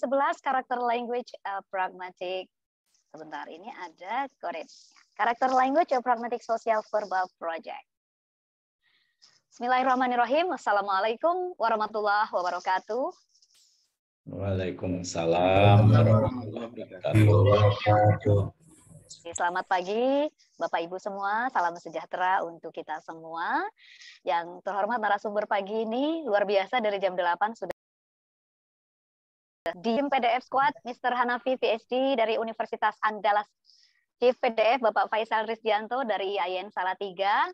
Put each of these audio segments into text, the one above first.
11 karakter language uh, eh, pragmatic. Sebentar, ini ada korek Karakter language of eh, pragmatic social verbal project. Bismillahirrahmanirrahim. Assalamualaikum warahmatullahi wabarakatuh. Waalaikumsalam warahmatullahi wabarakatuh. Selamat pagi, Bapak Ibu semua. Salam sejahtera untuk kita semua. Yang terhormat narasumber pagi ini luar biasa dari jam 8 sudah Tim PDF Squad, Mr. Hanafi PhD dari Universitas Andalas. Chief PDF Bapak Faisal Rizdianto dari IAIN Salatiga.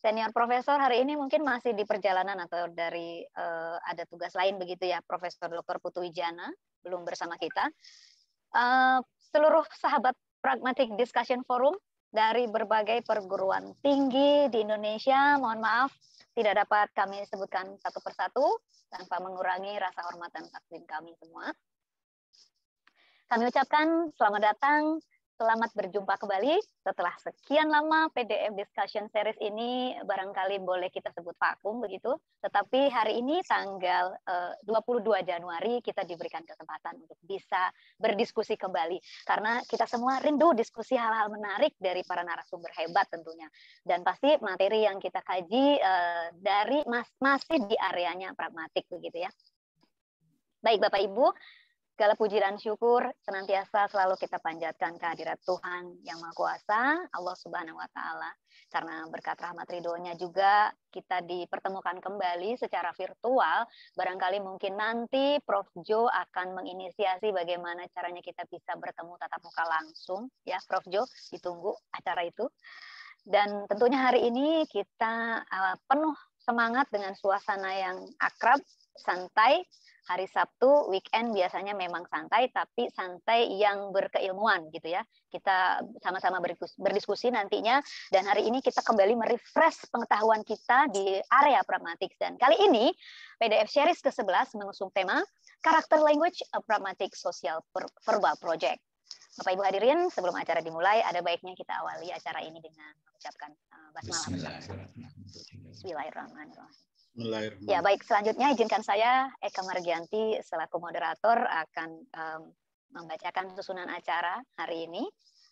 Senior Profesor hari ini mungkin masih di perjalanan atau dari uh, ada tugas lain begitu ya Profesor Dr. Putu Wijana belum bersama kita. Uh, seluruh sahabat Pragmatic Discussion Forum dari berbagai perguruan tinggi di Indonesia, mohon maaf tidak dapat kami sebutkan satu persatu tanpa mengurangi rasa hormat dan takdim kami semua. Kami ucapkan selamat datang Selamat berjumpa kembali setelah sekian lama PDM Discussion Series ini barangkali boleh kita sebut vakum begitu. Tetapi hari ini tanggal 22 eh, Januari kita diberikan kesempatan untuk bisa berdiskusi kembali. Karena kita semua rindu diskusi hal-hal menarik dari para narasumber hebat tentunya. Dan pasti materi yang kita kaji eh, dari masih di areanya pragmatik begitu ya. Baik Bapak Ibu, Segala puji dan syukur senantiasa selalu kita panjatkan kehadirat Tuhan yang Maha Kuasa, Allah Subhanahu wa taala. Karena berkat rahmat ridhonya juga kita dipertemukan kembali secara virtual. Barangkali mungkin nanti Prof Jo akan menginisiasi bagaimana caranya kita bisa bertemu tatap muka langsung ya Prof Jo, ditunggu acara itu. Dan tentunya hari ini kita uh, penuh semangat dengan suasana yang akrab, santai, hari Sabtu weekend biasanya memang santai tapi santai yang berkeilmuan gitu ya kita sama-sama berdiskusi nantinya dan hari ini kita kembali merefresh pengetahuan kita di area pragmatik dan kali ini PDF series ke-11 mengusung tema Karakter Language a Pragmatic Social Verbal Project Bapak Ibu hadirin, sebelum acara dimulai, ada baiknya kita awali acara ini dengan mengucapkan uh, basmalah. Bismillahirrahmanirrahim. Bismillahirrahmanirrahim. Bismillahirrahmanirrahim. Ya, baik. Selanjutnya izinkan saya Eka Margianti selaku moderator akan um, membacakan susunan acara hari ini.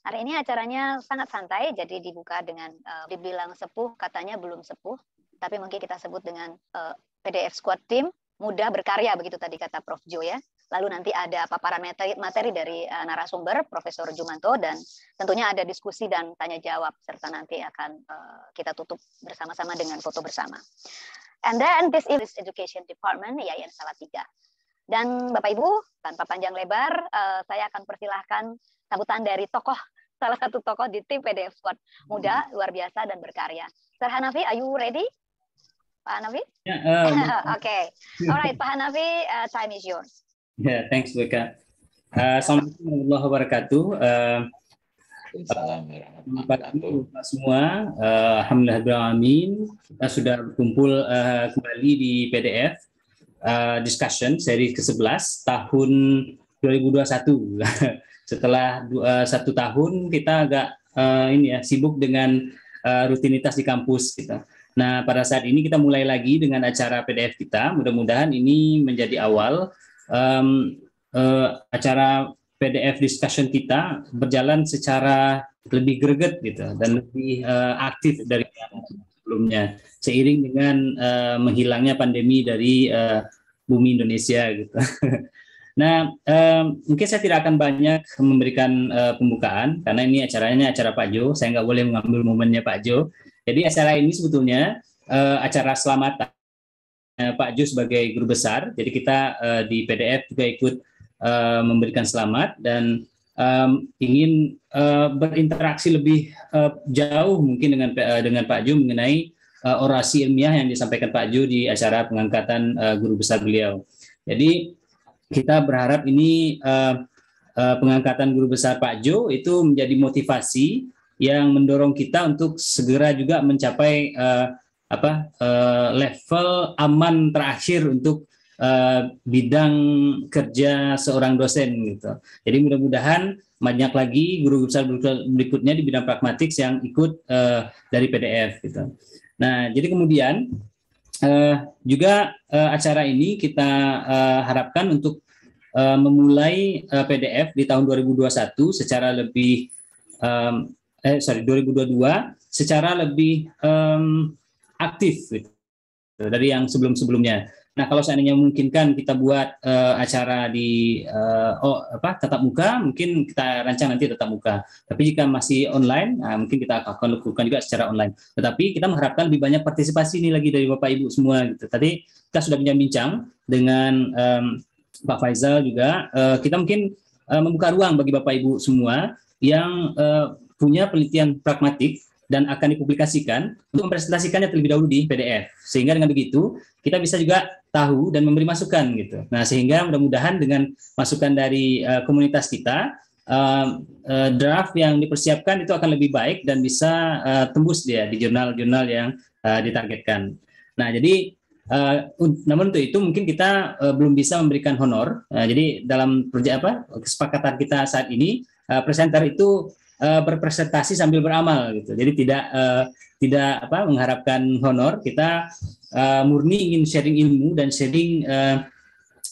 Hari ini acaranya sangat santai, jadi dibuka dengan uh, dibilang sepuh, katanya belum sepuh, tapi mungkin kita sebut dengan uh, eh, PDF Squad Team, mudah berkarya begitu tadi kata Prof. Jo ya. Lalu nanti ada paparan materi, materi dari uh, narasumber Profesor Jumanto dan tentunya ada diskusi dan tanya jawab serta nanti akan uh, kita tutup bersama-sama dengan foto bersama. And then this is Education Department ya, salah Salatiga. Dan Bapak Ibu, tanpa panjang lebar, uh, saya akan persilahkan sambutan dari tokoh salah satu tokoh di tim PDF Squad muda, hmm. luar biasa dan berkarya. Sir Hanafi, are you ready? Pak Hanafi? Yeah, ya, um, Oke. okay. Alright, Pak Hanafi, uh, time is yours. Yeah, thanks Luka. Uh, eh, Assalamualaikum warahmatullahi wabarakatuh. Uh, Waalaikumsalam warahmatullahi semua, eh, alhamdulillah amin. Kita sudah berkumpul uh, kembali di PDF uh, eh, discussion seri ke-11 tahun 2021. Setelah dua, satu tahun kita agak uh, ini ya sibuk dengan uh, rutinitas di kampus kita. Nah, pada saat ini kita mulai lagi dengan acara PDF kita. Mudah-mudahan ini menjadi awal um, uh, acara PDF discussion kita berjalan secara lebih greget gitu dan lebih uh, aktif dari sebelumnya seiring dengan uh, menghilangnya pandemi dari uh, bumi Indonesia gitu. nah, um, mungkin saya tidak akan banyak memberikan uh, pembukaan karena ini acaranya acara Pak Jo, saya nggak boleh mengambil momennya Pak Jo. Jadi acara ini sebetulnya uh, acara selamatan Pak Jo sebagai guru besar. Jadi kita uh, di PDF juga ikut uh, memberikan selamat dan um, ingin uh, berinteraksi lebih uh, jauh mungkin dengan uh, dengan Pak Ju mengenai uh, orasi ilmiah yang disampaikan Pak Ju di acara pengangkatan uh, guru besar beliau. Jadi kita berharap ini uh, uh, pengangkatan guru besar Pak Jo itu menjadi motivasi yang mendorong kita untuk segera juga mencapai uh, apa uh, level aman terakhir untuk Eh, bidang kerja seorang dosen gitu. Jadi mudah-mudahan banyak lagi guru besar berikutnya di bidang pragmatik yang ikut uh, dari PDF gitu. Nah, jadi kemudian uh, juga uh, acara ini kita uh, harapkan untuk uh, memulai uh, PDF di tahun 2021 secara lebih um, eh sorry 2022 secara lebih um, aktif gitu, dari yang sebelum-sebelumnya Nah, kalau seandainya mungkin kan kita buat uh, acara di uh, oh apa tetap muka, mungkin kita rancang nanti tetap muka. Tapi jika masih online, nah, mungkin kita akan lakukan juga secara online. Tetapi kita mengharapkan lebih banyak partisipasi ini lagi dari Bapak Ibu semua gitu. Tadi kita sudah bincang-bincang dengan um, Pak Faisal juga uh, kita mungkin uh, membuka ruang bagi Bapak Ibu semua yang uh, punya penelitian pragmatik dan akan dipublikasikan untuk mempresentasikannya terlebih dahulu di PDF. Sehingga dengan begitu kita bisa juga tahu dan memberi masukan gitu. Nah, sehingga mudah-mudahan dengan masukan dari uh, komunitas kita Uh, uh, draft yang dipersiapkan itu akan lebih baik dan bisa uh, tembus dia di jurnal-jurnal yang uh, ditargetkan. Nah, jadi Uh, namun untuk itu mungkin kita uh, belum bisa memberikan honor. Uh, jadi dalam kerja apa kesepakatan kita saat ini uh, presenter itu uh, eh, berprestasi sambil beramal gitu. Jadi tidak uh, tidak apa mengharapkan honor, kita uh, murni ingin sharing ilmu dan sharing uh,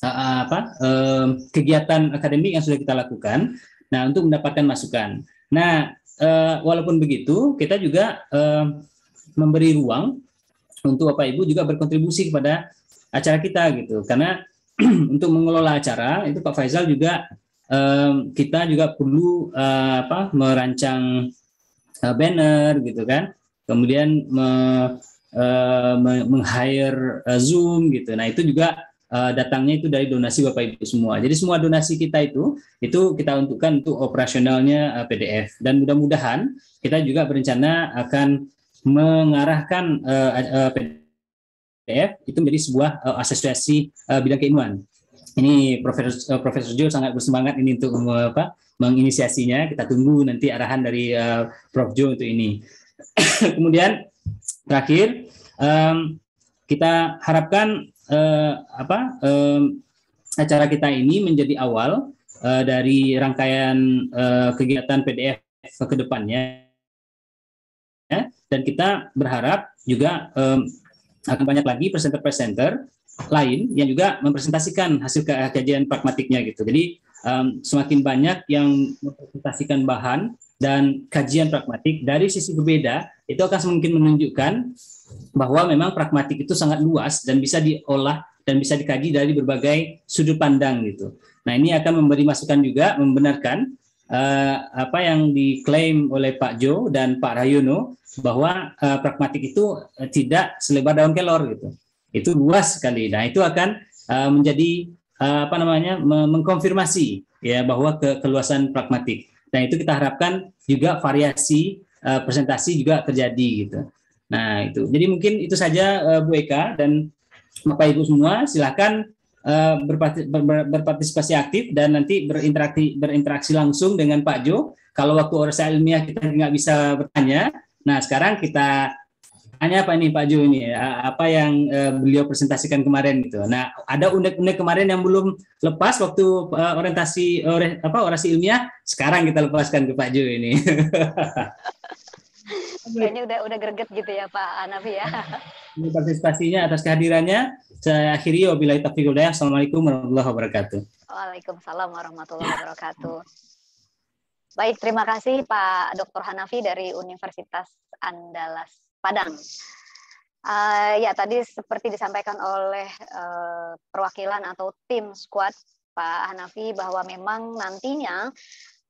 uh, apa uh, kegiatan akademik yang sudah kita lakukan. Nah, untuk mendapatkan masukan. Nah, uh, walaupun begitu, kita juga uh, memberi ruang untuk Bapak Ibu juga berkontribusi kepada acara kita gitu. Karena untuk mengelola acara itu Pak Faisal juga um, kita juga perlu uh, apa merancang uh, banner gitu kan kemudian me, uh, eh, meng hire uh, Zoom gitu nah itu juga uh, datangnya itu dari donasi Bapak Ibu semua jadi semua donasi kita itu itu kita untukkan untuk operasionalnya uh, PDF dan mudah-mudahan kita juga berencana akan mengarahkan uh, uh, PDF itu menjadi sebuah uh, asosiasi uh, bidang keilmuan ini Profesor eh, Profesor Jo sangat bersemangat ini untuk apa menginisiasinya. Kita tunggu nanti arahan dari uh, Prof Jo untuk ini. Kemudian terakhir um, kita harapkan uh, apa um, acara kita ini menjadi awal uh, dari rangkaian uh, kegiatan PDF ke depannya. Dan kita berharap juga um, akan banyak lagi presenter-presenter lain yang juga mempresentasikan hasil kajian pragmatiknya gitu. Jadi um, semakin banyak yang mempresentasikan bahan dan kajian pragmatik dari sisi berbeda itu akan semakin menunjukkan bahwa memang pragmatik itu sangat luas dan bisa diolah dan bisa dikaji dari berbagai sudut pandang gitu. Nah ini akan memberi masukan juga membenarkan uh, apa yang diklaim oleh Pak Jo dan Pak Rayono bahwa uh, pragmatik itu tidak selebar daun kelor gitu itu luas sekali. Nah itu akan uh, menjadi uh, apa namanya mengkonfirmasi ya bahwa ke keluasan pragmatik. Nah itu kita harapkan juga variasi uh, presentasi juga terjadi gitu. Nah itu jadi mungkin itu saja uh, Bu Eka dan Bapak Ibu semua silahkan uh, berpartisipasi aktif dan nanti berinteraksi berinteraksi langsung dengan Pak Jo. Kalau waktu orasi ilmiah kita nggak bisa bertanya, nah sekarang kita pertanyaannya apa nih Pak Ju ini eh, apa yang uh, beliau presentasikan kemarin gitu. Nah, ada unek-unek kemarin yang belum lepas waktu uh, orientasi ori, apa orasi ilmiah, sekarang kita lepaskan ke Pak Ju ini. Kayaknya udah udah greget gitu ya Pak Anafi ya. Partisipasinya atas kehadirannya saya akhiri wabillahi taufiq hidayah. Assalamualaikum warahmatullahi wabarakatuh. Waalaikumsalam warahmatullahi wabarakatuh. Baik, terima kasih Pak Dr. Hanafi dari Universitas Andalas. Padang. Uh, ya tadi seperti disampaikan oleh uh, perwakilan atau tim squad Pak Hanafi bahwa memang nantinya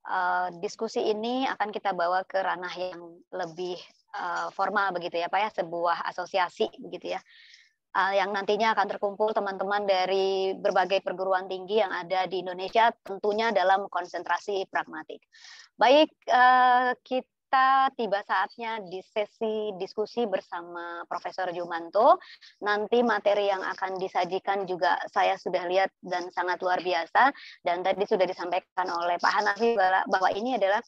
uh, diskusi ini akan kita bawa ke ranah yang lebih uh, formal begitu ya Pak ya sebuah asosiasi begitu ya uh, yang nantinya akan terkumpul teman-teman dari berbagai perguruan tinggi yang ada di Indonesia tentunya dalam konsentrasi pragmatik. Baik, uh, kita kita tiba saatnya di sesi diskusi bersama Profesor Jumanto. Nanti materi yang akan disajikan juga saya sudah lihat dan sangat luar biasa. Dan tadi sudah disampaikan oleh Pak Hanafi bahwa ini adalah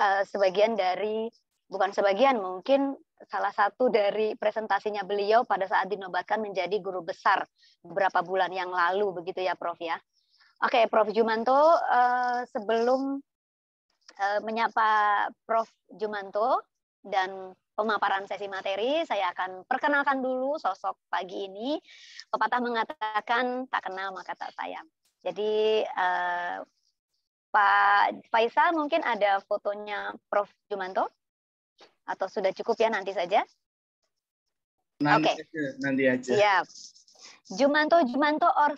uh, sebagian dari bukan sebagian mungkin salah satu dari presentasinya beliau pada saat dinobatkan menjadi guru besar beberapa bulan yang lalu begitu ya Prof ya. Oke, Prof Jumanto, uh, sebelum uh, menyapa Prof. Jumanto dan pemaparan sesi materi, saya akan perkenalkan dulu sosok pagi ini. Pepatah mengatakan tak kenal maka tak sayang. Jadi uh, Pak Faisal mungkin ada fotonya Prof. Jumanto atau sudah cukup ya nanti saja. Nanti okay. aja, nanti aja. Siap. Jumanto Jumanto or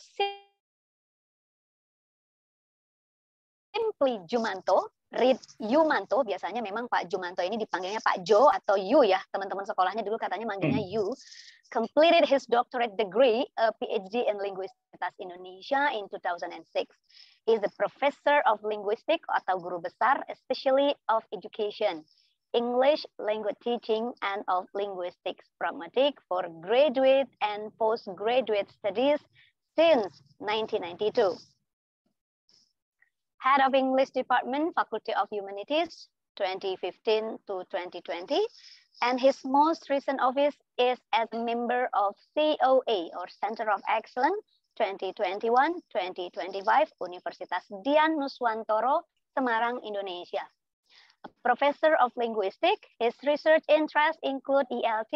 simply Jumanto Rid Yumanto biasanya memang Pak Jumanto ini dipanggilnya Pak Jo atau Yu ya teman-teman sekolahnya dulu katanya manggilnya hmm. Yu completed his doctorate degree a uh, PhD in linguistics Indonesia in 2006 he is a professor of linguistics atau guru besar especially of education English language teaching and of linguistics pragmatic for graduate and postgraduate studies since 1992 head of English department, Faculty of Humanities, 2015 to 2020. And his most recent office is as a member of COA or Center of Excellence 2021-2025 Universitas Dian Nuswantoro, Semarang, Indonesia. A professor of linguistics, his research interests include ELT,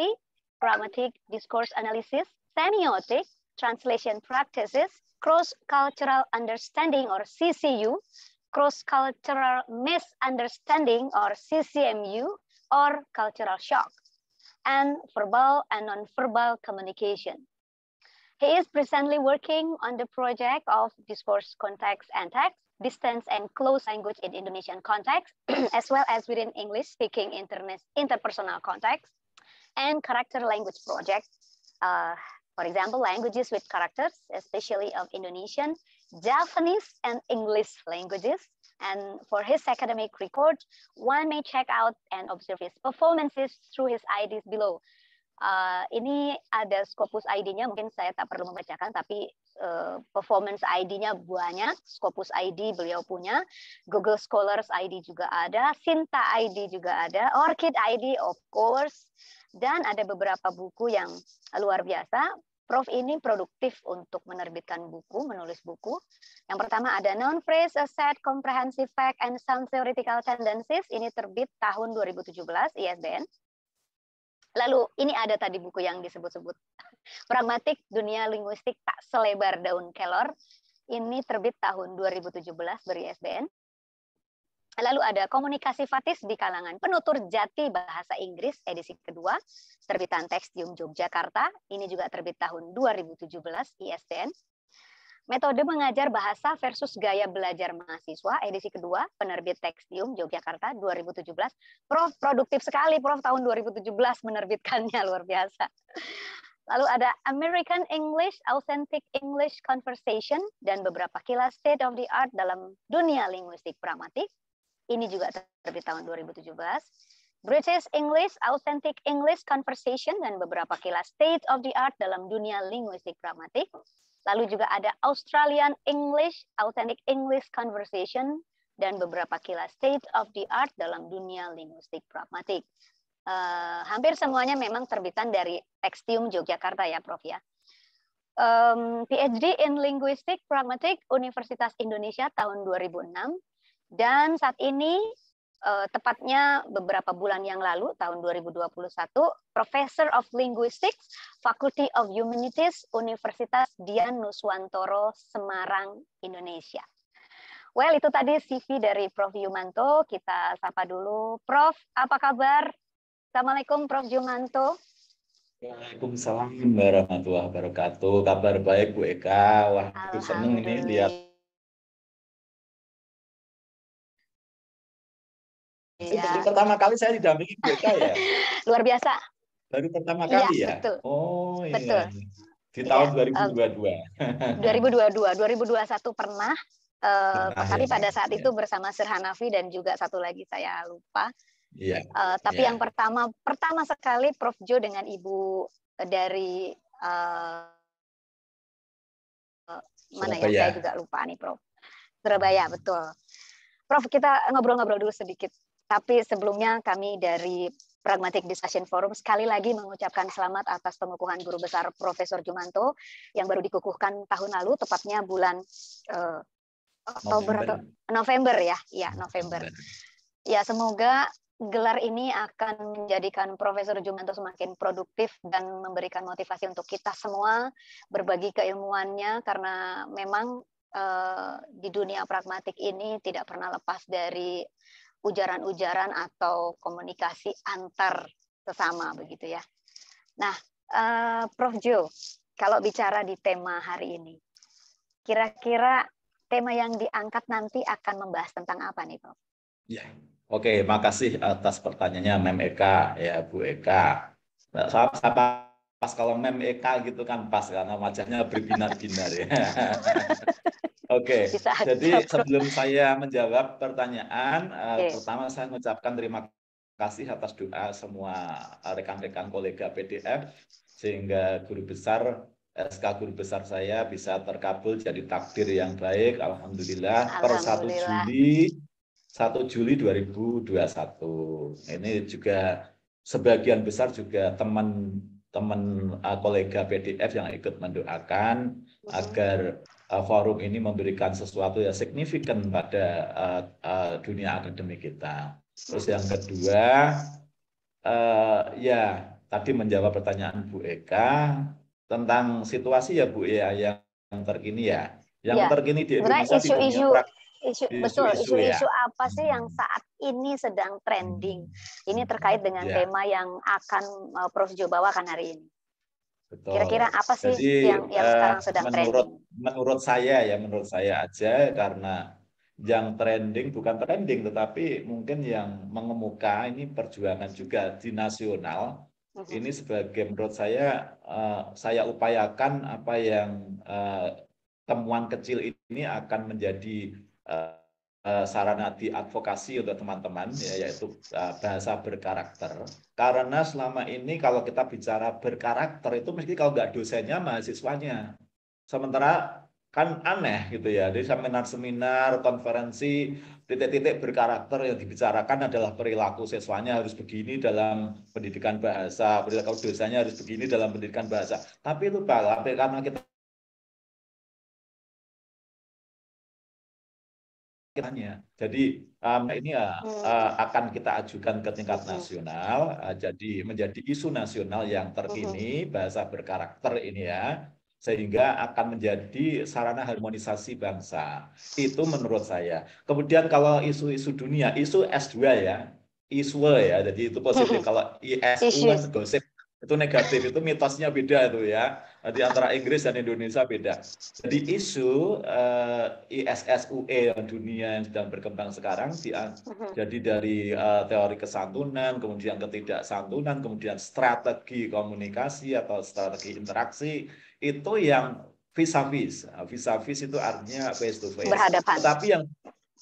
grammatic discourse analysis, semiotics, translation practices, cross-cultural understanding or CCU, cross-cultural misunderstanding or CCMU, or cultural shock, and verbal and nonverbal communication. He is presently working on the project of discourse context and text, distance and close language in Indonesian context, as well as within English-speaking interpersonal context, and character language project, uh, for example, languages with characters, especially of Indonesian, Japanese, and English languages. And for his academic record, one may check out and observe his performances through his IDs below. Uh, ini ada Scopus ID-nya, mungkin saya tak perlu membacakan, tapi Eh, performance ID-nya banyak, Scopus ID beliau punya, Google Scholars ID juga ada, Sinta ID juga ada, Orchid ID of course, dan ada beberapa buku yang luar biasa. Prof ini produktif untuk menerbitkan buku, menulis buku. Yang pertama ada Noun Phrase, A Set, Comprehensive Fact, and Some Theoretical Tendencies. Ini terbit tahun 2017, ISBN. Lalu ini ada tadi buku yang disebut-sebut. Pragmatik Dunia Linguistik Tak Selebar Daun Kelor. Ini terbit tahun 2017 dari ISBN. Lalu ada Komunikasi Fatis di kalangan penutur jati bahasa Inggris edisi kedua, terbitan Textium Yogyakarta. Ini juga terbit tahun 2017 ISBN. Metode Mengajar Bahasa versus Gaya Belajar Mahasiswa, edisi kedua, penerbit Textium, Yogyakarta, 2017. Prof, produktif sekali Prof tahun 2017 menerbitkannya, luar biasa. Lalu ada American English, Authentic English Conversation, dan beberapa kilas state of the art dalam dunia linguistik pragmatik. Ini juga terbit tahun 2017. British English, Authentic English Conversation, dan beberapa kilas state of the art dalam dunia linguistik pragmatik. Lalu juga ada Australian English, Authentic English Conversation, dan beberapa kilas state of the art dalam dunia linguistik pragmatik. Uh, hampir semuanya memang terbitan dari Textium Yogyakarta ya, Prof ya. Um, PhD in Linguistic Pragmatik Universitas Indonesia tahun 2006 dan saat ini uh, tepatnya beberapa bulan yang lalu tahun 2021 Professor of Linguistics Faculty of Humanities Universitas Dian Nuswantoro Semarang Indonesia. Well, itu tadi CV dari Prof. Yumanto. Kita sapa dulu. Prof, apa kabar? Assalamualaikum Prof. Yumanto. Waalaikumsalam warahmatullahi wabarakatuh. Kabar baik Bu Eka. Wah, senang ini lihat Ya. Jadi pertama kali saya didampingi BK ya. Luar biasa. Baru pertama iya, kali ya. ya? Betul. Oh iya. Betul. Di tahun ya. 2022. 2022, 2021 pernah. Uh, tapi ya. pada saat ya. itu bersama Sir Hanafi dan juga satu lagi saya lupa. Iya. Uh, tapi ya. yang pertama pertama sekali Prof Jo dengan Ibu dari uh, mana ya? Surabaya. ya saya juga lupa nih Prof. Surabaya betul. Prof kita ngobrol-ngobrol dulu sedikit tapi sebelumnya kami dari Pragmatic Discussion Forum sekali lagi mengucapkan selamat atas pengukuhan Guru Besar Profesor Jumanto yang baru dikukuhkan tahun lalu, tepatnya bulan uh, Oktober November. atau November ya, ya November. Ya semoga gelar ini akan menjadikan Profesor Jumanto semakin produktif dan memberikan motivasi untuk kita semua berbagi keilmuannya karena memang uh, di dunia pragmatik ini tidak pernah lepas dari ujaran-ujaran atau komunikasi antar sesama begitu ya. Nah, uh, Prof Jo, kalau bicara di tema hari ini, kira-kira tema yang diangkat nanti akan membahas tentang apa nih, Prof? Ya, oke, makasih atas pertanyaannya, Mem Eka, ya Bu Eka. Nah, saya, pas kalau Mem Eka gitu kan pas karena wajahnya berbinar-binar ya. Oke, okay. jadi sebelum saya menjawab pertanyaan, eh, okay. uh, pertama saya mengucapkan terima kasih atas doa semua rekan-rekan kolega PDF, sehingga guru besar, SK guru besar saya bisa terkabul jadi takdir yang baik, Alhamdulillah, per 1 Juli 1 Juli 2021. Ini juga sebagian besar juga teman teman uh, kolega PDF yang ikut mendoakan agar uh, forum ini memberikan sesuatu yang signifikan pada uh, uh, dunia akademik kita. Terus yang kedua, uh, ya tadi menjawab pertanyaan Bu Eka tentang situasi ya Bu Eka yang, terkini ya, yang ya. terkini di Indonesia isu-isu isu betul ya. isu-isu ya. Isu apa sih yang saat ini sedang trending? Ini terkait dengan ya. tema yang akan uh, Prof Jo bawakan hari ini. Kira-kira apa sih Jadi, yang, yang eh, sekarang sedang menurut, trending? Menurut saya ya, menurut saya aja karena yang trending bukan trending tetapi mungkin yang mengemuka ini perjuangan juga di nasional uh ini sebagai menurut saya uh, saya upayakan apa yang uh, temuan kecil ini akan menjadi uh, Eh, sarana diadvokasi untuk teman-teman ya, yaitu eh, bahasa berkarakter. Karena selama ini kalau kita bicara berkarakter itu mesti kalau nggak dosennya mahasiswanya. Sementara kan aneh gitu ya. Jadi seminar-seminar, konferensi, titik-titik berkarakter yang dibicarakan adalah perilaku siswanya harus begini dalam pendidikan bahasa, perilaku dosanya harus begini dalam pendidikan bahasa. Tapi itu balik karena kita kitanya. Jadi um, ini uh, hmm. uh, akan kita ajukan ke tingkat nasional. Uh, jadi menjadi isu nasional yang terkini hmm. bahasa berkarakter ini ya, sehingga akan menjadi sarana harmonisasi bangsa. Itu menurut saya. Kemudian kalau isu-isu dunia, isu S2 ya, isu ya. Jadi itu positif. Kalau ISU kan gosip itu negatif itu mitosnya beda itu ya di antara Inggris dan Indonesia beda jadi isu uh, eh, ISSUE yang dunia yang sedang berkembang sekarang di, eh, mm-hmm. jadi dari uh, teori kesantunan kemudian ketidaksantunan kemudian strategi komunikasi atau strategi interaksi itu yang vis-a-vis vis-a-vis itu artinya face to face Berhadapan. tapi yang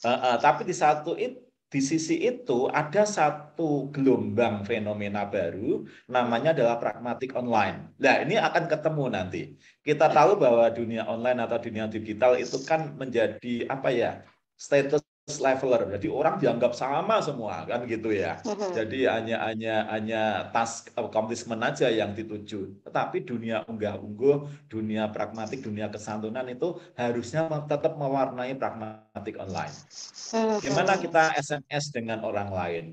uh, uh, tapi di satu itu di sisi itu ada satu gelombang fenomena baru namanya adalah pragmatik online. Nah, ini akan ketemu nanti. Kita tahu bahwa dunia online atau dunia digital itu kan menjadi apa ya? status leveler. Jadi orang dianggap sama semua kan gitu ya. Mm-hmm. Jadi hanya hanya hanya task accomplishment aja yang dituju. Tetapi dunia unggah-ungguh, dunia pragmatik, dunia kesantunan itu harusnya tetap mewarnai pragmatik online. Mm-hmm. Gimana kita SMS dengan orang lain?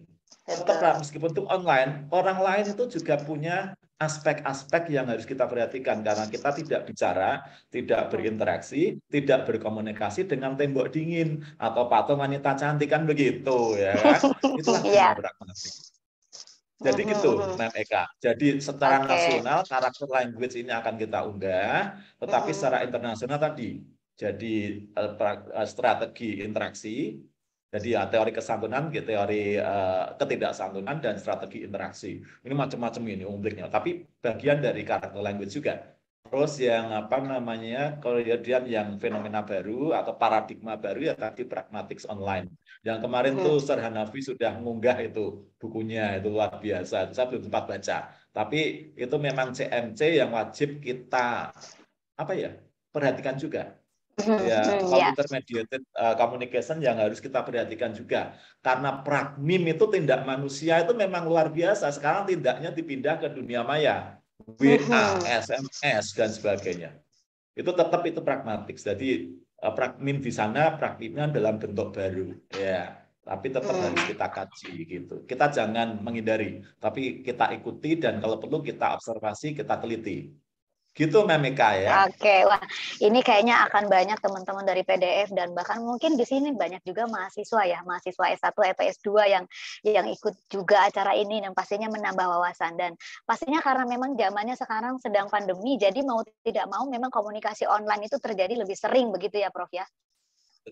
Tetap meskipun itu online, orang lain itu juga punya aspek-aspek yang harus kita perhatikan karena kita tidak bicara, tidak berinteraksi, tidak berkomunikasi dengan tembok dingin atau patung wanita cantik kan begitu ya kan? Itulah iya. yang berat jadi gitu, Mem Eka. Jadi secara okay. nasional karakter language ini akan kita unggah, tetapi secara internasional tadi jadi eh, eh, strategi interaksi jadi ya teori kesantunan, ya, teori uh, ketidaksantunan dan strategi interaksi. Ini macam-macam ini umbliknya. Tapi bagian dari karakter language juga. Terus yang apa namanya, kemudian ya, yang fenomena baru atau paradigma baru ya tadi pragmatics online. Yang kemarin hmm. tuh Sir Hanafi sudah mengunggah itu bukunya, itu luar biasa. Itu saya belum sempat baca. Tapi itu memang CMC yang wajib kita apa ya perhatikan juga Gitu ya computer mm-hmm. mm-hmm. iya. uh, eh, communication yang harus kita perhatikan juga karena pragmim itu tindak manusia itu memang luar biasa sekarang tindaknya dipindah ke dunia maya WA mm-hmm. SMS dan sebagainya itu tetap itu pragmatik jadi uh, eh, pragmim di sana pragmimnya dalam bentuk baru ya tapi tetap hmm. harus kita kaji gitu kita jangan menghindari tapi kita ikuti dan kalau perlu kita observasi kita teliti Gitu Memika ya. Oke, wah ini kayaknya akan banyak teman-teman dari PDF dan bahkan mungkin di sini banyak juga mahasiswa ya, mahasiswa S1, s 2 e yang yang ikut juga acara ini dan pastinya menambah wawasan dan pastinya karena memang zamannya sekarang sedang pandemi jadi mau tidak mau memang komunikasi online itu terjadi lebih sering begitu ya Prof ya.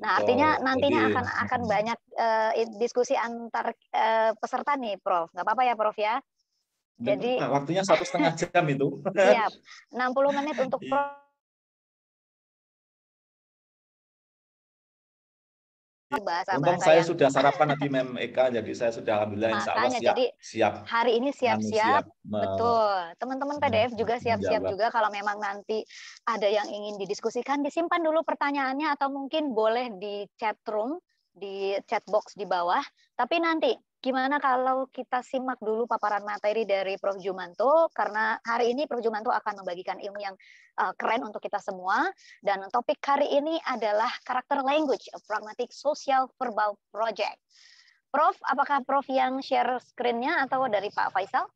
Nah, artinya nantinya akan akan banyak uh, diskusi antar uh, peserta nih, Prof. Gak apa-apa ya, Prof ya? Jadi nah, waktunya satu setengah jam itu. Siap, 60 menit untuk iya. bahasa Untung saya yang... sudah sarapan nanti Mem Eka, jadi saya sudah alhamdulillah Makanya, siap. Jadi, siap. Hari ini siap-siap, anu betul. Teman-teman PDF juga siap-siap juga kalau memang nanti ada yang ingin didiskusikan, disimpan dulu pertanyaannya atau mungkin boleh di chat room, di chat box di bawah. Tapi nanti Gimana kalau kita simak dulu paparan materi dari Prof. Jumanto, karena hari ini Prof. Jumanto akan membagikan ilmu yang uh, keren untuk kita semua. Dan topik hari ini adalah karakter language, a pragmatic social verbal project. Prof, apakah Prof yang share screen-nya atau dari Pak Faisal?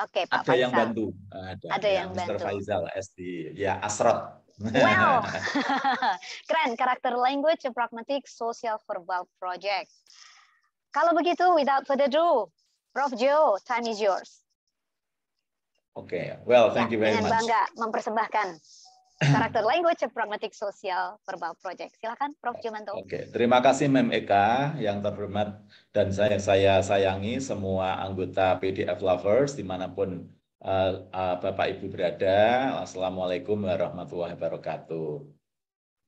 Oke, okay, Pak ada Faisal. yang bantu. Ada, ada yang, yang Mr. Faisal SD, ya Asrot. Wow, keren. Karakter language, a pragmatic, social verbal project. Kalau begitu, without further ado, Prof. Joe, time is yours. Oke, okay. well, thank you very dengan much. bangga mempersembahkan karakter language of pragmatic social verbal project. Silakan Prof. Jumanto. Oke, okay. terima kasih Mem Eka yang terhormat dan saya saya sayangi semua anggota PDF lovers dimanapun uh, uh, Bapak Ibu berada. Assalamualaikum warahmatullahi wabarakatuh.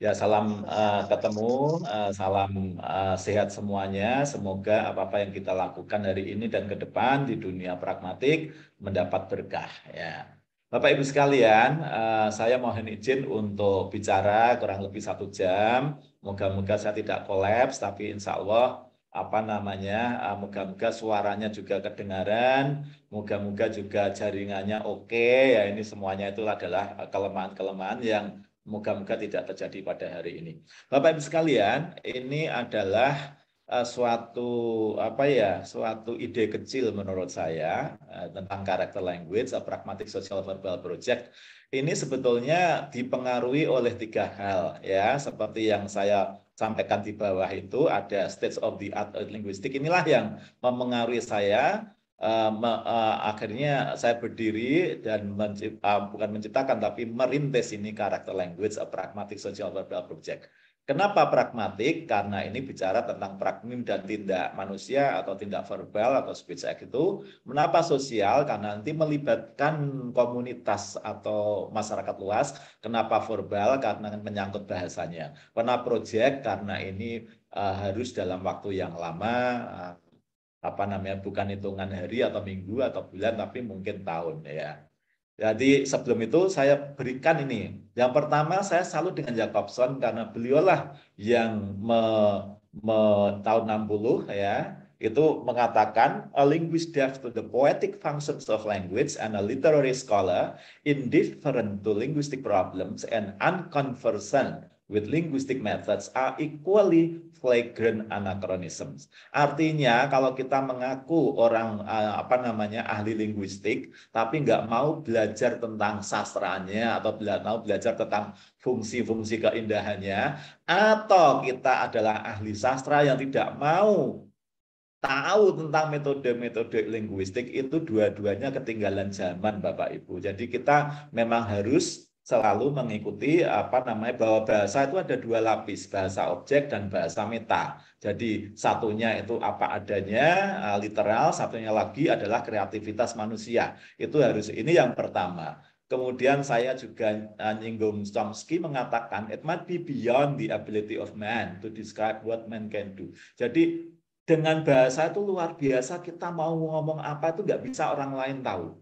Ya, salam uh, ketemu, uh, salam uh, sehat semuanya. Semoga apa-apa yang kita lakukan hari ini dan ke depan di dunia pragmatik mendapat berkah. Ya, Bapak Ibu sekalian, uh, saya mohon izin untuk bicara kurang lebih satu jam. Moga-moga saya tidak kolaps, tapi insya Allah apa namanya, uh, moga-moga suaranya juga kedengaran, moga-moga juga jaringannya oke. Okay. Ya, ini semuanya itu adalah kelemahan-kelemahan yang Moga-moga tidak terjadi pada hari ini. Bapak Ibu sekalian, ini adalah uh, suatu apa ya, suatu ide kecil menurut saya uh, tentang karakter language, uh, pragmatic social verbal project. Ini sebetulnya dipengaruhi oleh tiga hal ya, seperti yang saya sampaikan di bawah itu ada stage of the art linguistik inilah yang memengaruhi saya uh, uh, akhirnya saya berdiri dan mencipta, uh, eh, bukan menciptakan tapi merintis ini karakter language a pragmatic social verbal project. Kenapa pragmatik? Karena ini bicara tentang pragmim dan tindak manusia atau tindak verbal atau speech act itu. Kenapa sosial? Karena nanti melibatkan komunitas atau masyarakat luas. Kenapa verbal? Karena menyangkut bahasanya. Kenapa project? Karena ini uh, harus dalam waktu yang lama, uh, apa namanya bukan hitungan hari atau minggu atau bulan tapi mungkin tahun ya. Jadi sebelum itu saya berikan ini. Yang pertama saya salut dengan Jacobson karena beliaulah yang me, me, tahun 60 ya itu mengatakan a linguist deaf to the poetic functions of language and a literary scholar indifferent to linguistic problems and unconversant with linguistic methods are equally flagrant anachronisms. Artinya kalau kita mengaku orang eh, apa namanya ahli linguistik, tapi nggak mau belajar tentang sastranya atau mau belajar tentang fungsi-fungsi keindahannya, atau kita adalah ahli sastra yang tidak mau tahu tentang metode-metode linguistik itu dua-duanya ketinggalan zaman Bapak Ibu. Jadi kita memang harus selalu mengikuti apa namanya bahwa bahasa itu ada dua lapis, bahasa objek dan bahasa meta. Jadi satunya itu apa adanya eh, literal, satunya lagi adalah kreativitas manusia. Itu harus ini yang pertama. Kemudian saya juga eh, nyinggung Chomsky mengatakan it might be beyond the ability of man to describe what man can do. Jadi dengan bahasa itu luar biasa kita mau ngomong apa itu nggak bisa orang lain tahu.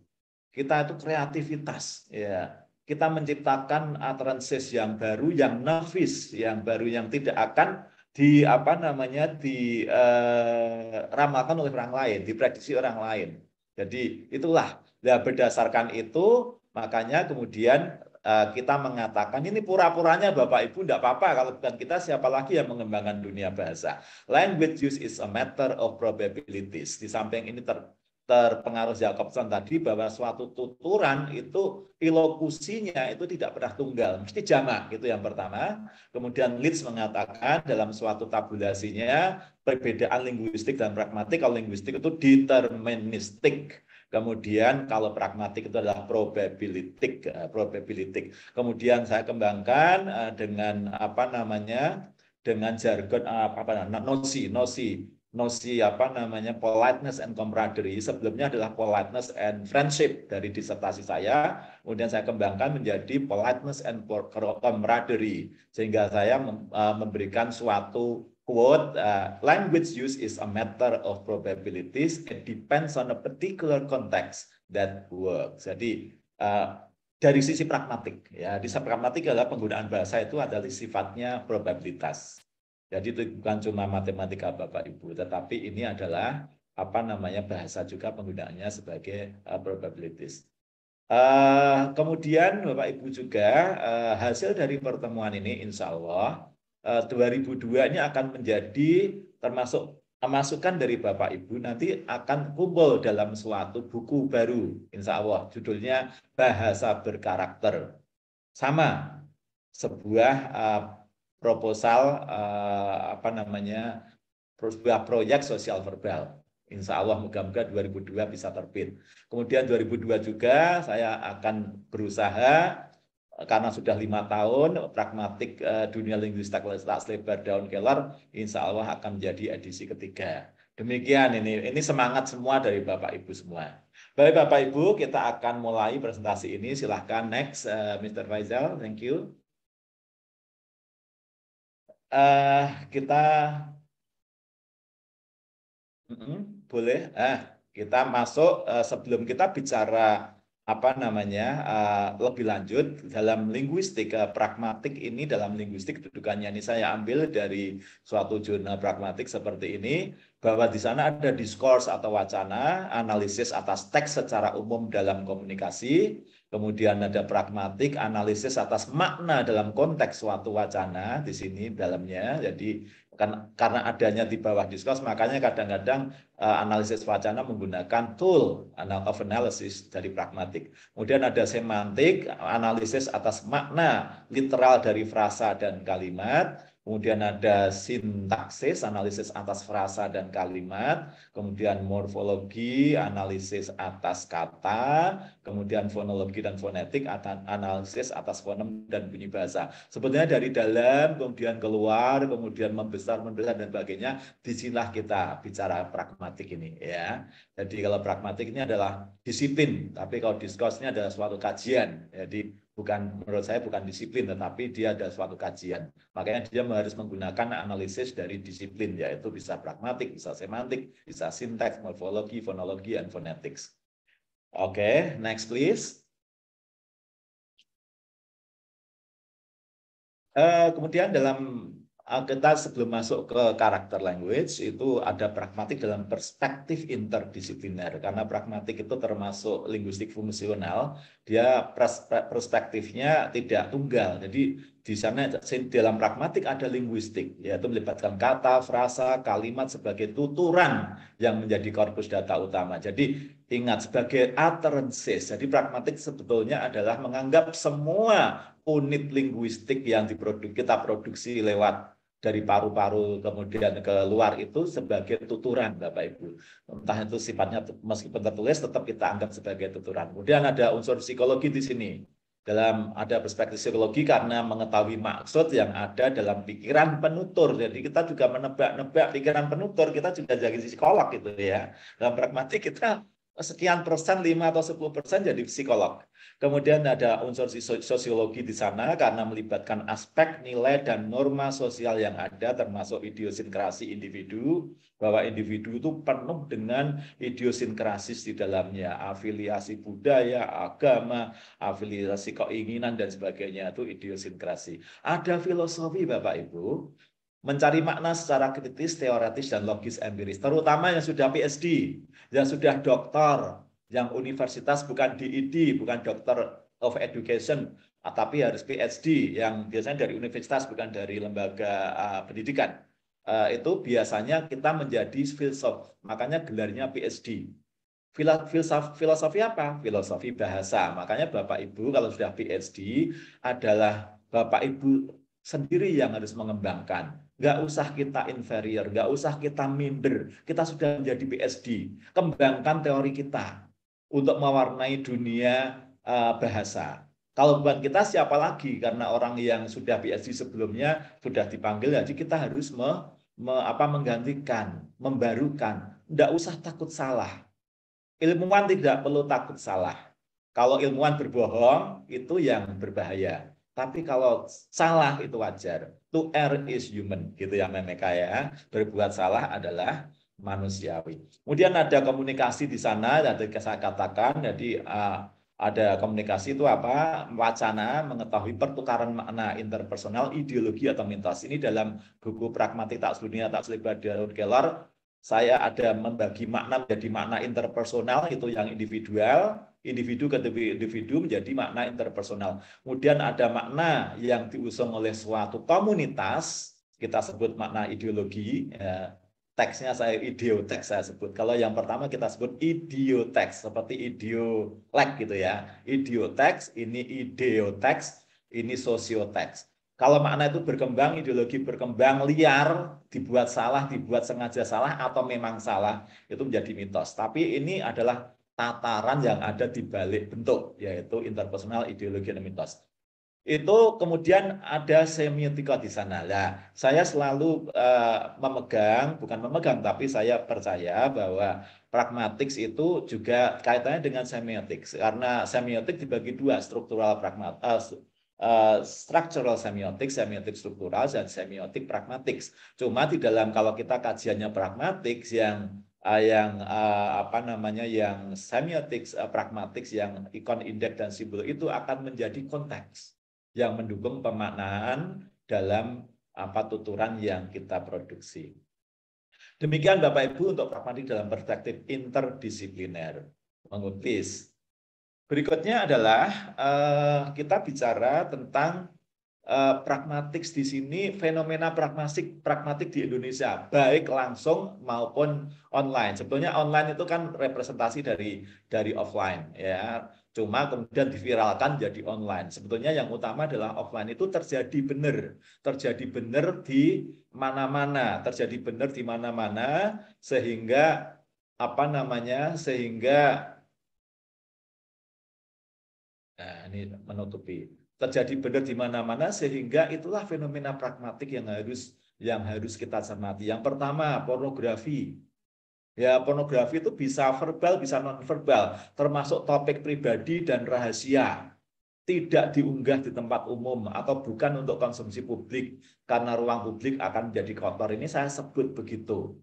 Kita itu kreativitas ya kita menciptakan utterances yang baru, yang nafis yang baru, yang tidak akan di apa namanya diramalkan eh, oleh orang lain, diprediksi orang lain. Jadi itulah ya berdasarkan itu makanya kemudian eh, kita mengatakan ini pura-puranya Bapak Ibu tidak apa-apa kalau bukan kita siapa lagi yang mengembangkan dunia bahasa. Language use is a matter of probabilities. Di samping ini ter terpengaruh Jacobson tadi bahwa suatu tuturan itu ilokusinya itu tidak pernah tunggal, mesti jamak itu yang pertama. Kemudian Leeds mengatakan dalam suatu tabulasinya perbedaan linguistik dan pragmatik kalau linguistik itu deterministik. Kemudian kalau pragmatik itu adalah probabilitik, eh, probabilitik. Kemudian saya kembangkan eh, dengan apa namanya? dengan jargon eh, apa, apa nosi, nosi nosi apa namanya politeness and camaraderie sebelumnya adalah politeness and friendship dari disertasi saya kemudian saya kembangkan menjadi politeness and camaraderie sehingga saya e, memberikan suatu quote e, language use is a matter of probabilities it depends on a particular context that works jadi e, dari sisi pragmatik ya di sisi pragmatik adalah penggunaan bahasa itu adalah sifatnya probabilitas jadi itu bukan cuma matematika Bapak Ibu, tetapi ini adalah apa namanya bahasa juga penggunaannya sebagai uh, eh, probabilities. Uh, eh, kemudian Bapak Ibu juga uh, hasil dari pertemuan ini insya Allah uh, 2002 ini akan menjadi termasuk masukan dari Bapak Ibu nanti akan kumpul dalam suatu buku baru insya Allah judulnya Bahasa Berkarakter. Sama sebuah uh, proposal uh, apa namanya sebuah proyek sosial verbal. Insya Allah moga-moga 2002 bisa terbit. Kemudian 2002 juga saya akan berusaha karena sudah lima tahun pragmatik uh, dunia linguistik tak Lebar Daun Keller, insya Allah akan menjadi edisi ketiga. Demikian ini ini semangat semua dari Bapak Ibu semua. Baik Bapak Ibu, kita akan mulai presentasi ini. Silahkan next, uh, eh, Mr. Faisal. Thank you uh, kita mm -mm, boleh ah kita masuk uh, sebelum kita bicara apa namanya uh, lebih lanjut dalam linguistik uh, pragmatik ini dalam linguistik dudukannya ini saya ambil dari suatu jurnal pragmatik seperti ini bahwa di sana ada diskurs atau wacana analisis atas teks secara umum dalam komunikasi kemudian ada pragmatik, analisis atas makna dalam konteks suatu wacana di sini dalamnya. Jadi kan, karena adanya di bawah diskus, makanya kadang-kadang uh, analisis wacana menggunakan tool of analysis dari pragmatik. Kemudian ada semantik, analisis atas makna literal dari frasa dan kalimat. Kemudian ada sintaksis, analisis atas frasa dan kalimat, kemudian morfologi, analisis atas kata, kemudian fonologi dan fonetik, analisis atas fonem dan bunyi bahasa. Sebenarnya dari dalam, kemudian keluar, kemudian membesar, membesar dan sebagainya, disinilah kita bicara pragmatik ini ya. Jadi kalau pragmatik ini adalah disiplin, tapi kalau diskusinya adalah suatu kajian. Jadi bukan menurut saya bukan disiplin tetapi dia ada suatu kajian makanya dia harus menggunakan analisis dari disiplin yaitu bisa pragmatik bisa semantik bisa sintaks morfologi fonologi and phonetics oke okay, next please uh, kemudian dalam kita sebelum masuk ke karakter language itu ada pragmatik dalam perspektif interdisipliner karena pragmatik itu termasuk linguistik fungsional dia perspektifnya tidak tunggal jadi di sana dalam pragmatik ada linguistik yaitu melibatkan kata frasa kalimat sebagai tuturan yang menjadi korpus data utama jadi ingat sebagai utterances jadi pragmatik sebetulnya adalah menganggap semua unit linguistik yang diproduksi kita produksi lewat dari paru-paru kemudian ke luar itu sebagai tuturan Bapak Ibu. Entah itu sifatnya meskipun tertulis tetap kita anggap sebagai tuturan. Kemudian ada unsur psikologi di sini. Dalam ada perspektif psikologi karena mengetahui maksud yang ada dalam pikiran penutur. Jadi kita juga menebak-nebak pikiran penutur, kita juga jadi psikolog gitu ya. Dalam pragmatik kita sekian persen, 5 atau 10 persen jadi psikolog. Kemudian ada unsur sosiologi di sana karena melibatkan aspek nilai dan norma sosial yang ada termasuk idiosinkrasi individu bahwa individu itu penuh dengan idiosinkrasis di dalamnya, afiliasi budaya, agama, afiliasi keinginan dan sebagainya itu idiosinkrasi. Ada filosofi Bapak Ibu mencari makna secara kritis, teoretis, dan logis empiris. Terutama yang sudah PhD, yang sudah doktor, yang universitas bukan DID, e bukan Doctor of Education, ah, tapi harus PhD yang biasanya dari universitas bukan dari lembaga uh, pendidikan. Uh, itu biasanya kita menjadi filsuf, makanya gelarnya PhD. Filsaf, filosofi apa? Filosofi bahasa. Makanya Bapak Ibu kalau sudah PhD adalah Bapak Ibu sendiri yang harus mengembangkan. Nggak usah kita inferior, nggak usah kita minder. Kita sudah menjadi PSD. Kembangkan teori kita untuk mewarnai dunia eh, bahasa. Kalau bukan kita siapa lagi? Karena orang yang sudah PSD sebelumnya sudah dipanggil, jadi kita harus me, me, apa, menggantikan, membarukan. Nggak usah takut salah. Ilmuwan tidak perlu takut salah. Kalau ilmuwan berbohong, itu yang berbahaya. Tapi kalau salah itu wajar. To err is human, gitu ya Memeka ya. Berbuat salah adalah manusiawi. Kemudian ada komunikasi di sana, tadi saya katakan, jadi uh, ada komunikasi itu apa wacana mengetahui pertukaran makna interpersonal ideologi atau mitos ini dalam buku pragmatik tak dunia tak selibat Darun Keller saya ada membagi makna menjadi makna interpersonal itu yang individual individu ke individu menjadi makna interpersonal. Kemudian ada makna yang diusung oleh suatu komunitas, kita sebut makna ideologi, ya, teksnya saya ideoteks saya sebut. Kalau yang pertama kita sebut ideoteks seperti ideolek gitu ya. Ideoteks ini ideoteks, ini sosioteks. Kalau makna itu berkembang, ideologi berkembang liar, dibuat salah, dibuat sengaja salah atau memang salah, itu menjadi mitos. Tapi ini adalah tataran yang ada di balik bentuk, yaitu interpersonal ideologi dan mitos. Itu kemudian ada semiotika di sana. Nah, saya selalu uh, memegang, bukan memegang, tapi saya percaya bahwa pragmatik itu juga kaitannya dengan semiotik. Karena semiotik dibagi dua, struktural pragmatik, uh, eh, Uh, eh, structural semiotik, semiotik struktural, dan semiotik pragmatik. Cuma di dalam kalau kita kajiannya pragmatik yang uh, yang uh, apa namanya yang semiotics, uh, pragmatics, yang ikon indeks dan simbol itu akan menjadi konteks yang mendukung pemaknaan dalam apa tuturan yang kita produksi. Demikian Bapak Ibu untuk pragmatik dalam perspektif interdisipliner. Mengutis. Berikutnya adalah uh, kita bicara tentang Eh, pragmatis di sini, fenomena pragmatik pragmatik di Indonesia, baik langsung maupun online. Sebetulnya online itu kan representasi dari dari offline ya. Cuma kemudian diviralkan jadi online. Sebetulnya yang utama adalah offline itu terjadi benar, terjadi benar di mana-mana, terjadi benar di mana-mana sehingga apa namanya? sehingga Nah, ini menutupi terjadi benar di mana-mana sehingga itulah fenomena pragmatik yang harus yang harus kita cermati. Yang pertama, pornografi. Ya, pornografi itu bisa verbal, bisa non-verbal, termasuk topik pribadi dan rahasia. Tidak diunggah di tempat umum atau bukan untuk konsumsi publik karena ruang publik akan menjadi kotor. Ini saya sebut begitu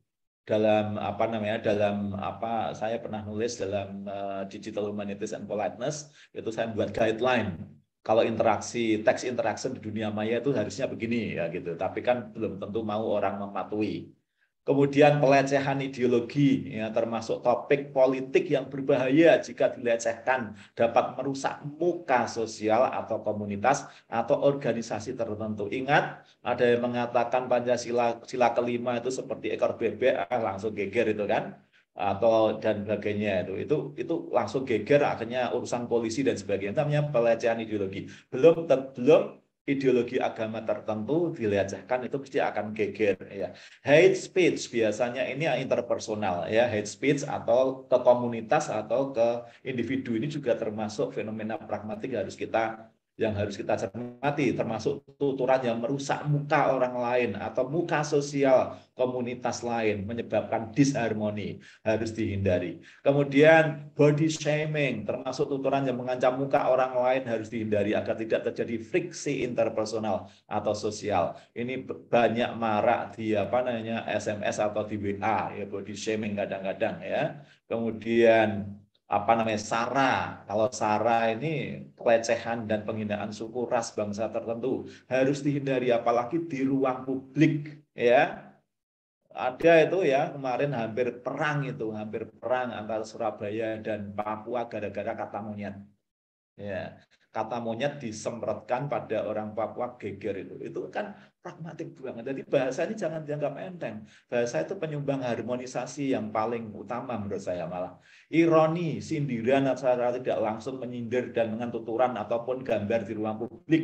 dalam apa namanya dalam apa saya pernah nulis dalam uh, digital humanities and politeness itu saya buat guideline kalau interaksi teks interaction di dunia maya itu harusnya begini ya gitu tapi kan belum tentu mau orang mematuhi kemudian pelecehan ideologi ya termasuk topik politik yang berbahaya jika dilecehkan dapat merusak muka sosial atau komunitas atau organisasi tertentu ingat ada yang mengatakan pancasila sila kelima itu seperti ekor bebek ah, langsung geger itu kan atau dan sebagainya itu itu itu langsung geger akhirnya urusan polisi dan sebagainya namanya pelecehan ideologi belum ter, belum ideologi agama tertentu dilecehkan itu pasti akan geger ya hate speech biasanya ini interpersonal ya hate speech atau ke komunitas atau ke individu ini juga termasuk fenomena pragmatik harus kita yang harus kita cermati, termasuk tuturan yang merusak muka orang lain atau muka sosial komunitas lain, menyebabkan disharmoni, harus dihindari. Kemudian body shaming, termasuk tuturan yang mengancam muka orang lain harus dihindari agar tidak terjadi friksi interpersonal atau sosial. Ini banyak marak di apa namanya SMS atau di WA ya body shaming kadang-kadang ya. Kemudian apa namanya sara. Kalau sara ini pelecehan dan penghinaan suku ras bangsa tertentu harus dihindari apalagi di ruang publik ya. Ada itu ya kemarin hampir perang itu, hampir perang antara Surabaya dan Papua gara-gara kata monyet. Ya kata monyet disemprotkan pada orang Papua geger itu. Itu kan pragmatik banget. Jadi bahasa ini jangan dianggap enteng. Bahasa itu penyumbang harmonisasi yang paling utama menurut saya malah. Ironi, sindiran secara tidak langsung menyindir dan mengantuturan ataupun gambar di ruang publik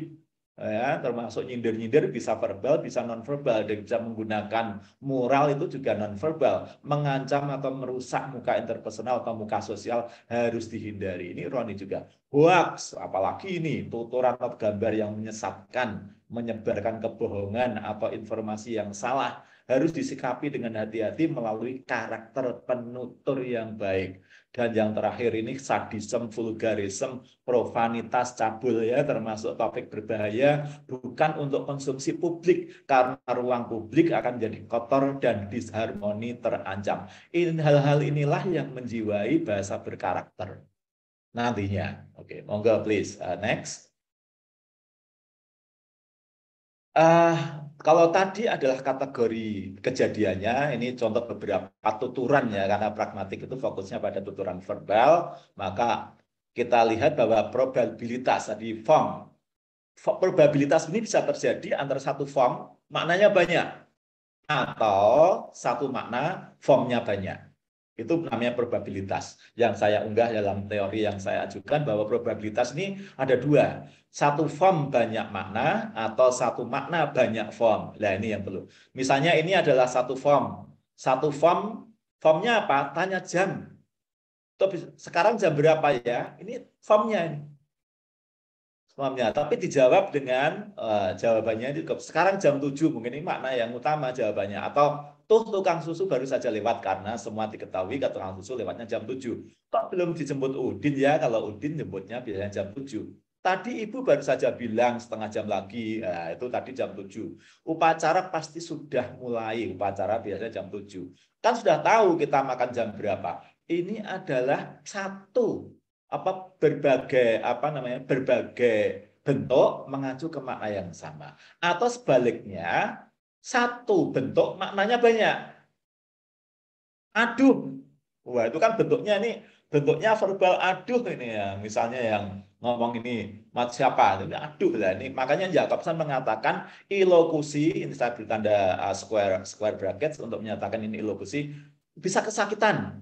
ya termasuk nyindir-nyindir bisa verbal bisa nonverbal dan bisa menggunakan moral itu juga nonverbal mengancam atau merusak muka interpersonal atau muka sosial harus dihindari ini Roni juga hoax apalagi ini tuturan atau gambar yang menyesatkan menyebarkan kebohongan atau informasi yang salah harus disikapi dengan hati-hati melalui karakter penutur yang baik dan yang terakhir ini sadism, vulgarism, profanitas, cabul ya termasuk topik berbahaya bukan untuk konsumsi publik karena ruang publik akan jadi kotor dan disharmoni terancam. Ini hal-hal inilah yang menjiwai bahasa berkarakter nantinya. Oke, okay, monggo please uh, next. Uh, kalau tadi adalah kategori kejadiannya, ini contoh beberapa tuturan ya, karena pragmatik itu fokusnya pada tuturan verbal, maka kita lihat bahwa probabilitas tadi form, probabilitas ini bisa terjadi antara satu form, maknanya banyak, atau satu makna, formnya banyak. Itu namanya probabilitas. Yang saya unggah dalam teori yang saya ajukan bahwa probabilitas ini ada dua satu form banyak makna atau satu makna banyak form. Nah ini yang perlu. Misalnya ini adalah satu form. Satu form, formnya apa? Tanya jam. Sekarang jam berapa ya? Ini formnya ini. Formnya. Tapi dijawab dengan uh, jawabannya itu sekarang jam 7 mungkin ini makna yang utama jawabannya. Atau tuh tukang susu baru saja lewat karena semua diketahui kalau tukang susu lewatnya jam 7. Kok belum dijemput Udin ya? Kalau Udin jemputnya biasanya jam 7 Tadi Ibu baru saja bilang setengah jam lagi, nah, itu tadi jam 7. Upacara pasti sudah mulai, upacara biasanya jam 7. Kan sudah tahu kita makan jam berapa. Ini adalah satu apa berbagai apa namanya berbagai bentuk mengacu ke makna yang sama atau sebaliknya satu bentuk maknanya banyak aduh wah itu kan bentuknya nih bentuknya verbal aduh ini ya misalnya yang ngomong ini mat siapa aduh lah ini makanya Jacobson mengatakan ilokusi ini saya beri tanda uh, square square brackets untuk menyatakan ini ilokusi bisa kesakitan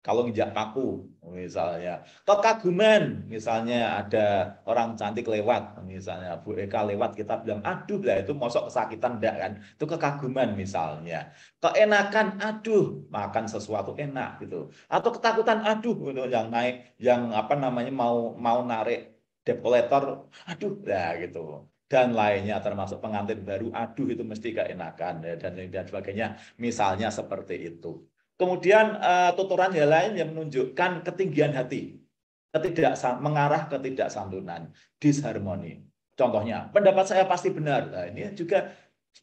kalau nginjak paku misalnya. Kekaguman, misalnya ada orang cantik lewat, misalnya Bu Eka lewat, kita bilang, aduh lah itu mosok kesakitan enggak kan? Itu kekaguman misalnya. Keenakan, aduh, makan sesuatu enak gitu. Atau ketakutan, aduh, gitu, yang naik, yang apa namanya mau mau narik debt aduh lah gitu dan lainnya termasuk pengantin baru aduh itu mesti keenakan dan dan sebagainya misalnya seperti itu Kemudian uh, tuturan yang lain yang menunjukkan ketinggian hati, ketidak mengarah ketidaksantunan, disharmoni. Contohnya, pendapat saya pasti benar. Nah, ini juga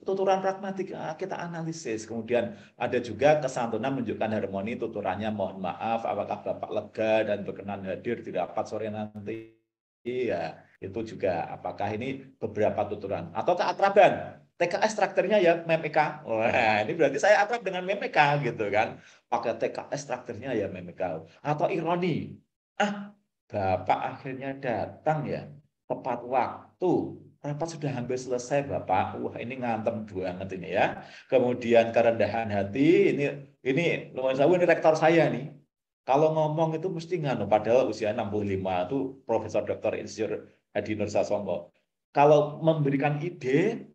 tuturan pragmatik eh, kita analisis. Kemudian ada juga kesantunan menunjukkan harmoni, tuturannya mohon maaf, apakah Bapak lega dan berkenan hadir di rapat sore nanti. Iya, itu juga apakah ini beberapa tuturan atau keakraban TKS strukturnya ya MMK. E Wah, iya. ini berarti saya akrab dengan MMK e gitu kan. Pakai TKS strukturnya ya MMK. E Atau ironi. Ah, Bapak akhirnya datang ya. Tepat waktu. Rapat sudah hampir selesai Bapak. Wah, ini ngantem banget ini ya. Kemudian kerendahan hati. Ini ini lumayan saya, ini rektor saya nih. Kalau ngomong itu mesti nganu. Padahal usia 65 itu Profesor Dr. Insinyur Hadi Nur Sasongko. Kalau memberikan ide,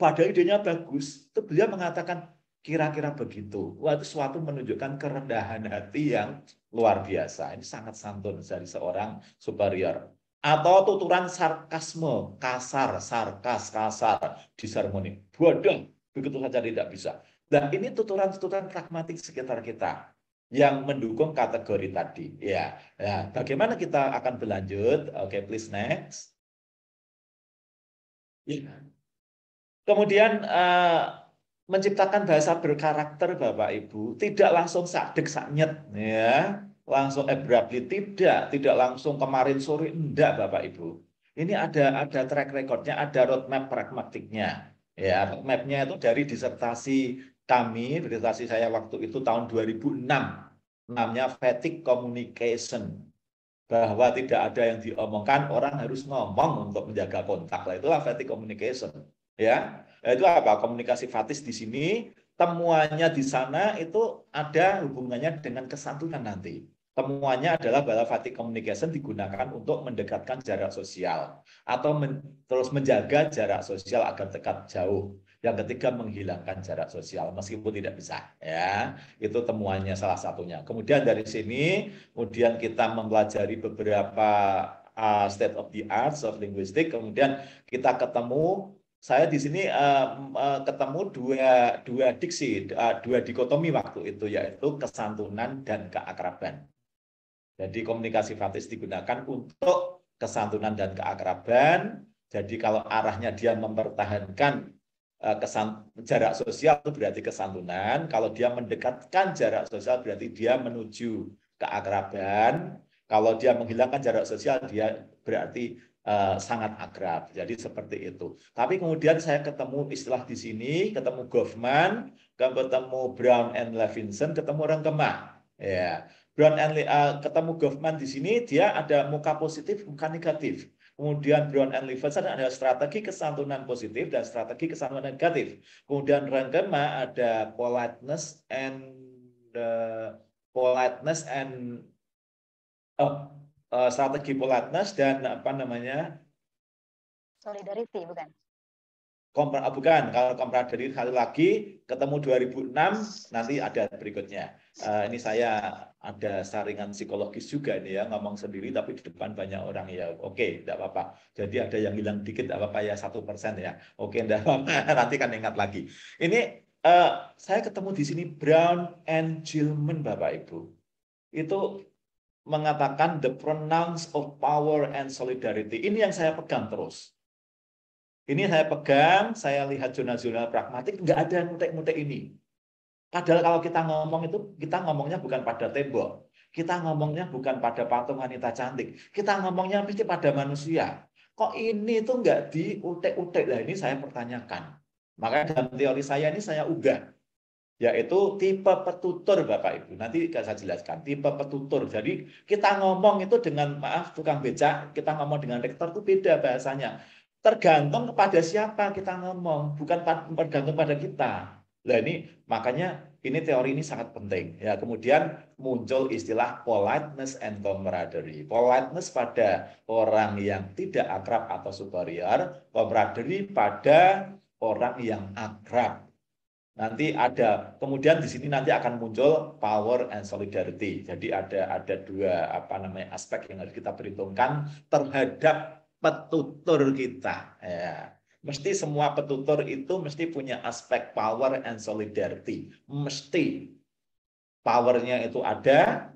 Padahal idenya bagus, itu beliau mengatakan kira-kira begitu. Wah, itu suatu menunjukkan kerendahan hati yang luar biasa. Ini sangat santun dari seorang superior. Atau tuturan sarkasme, kasar, sarkas, kasar, disarmoni. Bodoh, begitu saja tidak bisa. Dan nah, ini tuturan-tuturan pragmatik sekitar kita yang mendukung kategori tadi. Ya, ya. bagaimana kita akan berlanjut? Oke, okay, please next. Ya. Kemudian uh, menciptakan bahasa berkarakter Bapak Ibu, tidak langsung sadek saknyet ya, langsung abruptly tidak, tidak langsung kemarin sore enggak Bapak Ibu. Ini ada ada track recordnya, ada roadmap pragmatiknya. Ya, roadmapnya itu dari disertasi kami, disertasi saya waktu itu tahun 2006. Namanya fatigue communication bahwa tidak ada yang diomongkan, orang harus ngomong untuk menjaga kontak. Lah itulah fatigue communication ya nah, itu apa komunikasi fatis di sini temuannya di sana itu ada hubungannya dengan kesatuan nanti temuannya adalah bahwa fatik communication digunakan untuk mendekatkan jarak sosial atau men, terus menjaga jarak sosial agar dekat jauh. Yang ketiga menghilangkan jarak sosial meskipun tidak bisa ya. Itu temuannya salah satunya. Kemudian dari sini kemudian kita mempelajari beberapa uh, state of the arts of linguistik kemudian kita ketemu saya di sini uh, uh, ketemu dua dua diksi uh, eh, dua dikotomi waktu itu yaitu kesantunan dan keakraban. Jadi komunikasi fratis digunakan untuk kesantunan dan keakraban. Jadi kalau arahnya dia mempertahankan uh, kesan jarak sosial itu berarti kesantunan. Kalau dia mendekatkan jarak sosial berarti dia menuju keakraban. Kalau dia menghilangkan jarak sosial dia berarti Eh, sangat akrab. Jadi seperti itu. Tapi kemudian saya ketemu istilah di sini, ketemu Goffman, ketemu Brown and Levinson, ketemu orang Kemah. Ya. Brown and uh, ketemu Goffman di sini dia ada muka positif, muka negatif. Kemudian Brown and Levinson ada strategi kesantunan positif dan strategi kesantunan negatif. Kemudian orang Rangkema ada politeness and uh, politeness and oh, Eh, strategi Polatnas dan apa namanya? Solidarity bukan? Kompra, eh, bukan, kalau Kompraderi satu lagi ketemu 2006 nanti ada berikutnya. Uh, ini saya ada saringan psikologis juga ini ya ngomong sendiri tapi di depan banyak orang ya. Oke, okay, tidak apa-apa. Jadi ada yang hilang dikit tidak apa-apa ya satu persen ya. Oke, okay, tidak apa-apa. Nanti kan ingat lagi. Ini uh, saya ketemu di sini Brown and Gilman Bapak Ibu. Itu mengatakan the pronouns of power and solidarity. Ini yang saya pegang terus. Ini saya pegang, saya lihat jurnal-jurnal pragmatik, nggak ada yang utek-utek ini. Padahal kalau kita ngomong itu, kita ngomongnya bukan pada tembok. Kita ngomongnya bukan pada patung wanita cantik. Kita ngomongnya pasti pada manusia. Kok ini tuh nggak diutek-utek? lah ini saya pertanyakan. Maka dalam teori saya ini saya ubah yaitu tipe petutur Bapak Ibu. Nanti saya jelaskan tipe petutur. Jadi kita ngomong itu dengan maaf tukang becak, kita ngomong dengan rektor itu beda bahasanya. Tergantung kepada siapa kita ngomong, bukan tergantung pada kita. Nah ini makanya ini teori ini sangat penting. Ya kemudian muncul istilah politeness and camaraderie. Politeness pada orang yang tidak akrab atau superior, camaraderie pada orang yang akrab nanti ada kemudian di sini nanti akan muncul power and solidarity. Jadi ada ada dua apa namanya aspek yang harus kita perhitungkan terhadap petutur kita. Ya. Mesti semua petutur itu mesti punya aspek power and solidarity. Mesti powernya itu ada,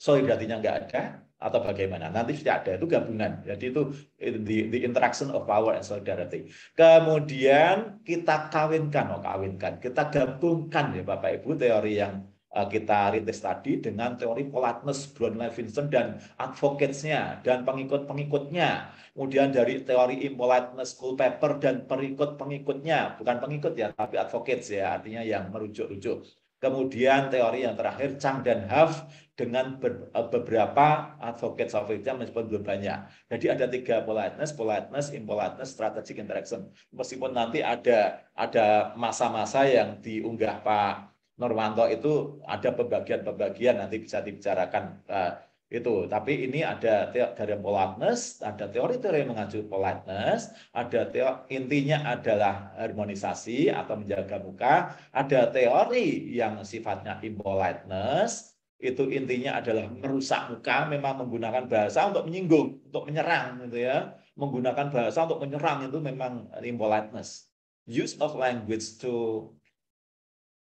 solidaritinya nggak ada, atau bagaimana. Nanti tidak ada itu gabungan. Jadi itu the, the interaction of power and solidarity. Kemudian kita kawinkan, oh kawinkan, kita gabungkan ya Bapak Ibu teori yang eh, kita rintis tadi dengan teori Polatnes, Brown Levinson dan advocates-nya dan pengikut-pengikutnya. Kemudian dari teori Impoliteness, paper dan pengikut-pengikutnya, bukan pengikut ya, tapi advocates ya, artinya yang merujuk-rujuk Kemudian teori yang terakhir Chang dan Huff dengan ber, e, beberapa advokat sovereignnya meskipun belum banyak. Jadi ada tiga politeness, politeness, impoliteness, strategic interaction. Meskipun nanti ada ada masa-masa yang diunggah Pak Norwanto itu ada pembagian-pembagian nanti bisa dibicarakan uh, itu tapi ini ada dari politeness ada teori-teori yang mengacu politeness ada teori, intinya adalah harmonisasi atau menjaga muka ada teori yang sifatnya impoliteness itu intinya adalah merusak muka memang menggunakan bahasa untuk menyinggung untuk menyerang gitu ya menggunakan bahasa untuk menyerang itu memang impoliteness use of language to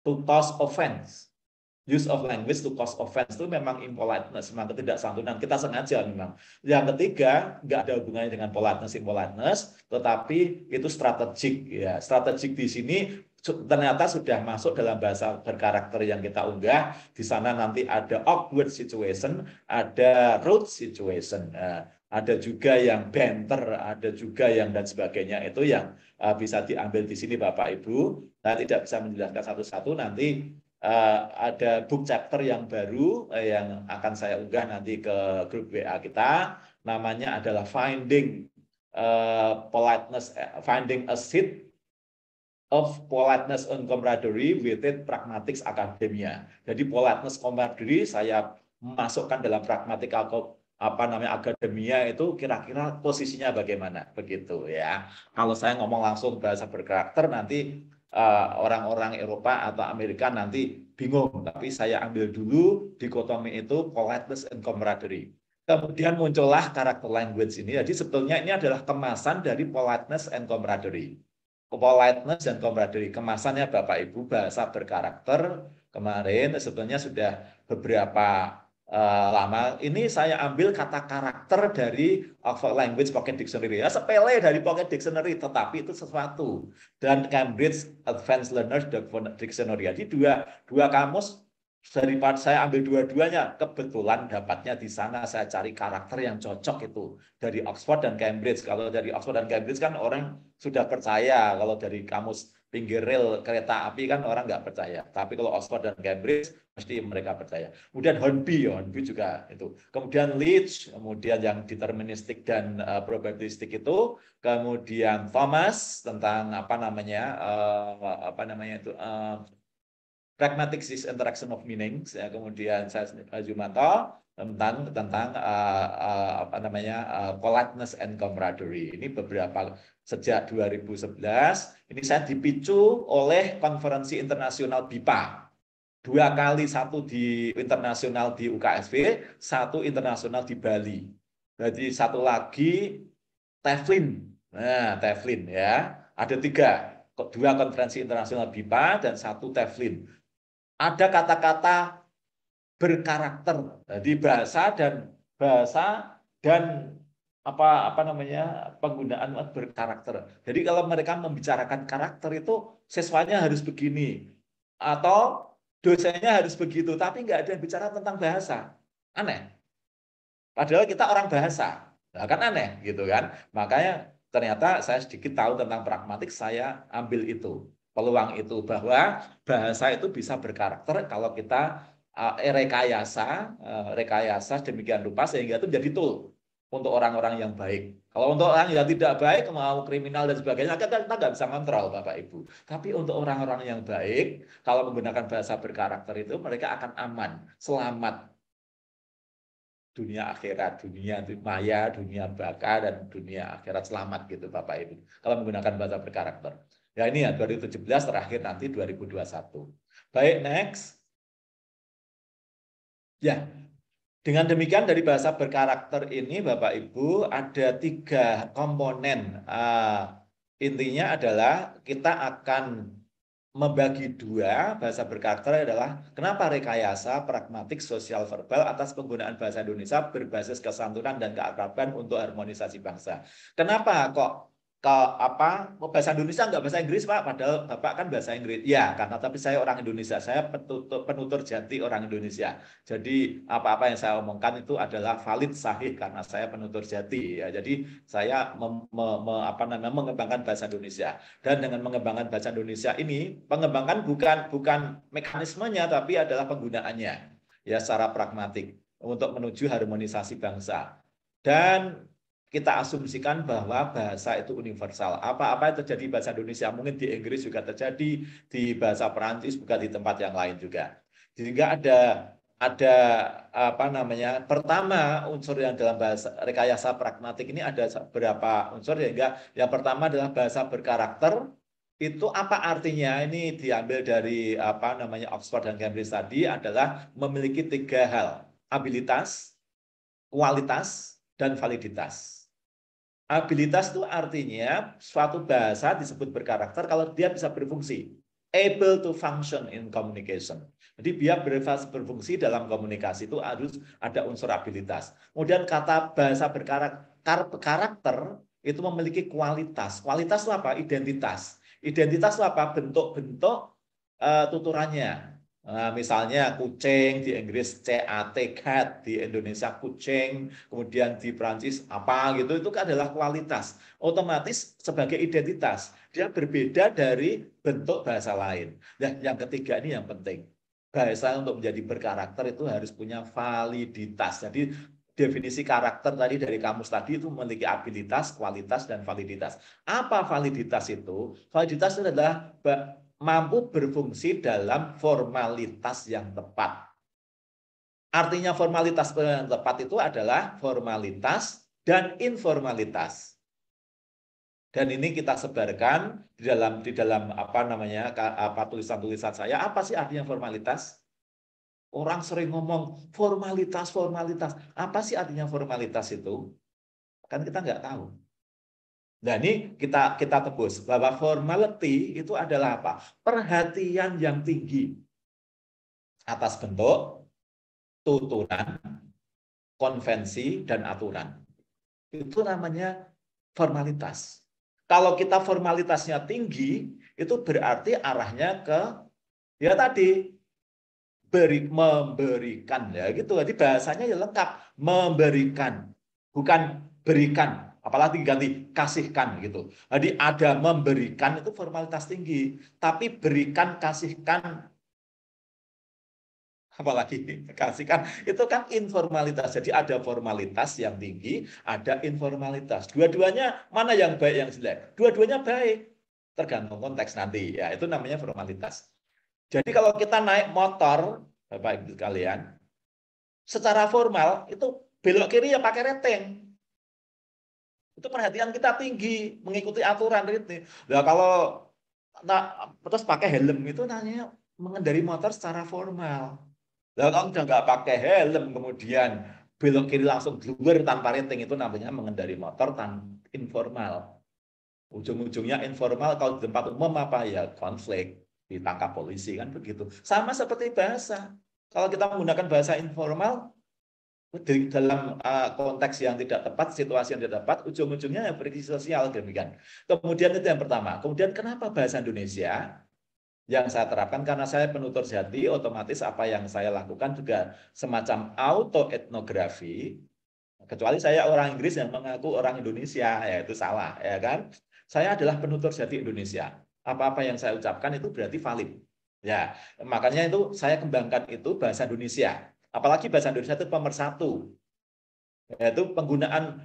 to cause offense use of language to cause offense itu memang impoliteness, memang ketidaksantunan. Kita sengaja memang. Yang ketiga, nggak ada hubungannya dengan politeness, impoliteness, tetapi itu strategik. Ya, strategik di sini ternyata sudah masuk dalam bahasa berkarakter yang kita unggah. Di sana nanti ada awkward situation, ada rude situation, ya. ada juga yang banter, ada juga yang dan sebagainya. Itu yang eh, bisa diambil di sini Bapak Ibu. Saya nah, tidak bisa menjelaskan satu-satu nanti uh, ada book chapter yang baru uh, yang akan saya unggah nanti ke grup WA kita. Namanya adalah Finding uh, Politeness, Finding a Seat of Politeness and Camaraderie with Pragmatics Academia. Jadi Politeness Camaraderie saya masukkan dalam Pragmatic apa namanya akademia itu kira-kira posisinya bagaimana begitu ya. Kalau saya ngomong langsung bahasa berkarakter nanti Eh, orang-orang uh, Eropa atau Amerika nanti bingung. Tapi saya ambil dulu dikotomi itu politeness and camaraderie. Kemudian muncullah karakter language ini. Jadi sebetulnya ini adalah kemasan dari politeness and camaraderie. Politeness dan camaraderie. Kemasannya Bapak Ibu bahasa berkarakter kemarin sebetulnya sudah beberapa uh, lama. Ini saya ambil kata karakter dari Oxford Language Pocket Dictionary. Ya, sepele dari Pocket Dictionary, tetapi itu sesuatu. Dan Cambridge Advanced Learners Dictionary. Jadi dua, dua kamus dari part saya ambil dua-duanya kebetulan dapatnya di sana saya cari karakter yang cocok itu dari Oxford dan Cambridge kalau dari Oxford dan Cambridge kan orang sudah percaya kalau dari kamus pinggir rel kereta api kan orang nggak percaya tapi kalau Oxford dan Cambridge pasti mereka percaya. Kemudian Hornby, ya, Hornby juga itu. Kemudian Leach, kemudian yang deterministik dan uh, probabilistik itu, kemudian Thomas tentang apa namanya uh, apa namanya itu uh, pragmatic is interaction of meanings, ya. kemudian saya Jumanto tentang tentang uh, uh, apa namanya uh, politeness and camaraderie. Ini beberapa sejak 2011 ini saya dipicu oleh konferensi internasional BIPA dua kali satu di internasional di UKSV, satu internasional di Bali. Jadi satu lagi Teflin. Nah, Teflin ya. Ada tiga, dua konferensi internasional BIPA dan satu Teflin. Ada kata-kata berkarakter. Jadi bahasa dan bahasa dan apa apa namanya penggunaan berkarakter. Jadi kalau mereka membicarakan karakter itu siswanya harus begini atau dosanya harus begitu, tapi nggak ada yang bicara tentang bahasa. Aneh. Padahal kita orang bahasa. Nah, kan aneh gitu kan. Makanya ternyata saya sedikit tahu tentang pragmatik, saya ambil itu. Peluang itu bahwa bahasa itu bisa berkarakter kalau kita eh, rekayasa, eh, rekayasa demikian rupa sehingga itu menjadi tool untuk orang-orang yang baik. Kalau untuk orang yang tidak baik, mau kriminal dan sebagainya, kita, nggak bisa kontrol, Bapak Ibu. Tapi untuk orang-orang yang baik, kalau menggunakan bahasa berkarakter itu, mereka akan aman, selamat. Dunia akhirat, dunia maya, dunia baka, dan dunia akhirat selamat gitu, Bapak Ibu. Kalau menggunakan bahasa berkarakter. Ya ini ya, 2017 terakhir nanti 2021. Baik, next. Ya, dengan demikian dari bahasa berkarakter ini Bapak Ibu ada tiga komponen. Uh, intinya adalah kita akan membagi dua bahasa berkarakter adalah kenapa rekayasa pragmatik sosial verbal atas penggunaan bahasa Indonesia berbasis kesantunan dan keakraban untuk harmonisasi bangsa. Kenapa kok ke apa bahasa Indonesia nggak bahasa Inggris pak padahal bapak kan bahasa Inggris ya karena tapi saya orang Indonesia saya penutur, penutur jati orang Indonesia jadi apa-apa yang saya omongkan itu adalah valid sahih karena saya penutur jati ya jadi saya mem, me, me, apa namanya mengembangkan bahasa Indonesia dan dengan mengembangkan bahasa Indonesia ini pengembangan bukan bukan mekanismenya tapi adalah penggunaannya ya secara pragmatik untuk menuju harmonisasi bangsa dan kita asumsikan bahwa bahasa itu universal. Apa-apa yang terjadi bahasa Indonesia mungkin di Inggris juga terjadi, di bahasa Perancis bukan di tempat yang lain juga. Sehingga ada ada apa namanya? Pertama, unsur yang dalam bahasa rekayasa pragmatik ini ada beberapa unsur sehingga yang pertama adalah bahasa berkarakter itu apa artinya ini diambil dari apa namanya Oxford dan Cambridge tadi adalah memiliki tiga hal, abilitas, kualitas, dan validitas Abilitas itu artinya suatu bahasa disebut berkarakter kalau dia bisa berfungsi. Able to function in communication. Jadi dia berfungsi dalam komunikasi itu harus ada unsur abilitas. Kemudian kata bahasa berkarakter itu memiliki kualitas. Kualitas itu apa? Identitas. Identitas itu apa? Bentuk-bentuk eh, tuturannya. Nah, misalnya kucing di Inggris CAT cat, di Indonesia kucing, kemudian di Prancis apa gitu itu adalah kualitas. Otomatis sebagai identitas, dia berbeda dari bentuk bahasa lain. Nah, yang ketiga ini yang penting. Bahasa untuk menjadi berkarakter itu harus punya validitas. Jadi definisi karakter tadi dari kamus tadi itu memiliki abilitas, kualitas, dan validitas. Apa validitas itu? Validitas itu adalah mampu berfungsi dalam formalitas yang tepat. Artinya formalitas yang tepat itu adalah formalitas dan informalitas. Dan ini kita sebarkan di dalam di dalam apa namanya apa tulisan-tulisan saya apa sih artinya formalitas? Orang sering ngomong formalitas formalitas. Apa sih artinya formalitas itu? Kan kita nggak tahu. Nah ini kita kita tebus bahwa formality itu adalah apa? Perhatian yang tinggi atas bentuk, tuturan, konvensi dan aturan. Itu namanya formalitas. Kalau kita formalitasnya tinggi, itu berarti arahnya ke ya tadi beri, memberikan ya gitu. Jadi bahasanya ya lengkap memberikan, bukan berikan apalagi ganti kasihkan gitu. Jadi ada memberikan itu formalitas tinggi, tapi berikan kasihkan apalagi kasihkan itu kan informalitas. Jadi ada formalitas yang tinggi, ada informalitas. Dua-duanya mana yang baik yang jelek? Dua-duanya baik. Tergantung konteks nanti ya, itu namanya formalitas. Jadi kalau kita naik motor, Bapak Ibu sekalian, secara formal itu belok kiri ya pakai reteng, itu perhatian kita tinggi mengikuti aturan itu. Nah kalau nah, terus pakai helm itu nanya mengendari motor secara formal. Nah kalau udah nggak pakai helm kemudian belok kiri langsung keluar tanpa rating itu namanya mengendari motor tan informal. Ujung-ujungnya informal kalau di tempat umum apa ya konflik ditangkap polisi kan begitu. Sama seperti bahasa. Kalau kita menggunakan bahasa informal, dalam uh, konteks yang tidak tepat, situasi yang tidak tepat, ujung-ujungnya friksi ya sosial demikian. Kemudian itu yang pertama. Kemudian kenapa bahasa Indonesia yang saya terapkan karena saya penutur jati, otomatis apa yang saya lakukan juga semacam auto autoetnografi. Kecuali saya orang Inggris yang mengaku orang Indonesia, ya itu salah, ya kan? Saya adalah penutur jati Indonesia. Apa-apa yang saya ucapkan itu berarti valid. Ya, makanya itu saya kembangkan itu bahasa Indonesia Apalagi bahasa Indonesia itu pemersatu. Yaitu penggunaan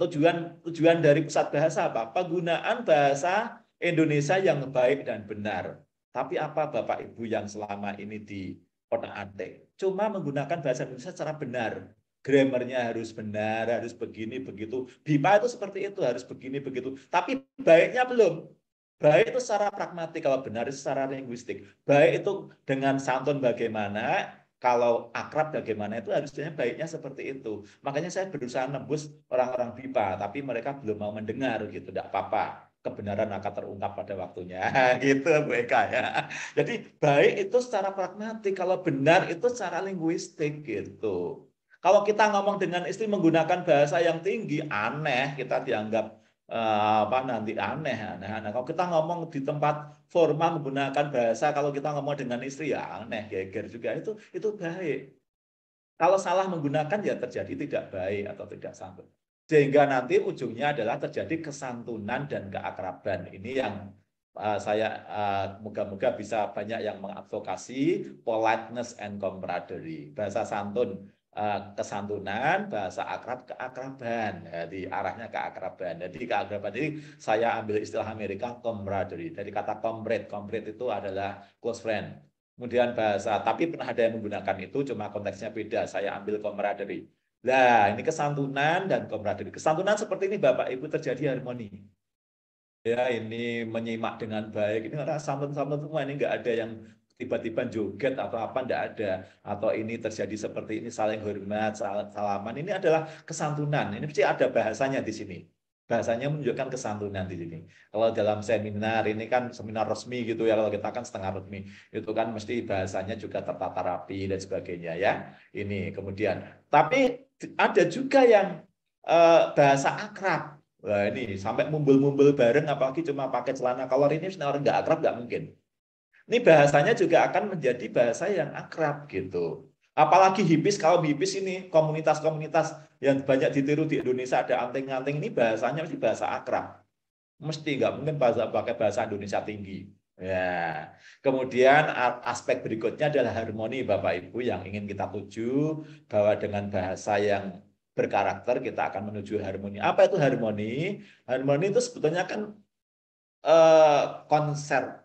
tujuan tujuan dari pusat bahasa apa? Penggunaan bahasa Indonesia yang baik dan benar. Tapi apa Bapak Ibu yang selama ini di otak antik? Cuma menggunakan bahasa Indonesia secara benar, grammarnya harus benar, harus begini, begitu. BIPA itu seperti itu, harus begini, begitu. Tapi baiknya belum. Baik itu secara pragmatik, kalau benar secara linguistik. Baik itu dengan santun bagaimana, kalau akrab bagaimana itu harusnya baiknya seperti itu. Makanya saya berusaha nembus orang-orang BIPA, tapi mereka belum mau mendengar gitu, tidak apa-apa. Kebenaran akan terungkap pada waktunya, gitu Bu ya. Jadi baik itu secara pragmatik, kalau benar itu secara linguistik gitu. Kalau kita ngomong dengan istri menggunakan bahasa yang tinggi, aneh kita dianggap Eh, apa nanti aneh aneh, aneh. kalau kita ngomong di tempat formal menggunakan bahasa kalau kita ngomong dengan istri ya aneh geger juga itu itu baik kalau salah menggunakan ya terjadi tidak baik atau tidak santun sehingga nanti ujungnya adalah terjadi kesantunan dan keakraban ini yang uh, saya moga eh, moga-moga bisa banyak yang mengadvokasi politeness and camaraderie bahasa santun Eh, kesantunan, bahasa akrab keakraban. Jadi nah, arahnya keakraban. Jadi keakraban jadi saya ambil istilah Amerika camaraderie. Dari kata comrade, comrade itu adalah close friend. Kemudian bahasa, tapi pernah ada yang menggunakan itu, cuma konteksnya beda. Saya ambil camaraderie. Nah, ini kesantunan dan camaraderie. Kesantunan seperti ini Bapak Ibu terjadi harmoni. Ya, ini menyimak dengan baik. Ini karena santun-santun semua ini nggak ada yang tiba-tiba joget atau apa ndak ada atau ini terjadi seperti ini saling hormat sal salaman ini adalah kesantunan ini pasti ada bahasanya di sini bahasanya menunjukkan kesantunan di sini kalau dalam seminar ini kan seminar resmi gitu ya kalau kita kan setengah resmi itu kan mesti bahasanya juga tertata rapi dan sebagainya ya ini kemudian tapi ada juga yang eh, bahasa akrab Wah ini sampai mumbul-mumbul bareng apalagi cuma pakai celana kolor ini sebenarnya nggak akrab nggak mungkin ini bahasanya juga akan menjadi bahasa yang akrab gitu. Apalagi hipis, kalau hipis ini komunitas-komunitas yang banyak ditiru di Indonesia ada anting-anting ini bahasanya mesti bahasa akrab. Mesti nggak mungkin bahasa pakai bahasa Indonesia tinggi. Ya. Kemudian aspek berikutnya adalah harmoni Bapak Ibu yang ingin kita tuju bahwa dengan bahasa yang berkarakter kita akan menuju harmoni. Apa itu harmoni? Harmoni itu sebetulnya kan eh, konsep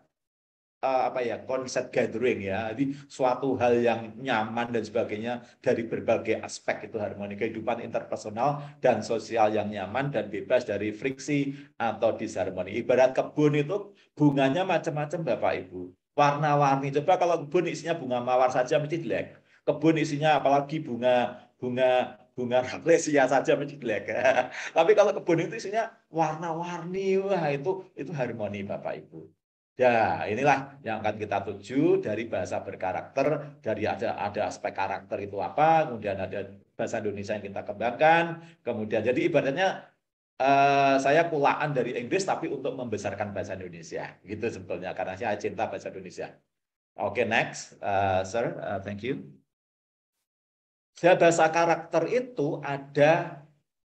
uh, apa ya konsep gathering ya jadi suatu hal yang nyaman dan sebagainya dari berbagai aspek itu harmoni kehidupan interpersonal dan sosial yang nyaman dan bebas dari friksi atau disharmoni ibarat kebun itu bunganya macam-macam bapak ibu warna-warni coba kalau kebun isinya bunga mawar saja mesti jelek kebun isinya apalagi bunga bunga bunga rafflesia saja menjadi jelek. Tapi kalau kebun itu isinya warna-warni, wah itu itu harmoni Bapak Ibu. Ya, inilah yang akan kita tuju dari bahasa berkarakter, dari ada ada aspek karakter itu apa, kemudian ada bahasa Indonesia yang kita kembangkan, kemudian jadi ibaratnya uh, saya kulaan dari Inggris tapi untuk membesarkan bahasa Indonesia, gitu sebetulnya karena saya cinta bahasa Indonesia. Oke, okay, next, uh, sir, uh, thank you. Ya, bahasa karakter itu ada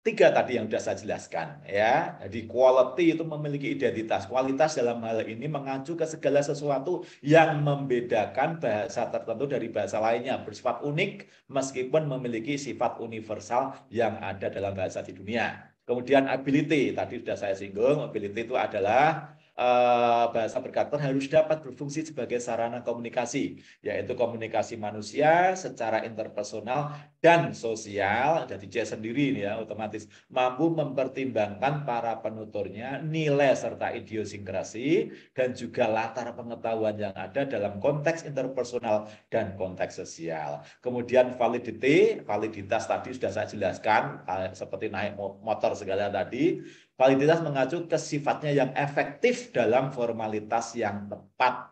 tiga tadi yang sudah saya jelaskan ya. Jadi quality itu memiliki identitas. Kualitas dalam hal ini mengacu ke segala sesuatu yang membedakan bahasa tertentu dari bahasa lainnya, bersifat unik meskipun memiliki sifat universal yang ada dalam bahasa di dunia. Kemudian ability tadi sudah saya singgung, ability itu adalah Eh, bahasa berkarakter harus dapat berfungsi sebagai sarana komunikasi, yaitu komunikasi manusia secara interpersonal dan sosial. Jadi C sendiri ini ya otomatis mampu mempertimbangkan para penuturnya nilai serta idiosinkrasi dan juga latar pengetahuan yang ada dalam konteks interpersonal dan konteks sosial. Kemudian validity, validitas tadi sudah saya jelaskan seperti naik motor segala tadi Validitas mengacu ke sifatnya yang efektif dalam formalitas yang tepat.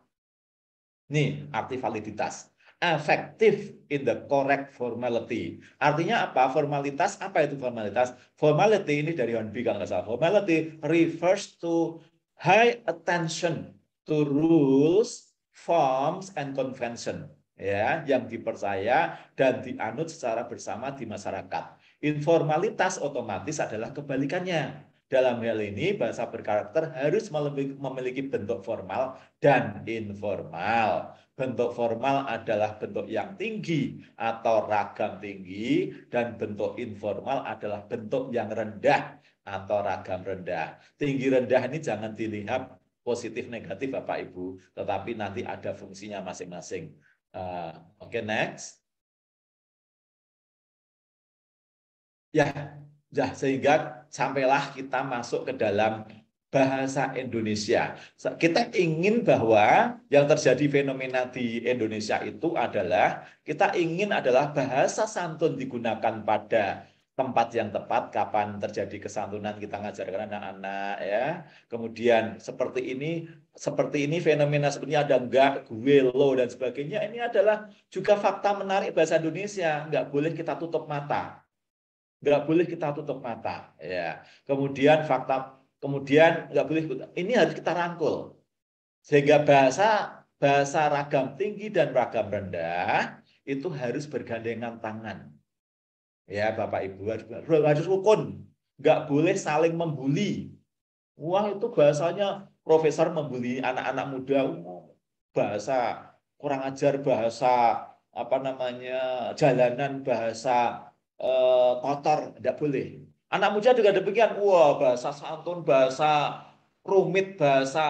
Nih, arti validitas. Efektif in the correct formality. Artinya apa? Formalitas, apa itu formalitas? Formality ini dari Hornby kalau nggak salah. Formality refers to high attention to rules, forms, and convention ya yang dipercaya dan dianut secara bersama di masyarakat. Informalitas otomatis adalah kebalikannya. Dalam hal ini, bahasa berkarakter harus memiliki bentuk formal dan informal. Bentuk formal adalah bentuk yang tinggi atau ragam tinggi, dan bentuk informal adalah bentuk yang rendah atau ragam rendah. Tinggi rendah ini jangan dilihat positif negatif Bapak Ibu, tetapi nanti ada fungsinya masing-masing. Uh, Oke, okay, next. Ya, Nah, sehingga sampailah kita masuk ke dalam bahasa Indonesia. Kita ingin bahwa yang terjadi fenomena di Indonesia itu adalah kita ingin adalah bahasa santun digunakan pada tempat yang tepat kapan terjadi kesantunan kita ngajarkan anak-anak ya kemudian seperti ini seperti ini fenomena sebenarnya ada enggak gue lo dan sebagainya ini adalah juga fakta menarik bahasa Indonesia nggak boleh kita tutup mata nggak boleh kita tutup mata. Ya. Kemudian fakta, kemudian nggak boleh ini harus kita rangkul sehingga bahasa bahasa ragam tinggi dan ragam rendah itu harus bergandengan tangan. Ya, Bapak Ibu harus, harus rukun. Nggak boleh saling membuli. Wah, itu bahasanya profesor membuli anak-anak muda. Uh, bahasa kurang ajar, bahasa apa namanya, jalanan, bahasa Eh, kotor, tidak boleh. Anak muda juga demikian, wah bahasa santun, bahasa rumit, bahasa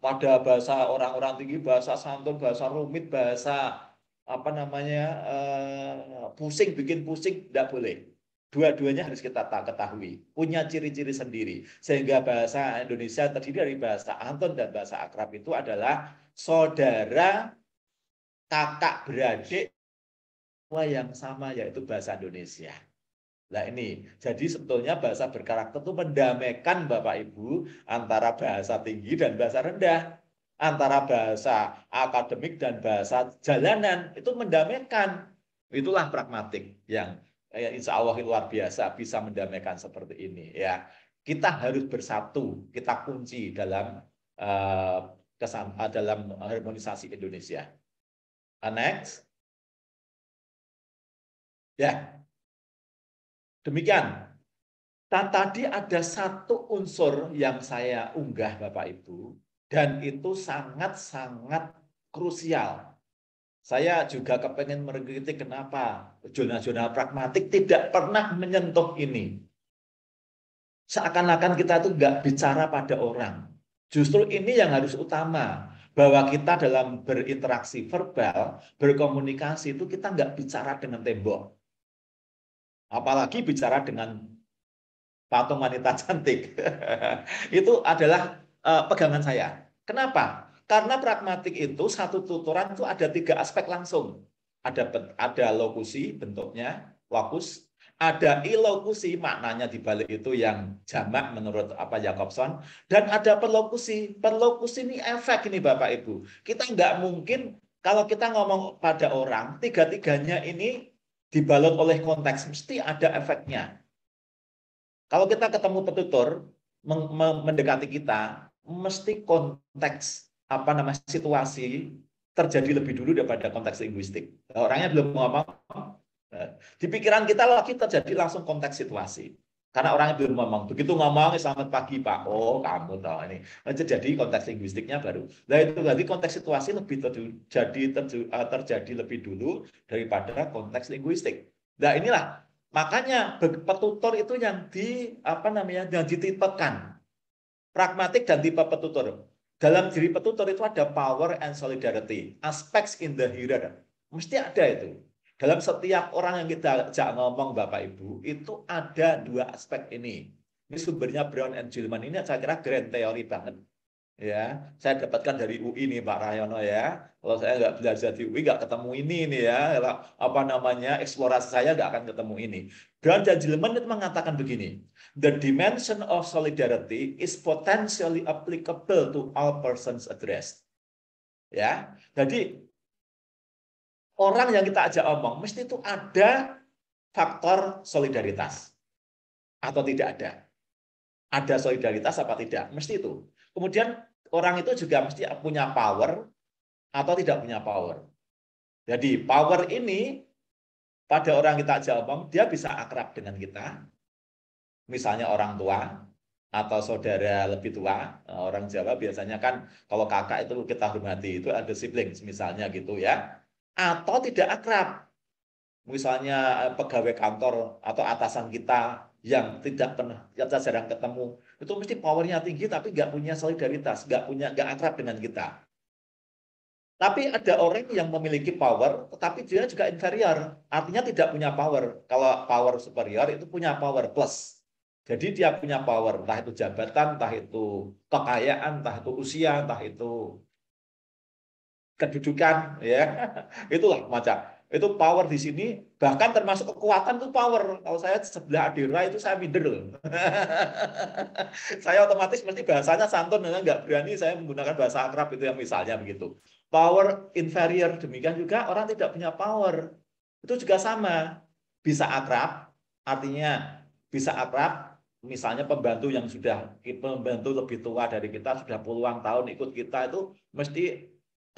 pada bahasa orang-orang tinggi, bahasa santun, bahasa rumit, bahasa apa namanya uh, pusing, bikin pusing, tidak boleh. Dua-duanya harus kita ketahui, punya ciri-ciri sendiri. Sehingga bahasa Indonesia terdiri dari bahasa Anton dan bahasa Akrab itu adalah saudara kakak beradik yang sama yaitu bahasa Indonesia. Nah ini, jadi sebetulnya bahasa berkarakter itu mendamaikan Bapak Ibu antara bahasa tinggi dan bahasa rendah. Antara bahasa akademik dan bahasa jalanan, itu mendamaikan. Itulah pragmatik yang ya, insya Allah luar biasa bisa mendamaikan seperti ini. ya Kita harus bersatu, kita kunci dalam uh, eh, kesan, dalam harmonisasi Indonesia. Uh, next. Ya. Demikian. Dan tadi ada satu unsur yang saya unggah Bapak Ibu dan itu sangat-sangat krusial. Saya juga kepengen mengkritik kenapa jurnal-jurnal pragmatik tidak pernah menyentuh ini. Seakan-akan kita itu nggak bicara pada orang. Justru ini yang harus utama bahwa kita dalam berinteraksi verbal, berkomunikasi itu kita nggak bicara dengan tembok Apalagi bicara dengan patung wanita cantik. itu adalah uh, pegangan saya. Kenapa? Karena pragmatik itu satu tuturan itu ada tiga aspek langsung. Ada ada lokusi bentuknya, lokus, ada ilokusi maknanya di balik itu yang jamak menurut apa Jacobson dan ada perlokusi. Perlokusi ini efek ini Bapak Ibu. Kita nggak mungkin kalau kita ngomong pada orang tiga-tiganya ini dibalut oleh konteks, mesti ada efeknya. Kalau kita ketemu petutur mendekati kita, mesti konteks apa nama situasi terjadi lebih dulu daripada konteks linguistik. Orangnya belum ngomong, di pikiran kita lagi terjadi langsung konteks situasi. Karena orang itu ngomong, begitu ngomong selamat pagi Pak, oh kamu tahu ini. Nah, jadi konteks linguistiknya baru. Nah itu berarti konteks situasi lebih terjadi eh, terjadi lebih dulu daripada konteks linguistik. Nah inilah makanya petutur itu yang di apa namanya yang dititipkan pragmatik dan tipe petutur. Dalam diri petutur itu ada power and solidarity, aspects in the hierarchy. Mesti ada itu dalam setiap orang yang kita ajak ngomong Bapak Ibu itu ada dua aspek ini. Ini sumbernya Brown and Gilman ini saya kira grand teori banget. Ya, saya dapatkan dari UI nih Pak Rayono ya. Kalau saya nggak belajar di UI nggak ketemu ini ini ya. Kalau apa namanya eksplorasi saya nggak akan ketemu ini. Brown and Gilman itu mengatakan begini, the dimension of solidarity is potentially applicable to all persons addressed. Ya, jadi orang yang kita ajak omong, mesti itu ada faktor solidaritas atau tidak ada. Ada solidaritas apa tidak? Mesti itu. Kemudian orang itu juga mesti punya power atau tidak punya power. Jadi power ini pada orang kita ajak omong, dia bisa akrab dengan kita. Misalnya orang tua atau saudara lebih tua. Orang Jawa biasanya kan kalau kakak itu kita hormati, itu ada siblings misalnya gitu ya atau tidak akrab. Misalnya eh, pegawai kantor atau atasan kita yang tidak pernah kita jarang ketemu itu mesti powernya tinggi tapi nggak punya solidaritas nggak punya nggak akrab dengan kita tapi ada orang yang memiliki power tetapi dia juga inferior artinya tidak punya power kalau power superior itu punya power plus jadi dia punya power entah itu jabatan entah itu kekayaan entah itu usia entah itu kedudukan ya itulah macam itu power di sini bahkan termasuk kekuatan itu power kalau saya sebelah Adira itu saya minder saya otomatis mesti bahasanya santun dengan nggak berani saya menggunakan bahasa akrab itu yang misalnya begitu power inferior demikian juga orang tidak punya power itu juga sama bisa akrab artinya bisa akrab misalnya pembantu yang sudah pembantu lebih tua dari kita sudah puluhan tahun ikut kita itu mesti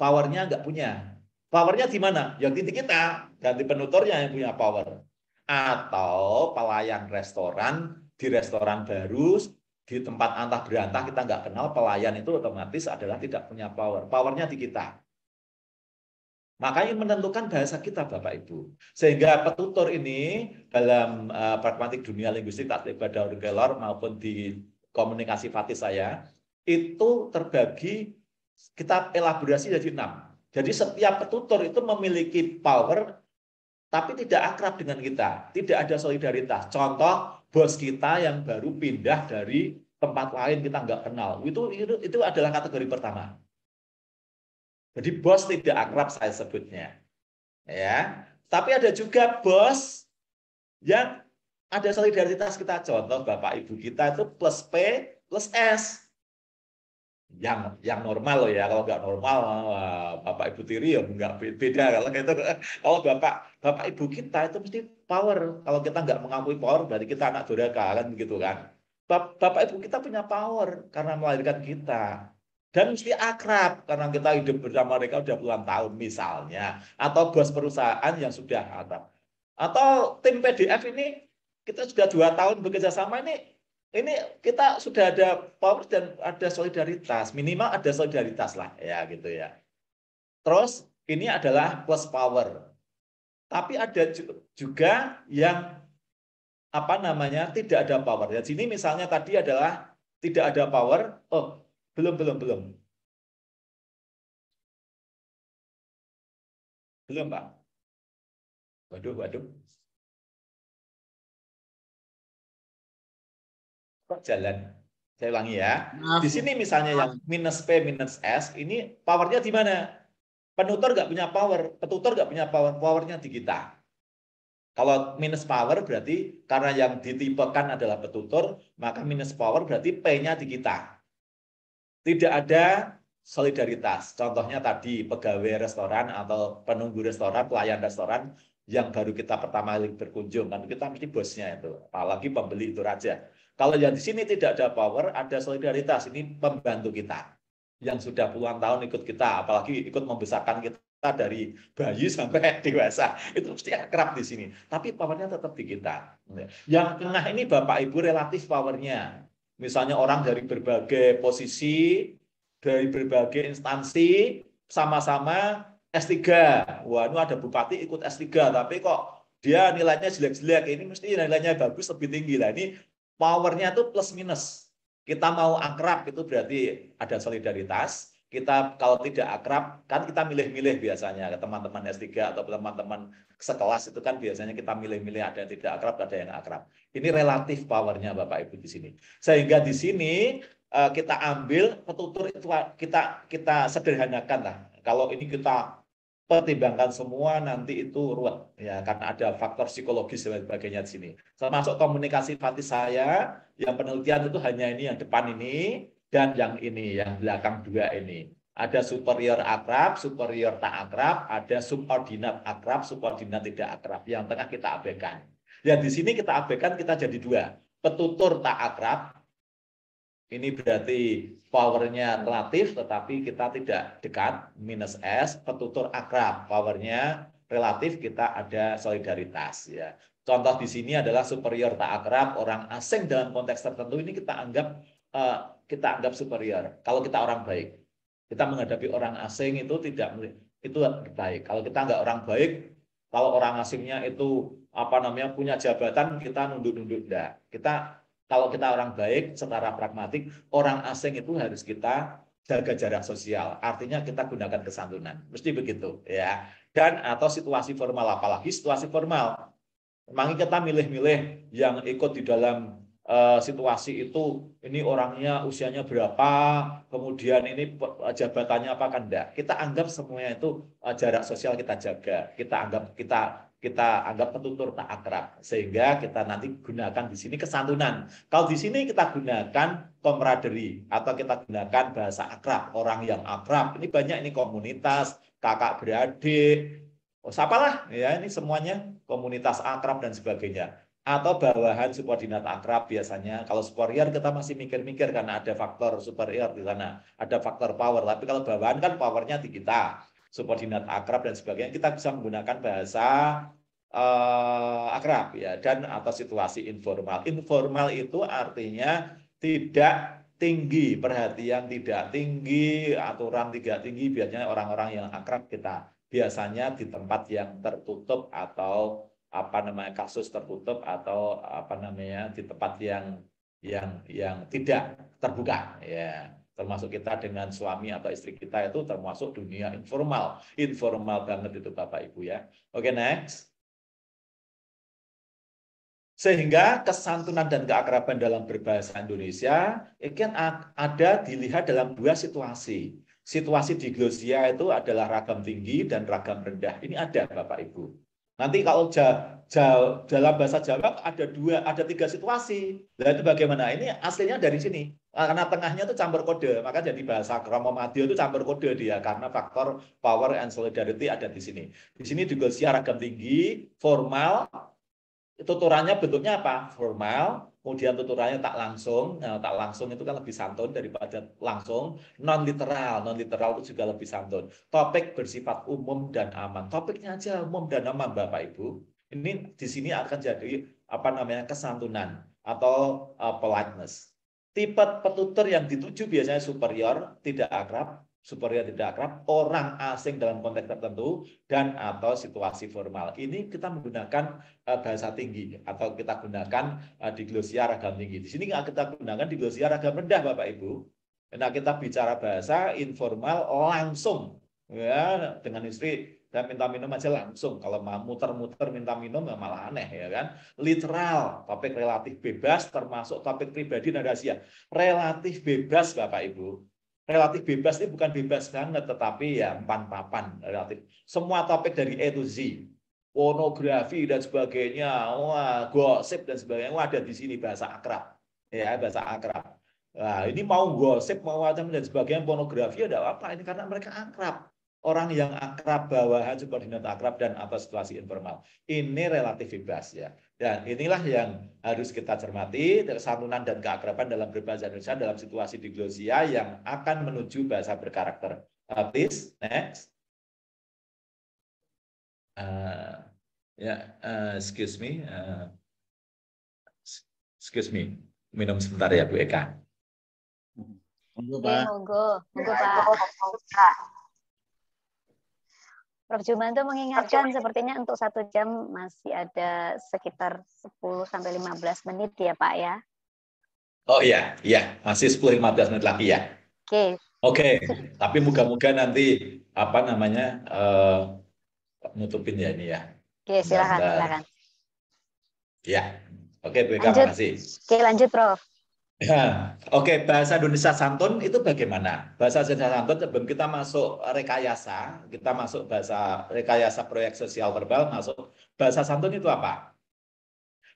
powernya nggak punya. Powernya di mana? Ya titik kita, ganti penuturnya yang punya power. Atau pelayan restoran di restoran baru di tempat antah berantah kita nggak kenal pelayan itu otomatis adalah tidak punya power. Powernya di kita. Makanya menentukan bahasa kita Bapak Ibu. Sehingga petutur ini dalam uh, pragmatik dunia linguistik tatlib daur gelor maupun di komunikasi Fatih saya itu terbagi kita elaborasi jadi enam. Jadi setiap petutur itu memiliki power, tapi tidak akrab dengan kita. Tidak ada solidaritas. Contoh, bos kita yang baru pindah dari tempat lain kita nggak kenal. Itu, itu, itu adalah kategori pertama. Jadi bos tidak akrab saya sebutnya. ya. Tapi ada juga bos yang ada solidaritas kita. Contoh, Bapak Ibu kita itu plus P plus S yang yang normal loh ya kalau nggak normal bapak ibu tiri ya nggak beda kalau gitu kalau bapak bapak ibu kita itu mesti power kalau kita nggak mengakui power berarti kita anak durhaka kan gitu kan bapak ibu kita punya power karena melahirkan kita dan mesti akrab karena kita hidup bersama mereka udah puluhan tahun misalnya atau bos perusahaan yang sudah akrab atau tim PDF ini kita sudah dua tahun bekerja sama ini ini kita sudah ada power dan ada solidaritas, minimal ada solidaritas lah ya gitu ya. Terus ini adalah plus power. Tapi ada juga yang apa namanya tidak ada power. Ya sini misalnya tadi adalah tidak ada power. Oh, belum belum belum. Belum, Pak. Waduh, waduh. kok jalan? Saya ulangi ya. Di sini misalnya yang minus P minus S, ini powernya di mana? Penutur nggak punya power, petutur nggak punya power, powernya di kita. Kalau minus power berarti karena yang ditipekan adalah petutur, maka minus power berarti P-nya di kita. Tidak ada solidaritas. Contohnya tadi pegawai restoran atau penunggu restoran, pelayan restoran yang baru kita pertama kali berkunjung kan kita mesti bosnya itu apalagi pembeli itu raja kalau yang di sini tidak ada power, ada solidaritas. Ini pembantu kita yang sudah puluhan tahun ikut kita, apalagi ikut membesarkan kita dari bayi sampai dewasa itu mesti akrab di sini. Tapi powernya tetap di kita. Yang tengah ini bapak ibu relatif powernya. Misalnya orang dari berbagai posisi, dari berbagai instansi, sama-sama S3. Wah, ini ada bupati ikut S3, tapi kok dia nilainya jelek-jelek. Ini mesti nilainya bagus lebih tinggi lah. Ini powernya itu plus minus. Kita mau akrab itu berarti ada solidaritas. Kita kalau tidak akrab kan kita milih-milih biasanya teman-teman S3 atau teman-teman sekelas itu kan biasanya kita milih-milih ada yang tidak akrab, ada yang akrab. Ini relatif powernya Bapak Ibu di sini. Sehingga di sini eh, kita ambil petutur itu kita kita sederhanakan lah. Kalau ini kita pertimbangkan semua nanti itu ruwet ya karena ada faktor psikologis dan sebagainya di sini. Termasuk komunikasi pati saya yang penelitian itu hanya ini yang depan ini dan yang ini yang belakang dua ini. Ada superior akrab, superior tak akrab, ada subordinat akrab, subordinat tidak akrab. Yang tengah kita abaikan. Ya di sini kita abaikan kita jadi dua. Petutur tak akrab ini berarti powernya relatif tetapi kita tidak dekat, minus S, petutur akrab. Powernya relatif kita ada solidaritas. ya. Contoh di sini adalah superior tak akrab, orang asing dalam konteks tertentu ini kita anggap uh, kita anggap superior. Kalau kita orang baik, kita menghadapi orang asing itu tidak itu baik. Kalau kita nggak orang baik, kalau orang asingnya itu apa namanya punya jabatan kita nunduk-nunduk enggak. Kita kalau kita orang baik, secara pragmatik, orang asing itu harus kita jaga jarak sosial. Artinya kita gunakan kesantunan. Mesti begitu ya. Dan atau situasi formal apalagi situasi formal. Memang kita milih-milih yang ikut di dalam uh, situasi itu ini orangnya usianya berapa, kemudian ini jabatannya apa kan enggak. Kita anggap semuanya itu uh, jarak sosial kita jaga. Kita anggap kita kita anggap penutur tak akrab sehingga kita nanti gunakan di sini kesantunan. Kalau di sini kita gunakan komraderi atau kita gunakan bahasa akrab, orang yang akrab. Ini banyak ini komunitas, kakak beradik, oh siapalah ya ini semuanya komunitas akrab dan sebagainya. Atau bawahan subordinat akrab biasanya. Kalau superior kita masih mikir-mikir karena ada faktor superior di sana, ada faktor power. Tapi kalau bawahan kan powernya di kita subordinat akrab dan sebagainya, kita bisa menggunakan bahasa uh, akrab ya dan atau situasi informal. Informal itu artinya tidak tinggi, perhatian tidak tinggi, aturan tidak tinggi, biasanya orang-orang yang akrab kita biasanya di tempat yang tertutup atau apa namanya kasus tertutup atau apa namanya di tempat yang yang yang tidak terbuka ya termasuk kita dengan suami atau istri kita itu termasuk dunia informal. Informal banget itu Bapak Ibu ya. Oke, okay, next. Sehingga kesantunan dan keakraban dalam berbahasa Indonesia ikan ada dilihat dalam dua situasi. Situasi di glosia itu adalah ragam tinggi dan ragam rendah. Ini ada Bapak Ibu. Nanti kalau ja, ja, dalam bahasa Jawa ada dua, ada tiga situasi. Nah, itu bagaimana? Ini aslinya dari sini. Karena tengahnya itu campur kode, maka jadi bahasa Kromo Madio itu campur kode dia karena faktor power and solidarity ada di sini. Di sini juga siaragam tinggi, formal, tuturannya bentuknya apa? Formal, kemudian tuturannya tak langsung. Nah, tak langsung itu kan lebih santun daripada langsung. Non literal, non literal itu juga lebih santun. Topik bersifat umum dan aman. Topiknya aja umum dan aman, Bapak Ibu. Ini di sini akan jadi apa namanya kesantunan atau uh, politeness. Tipe petutur yang dituju biasanya superior, tidak akrab, supaya tidak akrab, orang asing dalam konteks tertentu, dan atau situasi formal. Ini kita menggunakan eh, bahasa tinggi atau kita gunakan eh, di glosia ragam tinggi. Di sini kita gunakan di glosia ragam rendah, Bapak Ibu. Nah, kita bicara bahasa informal langsung ya dengan istri dan minta minum aja langsung. Kalau mau muter-muter minta minum ya malah aneh ya kan. Literal, topik relatif bebas termasuk topik pribadi dan rahasia. Relatif bebas Bapak Ibu relatif bebas ini bukan bebas banget, tetapi ya empan papan relatif. Semua topik dari A to Z, pornografi dan sebagainya, wah gosip dan sebagainya, wah ada di sini bahasa akrab, ya bahasa akrab. Nah, ini mau gosip, mau macam dan sebagainya, pornografi ada apa? Ini karena mereka akrab orang yang akrab bawahan subordinat akrab dan atau situasi informal. Ini relatif bebas ya. Dan inilah yang harus kita cermati santunan dan keakraban dalam berbahasa Indonesia dalam situasi diglosia yang akan menuju bahasa berkarakter. Uh, please next. Uh, ya, yeah, uh, excuse me. Uh, excuse me. Minum sebentar ya Bu Eka. Monggo Pak. Iya, monggo Pak. Prof. Jumanto mengingatkan sepertinya untuk satu jam masih ada sekitar 10 sampai 15 menit ya Pak ya. Oh iya, iya, masih 10 15 menit lagi ya. Oke. Okay. Oke, okay. tapi moga-moga nanti apa namanya uh, nutupin ya ini ya. Oke, okay, silakan, Iya. silakan. Ya. Oke, terima kasih. Oke, lanjut Prof. Ya, oke bahasa Indonesia santun itu bagaimana? Bahasa Indonesia santun sebelum kita masuk rekayasa, kita masuk bahasa rekayasa proyek sosial verbal masuk bahasa santun itu apa?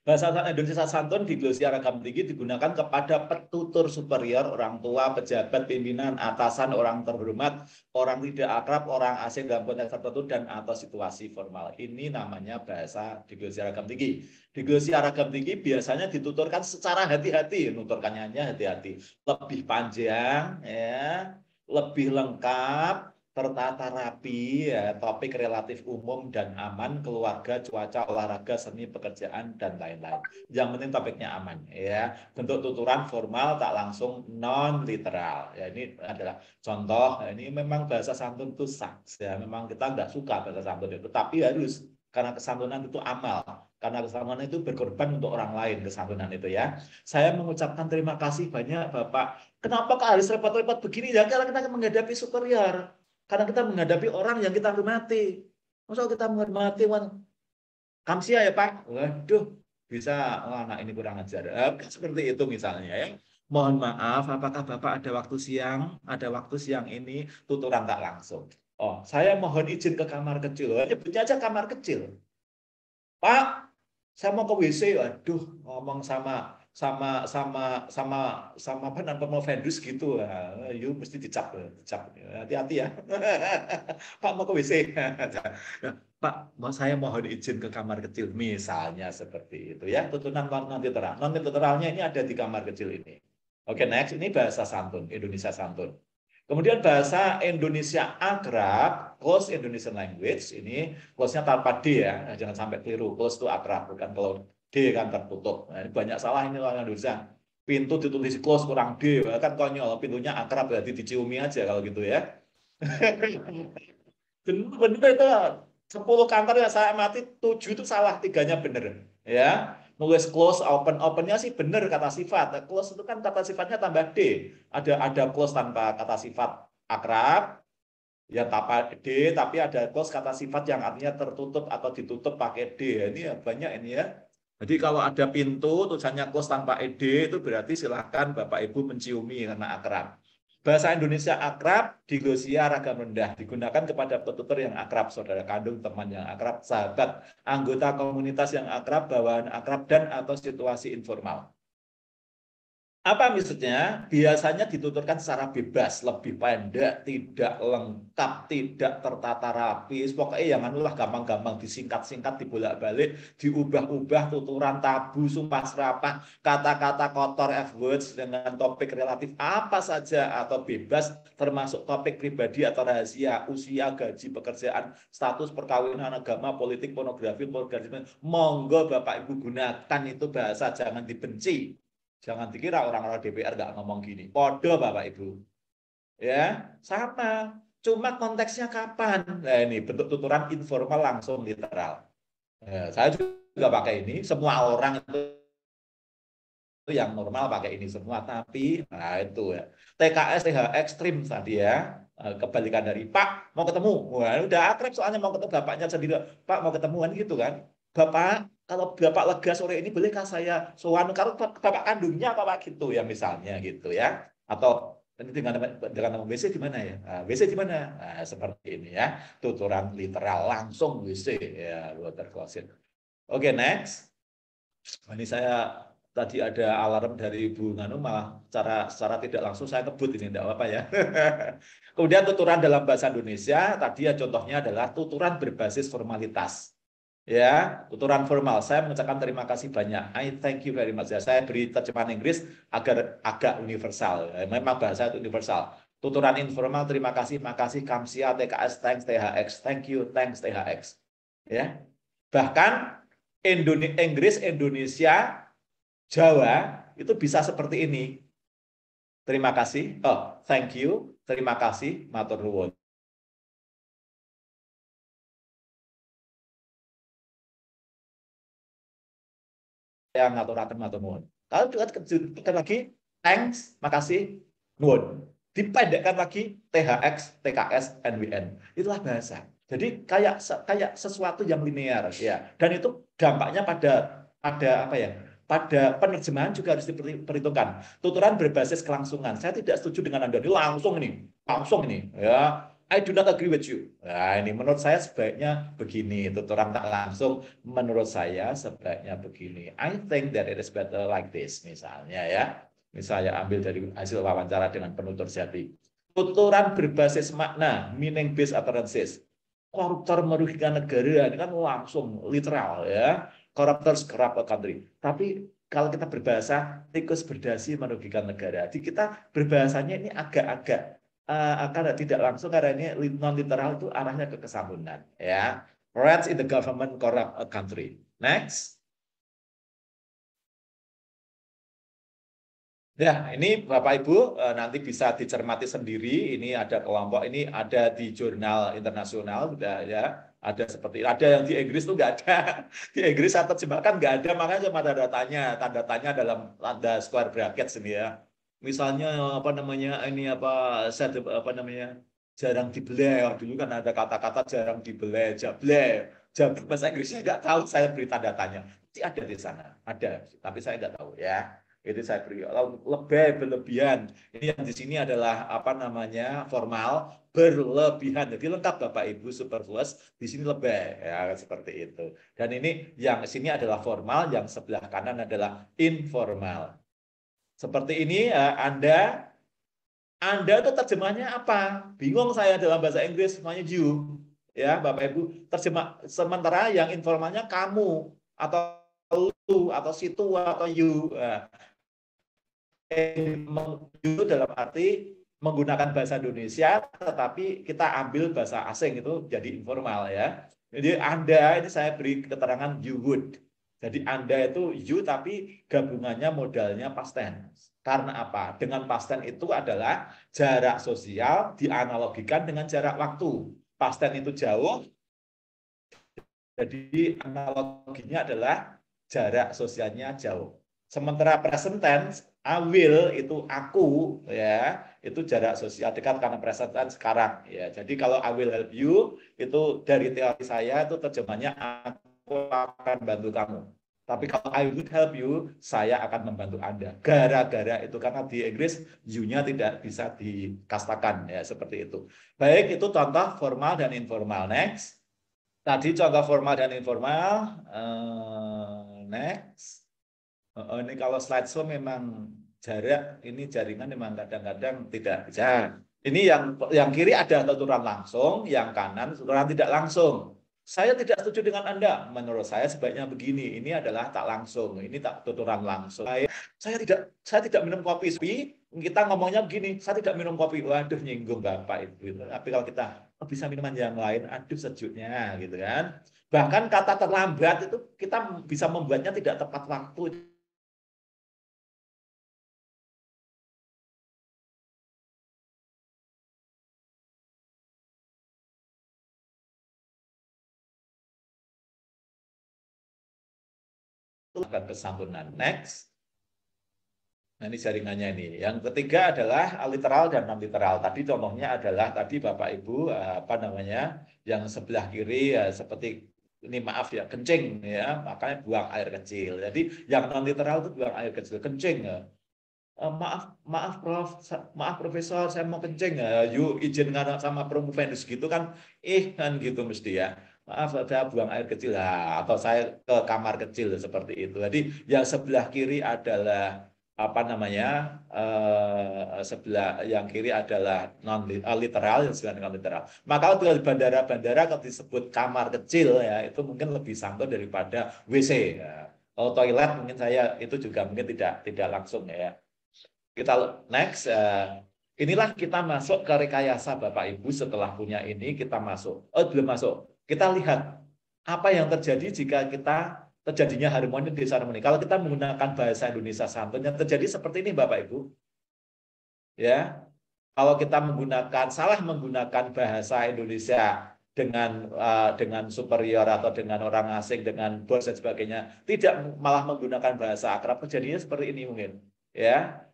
Bahasa Indonesia eh, santun di glosia ragam tinggi digunakan kepada petutur superior, orang tua, pejabat, pimpinan, atasan, orang terhormat, orang tidak akrab, orang asing dalam konteks tertentu, dan atau situasi formal. Ini namanya bahasa di glosia ragam tinggi. Di glosia ragam tinggi biasanya dituturkan secara hati-hati, nuturkannya hati-hati. Lebih panjang, ya, lebih lengkap, tertata rapi, ya, topik relatif umum dan aman, keluarga, cuaca, olahraga, seni, pekerjaan, dan lain-lain. Yang penting topiknya aman. ya Bentuk tuturan formal tak langsung non-literal. Ya, ini adalah contoh, ya, ini memang bahasa santun itu saks. Ya. Memang kita nggak suka bahasa santun itu, tapi harus. Karena kesantunan itu amal. Karena kesantunan itu berkorban untuk orang lain, kesantunan itu ya. Saya mengucapkan terima kasih banyak Bapak. Kenapa Kak Aris repot-repot begini? Ya karena kita menghadapi superior karena kita menghadapi orang yang kita hormati. Masa kita menghormati wan Kamsia ya Pak? Waduh, bisa oh, anak ini kurang ajar. Eh, seperti itu misalnya ya. Mohon maaf, apakah Bapak ada waktu siang? Ada waktu siang ini tutur tak langsung. Oh, saya mohon izin ke kamar kecil. Nyebutnya aja kamar kecil. Pak, saya mau ke WC. Waduh, ngomong sama sama sama sama sama apa namanya mau Vendus gitu ah, ya, you mesti dicap eh, dicap hati-hati ya Pak mau ke WC Pak mau saya mohon izin ke kamar kecil misalnya seperti itu ya tuntunan non literal non literalnya ini ada di kamar kecil ini oke okay, next ini bahasa santun Indonesia santun kemudian bahasa Indonesia akrab close Indonesian language ini close-nya tanpa d ya jangan sampai keliru close itu akrab bukan close D kan tertutup. Nah, ini banyak salah ini orang Indonesia. Pintu ditulis close kurang D, kan konyol. Pintunya akrab berarti diciumi aja kalau gitu ya. benar-benar itu 10 kantor yang saya mati tujuh itu salah tiganya bener ya nulis close open opennya sih bener kata sifat nah, close itu kan kata sifatnya tambah d ada ada close tanpa kata sifat akrab ya tanpa d tapi ada close kata sifat yang artinya tertutup atau ditutup pakai d ini ya banyak ini ya jadi kalau ada pintu tulisannya kos tanpa ed itu berarti silahkan Bapak Ibu menciumi karena akrab. Bahasa Indonesia akrab di Gosia ragam rendah digunakan kepada petutur yang akrab, saudara kandung, teman yang akrab, sahabat, anggota komunitas yang akrab, bawahan akrab dan atau situasi informal. Apa maksudnya? Biasanya dituturkan secara bebas, lebih pendek, tidak lengkap, tidak tertata rapi. Pokoknya yang anulah gampang-gampang disingkat-singkat, dibolak-balik, diubah-ubah, tuturan tabu, sumpah serapah, kata-kata kotor F words dengan topik relatif apa saja atau bebas termasuk topik pribadi atau rahasia, usia, gaji, pekerjaan, status perkawinan, agama, politik, pornografi, pornografi. Monggo Bapak Ibu gunakan itu bahasa jangan dibenci Jangan dikira orang-orang DPR nggak ngomong gini. Podo Bapak Ibu. Ya, sama. Cuma konteksnya kapan? Nah ini bentuk tuturan informal langsung literal. Ya, saya juga pakai ini. Semua orang itu yang normal pakai ini semua. Tapi, nah itu ya. TKS, TH ekstrim tadi ya. Eh, kebalikan dari Pak, mau ketemu. Wah, udah akrab soalnya mau ketemu bapaknya sendiri. Pak, mau ketemuan gitu kan. Bapak, kalau bapak lega sore ini bolehkah saya soan kalau bapak kandungnya apa pak gitu ya misalnya gitu ya atau ini dengan dengan nama WC di mana ya ah, WC di mana nah, seperti ini ya tuturan literal langsung WC ya water closet oke okay, next ini saya tadi ada alarm dari Bu Nganu malah cara secara tidak langsung saya kebut ini tidak apa-apa ya. Kemudian tuturan dalam bahasa Indonesia tadi ya contohnya adalah tuturan berbasis formalitas ya tuturan formal saya mengucapkan terima kasih banyak I thank you very much ya saya beri terjemahan Inggris agar agak universal ya, memang bahasa itu universal tuturan informal terima kasih makasih kamsia TKS thanks THX thank you thanks THX ya bahkan Indonesia Inggris Indonesia Jawa itu bisa seperti ini terima kasih oh thank you terima kasih matur nuwun yang atau ratem atau nuwun. Kalau kejutkan lagi, thanks, makasih, nuwun. Dipendekkan lagi THX, TKS, NWN. Itulah bahasa. Jadi kayak kayak sesuatu yang linear ya. Dan itu dampaknya pada pada apa ya? Pada penerjemahan juga harus diperhitungkan. Tuturan berbasis kelangsungan. Saya tidak setuju dengan Anda ini langsung ini, langsung ini ya I do not agree with you. Nah, ini menurut saya sebaiknya begini. orang tak langsung menurut saya sebaiknya begini. I think that it is better like this misalnya ya. Misalnya ambil dari hasil wawancara dengan penutur jadi Tuturan berbasis makna, meaning based utterances. Koruptor merugikan negara, ini kan langsung literal ya. Koruptor kerap a country. Tapi kalau kita berbahasa tikus berdasi merugikan negara. Jadi kita berbahasanya ini agak-agak uh, eh, karena tidak langsung karena ini non literal itu arahnya ke kesambungan ya rats in the government corrupt a country next Ya, ini Bapak Ibu eh, nanti bisa dicermati sendiri. Ini ada kelompok, ini ada di jurnal internasional, ya ada seperti ada yang di Inggris tuh nggak ada di Inggris atau terjemahkan nggak ada makanya cuma ada tanda tanya tanda tanya dalam tanda square bracket sini ya misalnya apa namanya ini apa set apa namanya jarang dibelai oh, dulu kan ada kata-kata jarang dibelai jable jable bahasa Inggrisnya nggak tahu saya beri tanda tanya Pasti ada di sana ada tapi saya nggak tahu ya itu saya beri lebih berlebihan ini yang di sini adalah apa namanya formal berlebihan jadi lengkap bapak ibu superfluous di sini lebih ya seperti itu dan ini yang sini adalah formal yang sebelah kanan adalah informal seperti ini eh, Anda Anda itu terjemahnya apa? Bingung saya dalam bahasa Inggris semuanya you. Ya, Bapak Ibu, terjemah sementara yang informalnya kamu atau lu atau situ atau you. Eh, you dalam arti menggunakan bahasa Indonesia tetapi kita ambil bahasa asing itu jadi informal ya. Jadi Anda ini saya beri keterangan you would jadi Anda itu you tapi gabungannya modalnya past tense. Karena apa? Dengan past tense itu adalah jarak sosial dianalogikan dengan jarak waktu. Past tense itu jauh. Jadi analoginya adalah jarak sosialnya jauh. Sementara present tense I will itu aku ya itu jarak sosial dekat karena present tense sekarang ya jadi kalau I will help you itu dari teori saya itu terjemahnya akan bantu kamu. Tapi kalau I would help you, saya akan membantu Anda. Gara-gara itu karena di Inggris you-nya tidak bisa dikastakan ya seperti itu. Baik itu contoh formal dan informal. Next. Tadi contoh formal dan informal. Eh, next. Uh, ini kalau slide show memang jarak ini jaringan memang kadang-kadang tidak bisa. Ini yang yang kiri ada aturan langsung, yang kanan aturan tidak langsung saya tidak setuju dengan Anda. Menurut saya sebaiknya begini. Ini adalah tak langsung. Ini tak tuturan langsung. Saya, saya tidak saya tidak minum kopi. Kita ngomongnya begini, saya tidak minum kopi. Waduh, nyinggung Bapak itu. Tapi kalau kita oh, bisa minuman yang lain, aduh sejuknya gitu kan. Bahkan kata terlambat itu kita bisa membuatnya tidak tepat waktu melakukan kesambungan. Next. Nah, ini jaringannya ini. Yang ketiga adalah literal dan non literal. Tadi contohnya adalah tadi Bapak Ibu eh, apa namanya yang sebelah kiri ya, seperti ini maaf ya kencing ya makanya buang air kecil. Jadi yang non literal itu buang air kecil kencing. Ya. Eh, maaf maaf prof maaf profesor saya mau kencing ya. yuk izin sama promovendus gitu kan eh kan gitu mesti ya maaf saya buang air kecil nah, atau saya ke kamar kecil seperti itu. Jadi yang sebelah kiri adalah apa namanya eh, sebelah yang kiri adalah non eh, literal yang sebelah non literal. Maka kalau di bandara-bandara kalau disebut kamar kecil ya itu mungkin lebih santun daripada WC. Ya. Kalau toilet mungkin saya itu juga mungkin tidak tidak langsung ya. Kita next eh, inilah kita masuk ke rekayasa Bapak Ibu setelah punya ini kita masuk. Oh belum masuk kita lihat apa yang terjadi jika kita terjadinya harmoni di harmoni. Kalau kita menggunakan bahasa Indonesia santun yang terjadi seperti ini Bapak Ibu. Ya. Kalau kita menggunakan salah menggunakan bahasa Indonesia dengan uh, dengan superior atau dengan orang asing, dengan bos dan sebagainya, tidak malah menggunakan bahasa akrab, terjadinya seperti ini mungkin. Ya.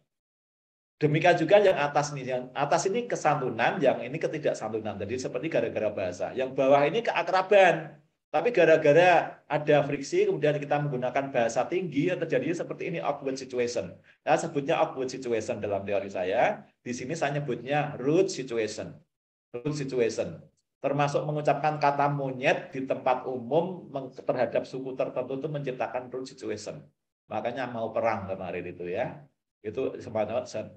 Demikian juga yang atas ini yang atas ini kesantunan, yang ini ketidaksantunan. Jadi seperti gara-gara bahasa. Yang bawah ini keakraban. Tapi gara-gara ada friksi, kemudian kita menggunakan bahasa tinggi, yang terjadi seperti ini awkward situation. Nah, sebutnya awkward situation dalam teori saya. Di sini saya nyebutnya root situation. Root situation. Termasuk mengucapkan kata monyet di tempat umum terhadap suku tertentu itu menciptakan root situation. Makanya mau perang kemarin itu ya itu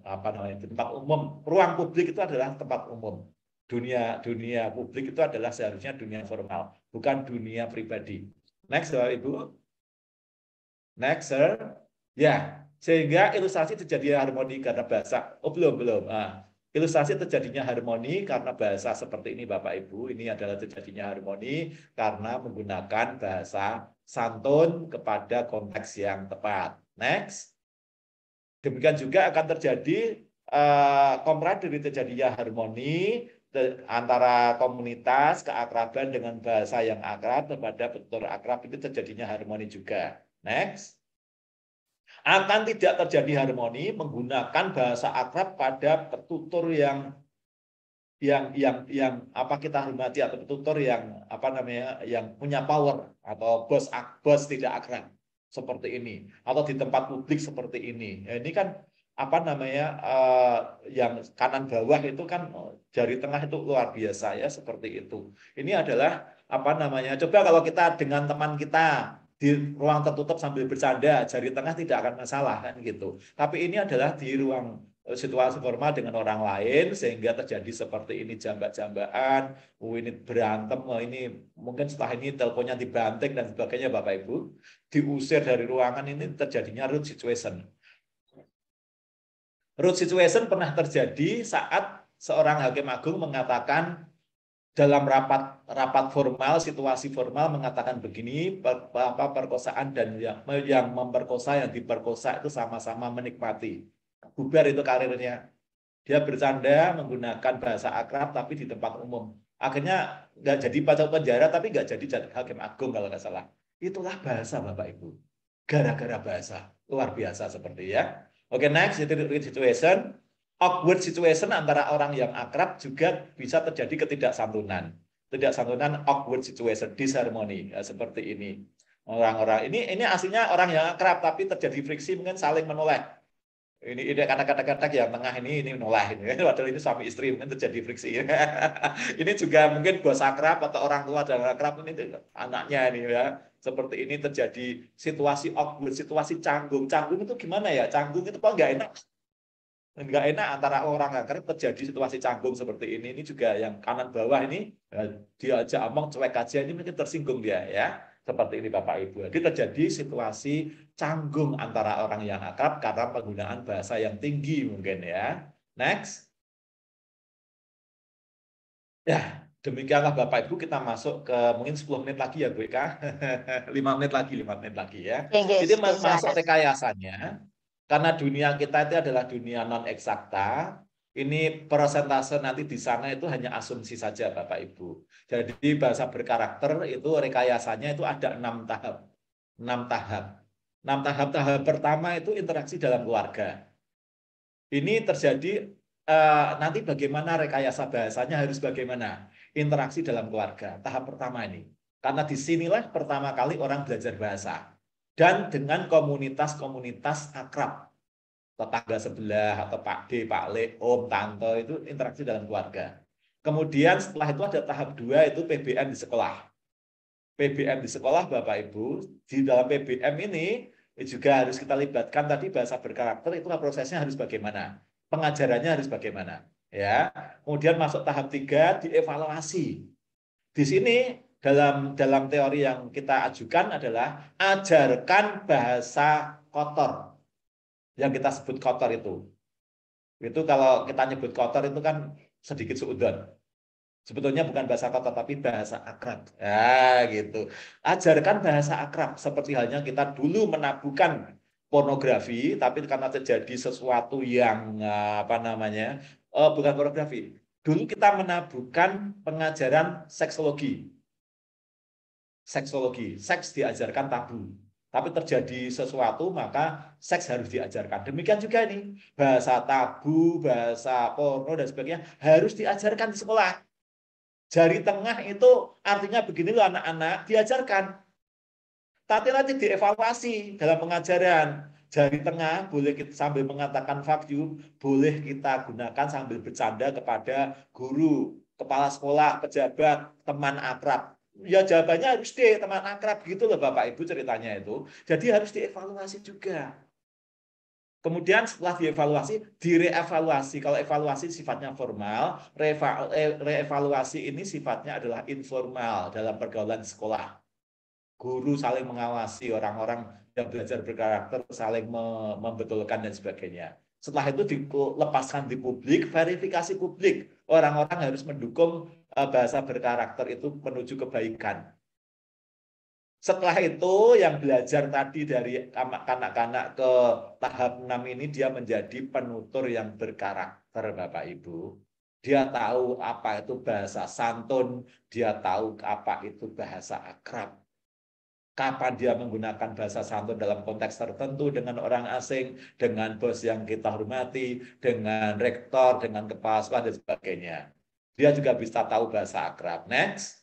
apa namanya tempat umum ruang publik itu adalah tempat umum dunia dunia publik itu adalah seharusnya dunia formal bukan dunia pribadi next bapak ibu next sir ya sehingga ilustrasi terjadi harmoni karena bahasa oh belum belum nah, ilustrasi terjadinya harmoni karena bahasa seperti ini bapak ibu ini adalah terjadinya harmoni karena menggunakan bahasa santun kepada konteks yang tepat next Demikian juga akan terjadi uh, eh, dari terjadinya harmoni antara komunitas, keakraban dengan bahasa yang akrab kepada betul akrab itu terjadinya harmoni juga. Next. Akan tidak terjadi harmoni menggunakan bahasa akrab pada petutur yang yang yang yang apa kita hormati atau petutur yang apa namanya yang punya power atau bos bos tidak akrab seperti ini atau di tempat publik seperti ini. Ya, ini kan apa namanya uh, yang kanan bawah itu kan oh, jari tengah itu luar biasa ya seperti itu. Ini adalah apa namanya coba kalau kita dengan teman kita di ruang tertutup sambil bercanda jari tengah tidak akan masalah kan gitu. Tapi ini adalah di ruang situasi formal dengan orang lain sehingga terjadi seperti ini jambak-jambakan, oh ini berantem, oh ini mungkin setelah ini teleponnya dibanting dan sebagainya Bapak Ibu, diusir dari ruangan ini terjadinya root situation. Root situation pernah terjadi saat seorang hakim agung mengatakan dalam rapat rapat formal situasi formal mengatakan begini per, apa perkosaan dan yang, yang memperkosa yang diperkosa itu sama-sama menikmati bubar itu karirnya. Dia bercanda menggunakan bahasa akrab tapi di tempat umum. Akhirnya nggak jadi pajak penjara tapi nggak jadi hakim agung kalau nggak salah. Itulah bahasa Bapak Ibu. Gara-gara bahasa. Luar biasa seperti ya. Oke, okay, next situation. Awkward situation antara orang yang akrab juga bisa terjadi ketidaksantunan. Tidak santunan awkward situation, disharmony ya, seperti ini. Orang-orang ini ini aslinya orang yang akrab tapi terjadi friksi mungkin saling menoleh ini ini kata-kata yang tengah ini ini nolah ini padahal ini suami istri mungkin terjadi friksi ini juga mungkin buat akrab atau orang tua dan akrab ini anaknya ini ya seperti ini terjadi situasi awkward situasi canggung canggung itu gimana ya canggung itu kok nggak enak nggak enak antara orang akrab terjadi situasi canggung seperti ini ini juga yang kanan bawah ini eh, diajak omong cuek aja ini mungkin tersinggung dia ya seperti ini Bapak Ibu. Jadi terjadi situasi canggung antara orang yang akrab karena penggunaan bahasa yang tinggi mungkin ya. Next. Ya, demikianlah Bapak Ibu kita masuk ke mungkin 10 menit lagi ya Bu Eka. 5 menit lagi, 5 menit lagi ya. Jadi masuk rekayasannya. Karena dunia kita itu adalah dunia non eksakta, ini persentase nanti di sana itu hanya asumsi saja Bapak Ibu. Jadi bahasa berkarakter itu rekayasanya itu ada enam tahap. Enam tahap. Enam tahap tahap pertama itu interaksi dalam keluarga. Ini terjadi eh, nanti bagaimana rekayasa bahasanya harus bagaimana interaksi dalam keluarga tahap pertama ini. Karena disinilah pertama kali orang belajar bahasa dan dengan komunitas-komunitas akrab tetangga sebelah atau Pak D, Pak Le, Om, Tante itu interaksi dalam keluarga. Kemudian setelah itu ada tahap dua itu PBM di sekolah. PBM di sekolah Bapak Ibu, di dalam PBM ini juga harus kita libatkan tadi bahasa berkarakter itu prosesnya harus bagaimana, pengajarannya harus bagaimana, ya. Kemudian masuk tahap tiga dievaluasi. Di sini dalam dalam teori yang kita ajukan adalah ajarkan bahasa kotor yang kita sebut kotor itu. Itu kalau kita nyebut kotor itu kan sedikit seudon. Sebetulnya bukan bahasa kotor tapi bahasa akrab. Ya, gitu. Ajarkan bahasa akrab seperti halnya kita dulu menabukan pornografi tapi karena terjadi sesuatu yang apa namanya? Oh, bukan pornografi. Dulu kita menabukan pengajaran seksologi. Seksologi, seks diajarkan tabu tapi terjadi sesuatu maka seks harus diajarkan. Demikian juga ini bahasa tabu, bahasa porno dan sebagainya harus diajarkan di sekolah. Jari tengah itu artinya begini loh anak-anak diajarkan. Tapi nanti dievaluasi dalam pengajaran. Jari tengah boleh kita sambil mengatakan fuck you, boleh kita gunakan sambil bercanda kepada guru, kepala sekolah, pejabat, teman akrab ya jawabannya harus D, teman akrab gitu loh Bapak Ibu ceritanya itu. Jadi harus dievaluasi juga. Kemudian setelah dievaluasi, direevaluasi. Kalau evaluasi sifatnya formal, eh, reevaluasi ini sifatnya adalah informal dalam pergaulan sekolah. Guru saling mengawasi orang-orang yang belajar berkarakter, saling membetulkan dan sebagainya. Setelah itu dilepaskan di publik, verifikasi publik. Orang-orang harus mendukung Eh, bahasa berkarakter itu menuju kebaikan. Setelah itu yang belajar tadi dari kanak-kanak ke tahap 6 ini dia menjadi penutur yang berkarakter Bapak Ibu. Dia tahu apa itu bahasa santun, dia tahu apa itu bahasa akrab. Kapan dia menggunakan bahasa santun dalam konteks tertentu dengan orang asing, dengan bos yang kita hormati, dengan rektor, dengan kepala sekolah dan sebagainya. Dia juga bisa tahu bahasa akrab. Next.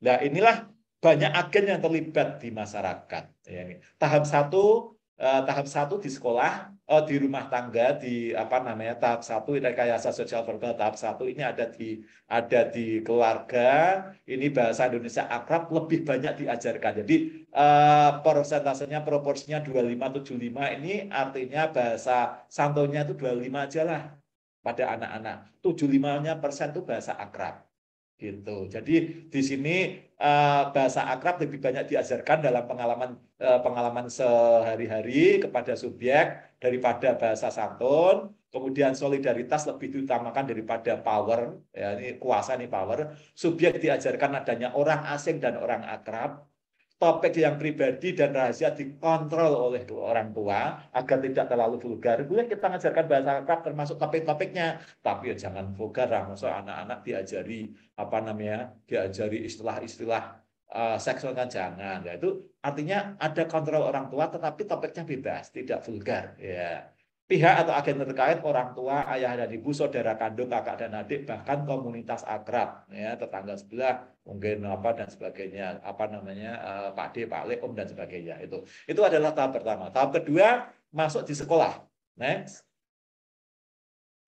Nah, inilah banyak agen yang terlibat di masyarakat. Ya, tahap satu, eh, tahap satu di sekolah, eh, di rumah tangga, di apa namanya tahap satu rekayasa sosial verbal tahap satu ini ada di ada di keluarga. Ini bahasa Indonesia akrab lebih banyak diajarkan. Jadi eh, persentasenya proporsinya lima ini artinya bahasa santonya itu 25 aja lah pada anak-anak. 75-nya persen itu bahasa akrab. Gitu. Jadi di sini eh, bahasa akrab lebih banyak diajarkan dalam pengalaman eh, pengalaman sehari-hari kepada subjek daripada bahasa santun. Kemudian solidaritas lebih diutamakan daripada power, ya, ini kuasa nih power. Subjek diajarkan adanya orang asing dan orang akrab, topik yang pribadi dan rahasia dikontrol oleh orang tua agar tidak terlalu vulgar. Boleh kita ngajarkan bahasa Arab termasuk topik-topiknya, tapi ya jangan vulgar lah. anak-anak diajari apa namanya, diajari istilah-istilah uh, seksual kan jangan. Ya, nah, itu artinya ada kontrol orang tua, tetapi topiknya bebas, tidak vulgar. Ya pihak atau agen terkait orang tua, ayah dan ibu, saudara kandung, kakak dan adik, bahkan komunitas akrab, ya tetangga sebelah, mungkin apa dan sebagainya, apa namanya eh, Pak D, Pak Le, Om dan sebagainya itu. Itu adalah tahap pertama. Tahap kedua masuk di sekolah. Next.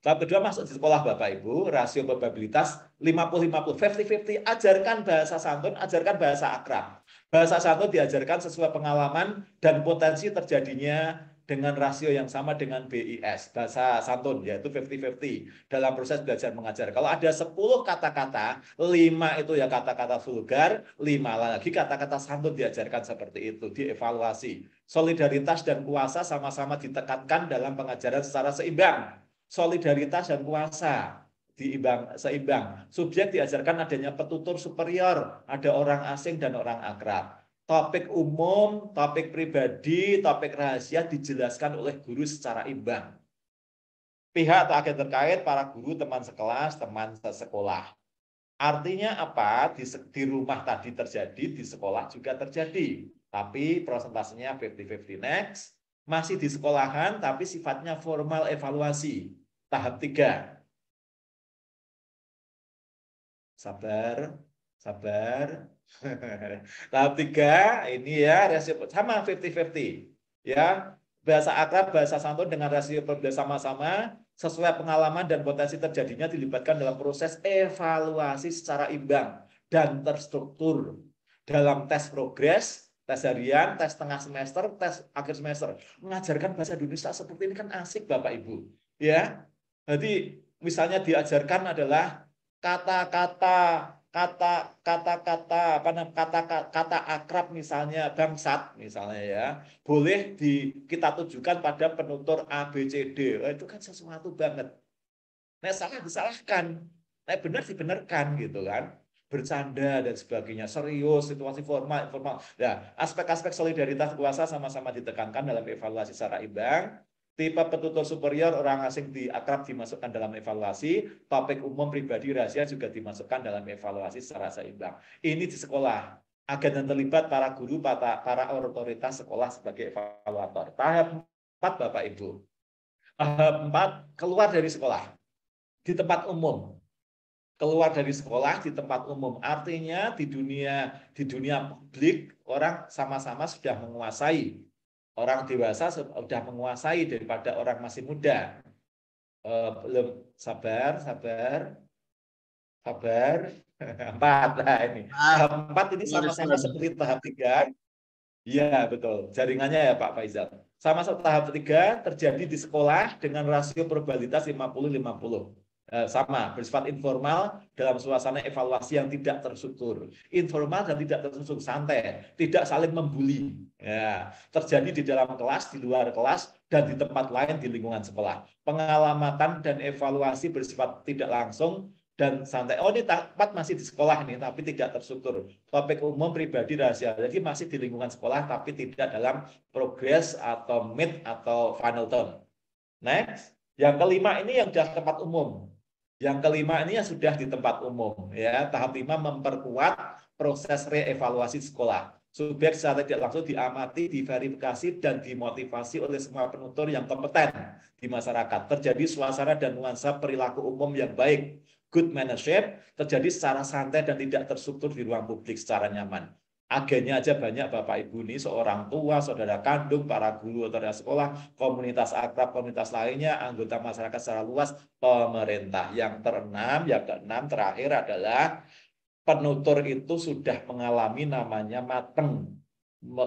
Tahap kedua masuk di sekolah Bapak Ibu, rasio probabilitas 50-50, 50-50, ajarkan bahasa santun, ajarkan bahasa akrab. Bahasa santun diajarkan sesuai pengalaman dan potensi terjadinya dengan rasio yang sama dengan BIS, bahasa Santun, yaitu 50-50 dalam proses belajar mengajar. Kalau ada 10 kata-kata, 5 itu ya kata-kata vulgar, 5 lagi kata-kata santun diajarkan seperti itu, dievaluasi. Solidaritas dan kuasa sama-sama ditekankan dalam pengajaran secara seimbang. Solidaritas dan kuasa diimbang seimbang. Subjek diajarkan adanya petutur superior, ada orang asing dan orang akrab topik umum, topik pribadi, topik rahasia dijelaskan oleh guru secara imbang. Pihak atau agen terkait, para guru, teman sekelas, teman sekolah. Artinya apa? Di, di rumah tadi terjadi, di sekolah juga terjadi. Tapi prosentasenya 50-50 next. Masih di sekolahan, tapi sifatnya formal evaluasi. Tahap tiga. Sabar, sabar, tahap tiga ini ya rasio sama 50-50 ya bahasa akrab bahasa santun dengan rasio bersama-sama sesuai pengalaman dan potensi terjadinya dilibatkan dalam proses evaluasi secara imbang dan terstruktur dalam tes progres tes harian, tes tengah semester, tes akhir semester. Mengajarkan bahasa Indonesia seperti ini kan asik Bapak Ibu. Ya. Jadi misalnya diajarkan adalah kata-kata kata kata-kata apa namanya kata kata akrab misalnya bangsat misalnya ya boleh di kita tujukan pada penutur A B C D oh, itu kan sesuatu banget nah salah disalahkan nah benar dibenarkan gitu kan bercanda dan sebagainya serius situasi formal informal nah aspek-aspek solidaritas kuasa sama-sama ditekankan dalam evaluasi secara imbang tipe petutur superior orang asing di akrab dimasukkan dalam evaluasi, topik umum pribadi rahasia juga dimasukkan dalam evaluasi secara seimbang. Ini di sekolah agen yang terlibat para guru, para, para otoritas sekolah sebagai evaluator. Tahap empat, Bapak Ibu. Tahap 4 keluar dari sekolah di tempat umum keluar dari sekolah di tempat umum. Artinya di dunia di dunia publik orang sama-sama sudah menguasai Orang dewasa sudah menguasai daripada orang masih muda. Eh, belum sabar, sabar, sabar. Empat lah ini. empat ini sama-sama seperti tahap tiga. Iya betul. Jaringannya ya Pak Faizal. Sama tahap tiga terjadi di sekolah dengan rasio probabilitas 50-50. Eh, sama bersifat informal dalam suasana evaluasi yang tidak terstruktur informal dan tidak terstruktur santai tidak saling membuli ya, terjadi di dalam kelas di luar kelas dan di tempat lain di lingkungan sekolah pengalaman dan evaluasi bersifat tidak langsung dan santai. Oh ini tempat masih di sekolah nih, tapi tidak terstruktur. Topik umum pribadi rahasia. Jadi masih di lingkungan sekolah, tapi tidak dalam progres atau mid atau final term. Next. Yang kelima ini yang sudah tempat umum. Yang kelima ini ya sudah di tempat umum ya. Tahap lima memperkuat proses reevaluasi sekolah. Subjek secara tidak langsung diamati, diverifikasi, dan dimotivasi oleh semua penutur yang kompeten di masyarakat. Terjadi suasana dan nuansa perilaku umum yang baik. Good mannership terjadi secara santai dan tidak terstruktur di ruang publik secara nyaman. Agennya aja banyak Bapak Ibu nih, seorang tua, saudara kandung, para guru atau sekolah, komunitas akrab, komunitas lainnya, anggota masyarakat secara luas, pemerintah. Yang terenam, yang keenam terakhir adalah penutur itu sudah mengalami namanya mateng,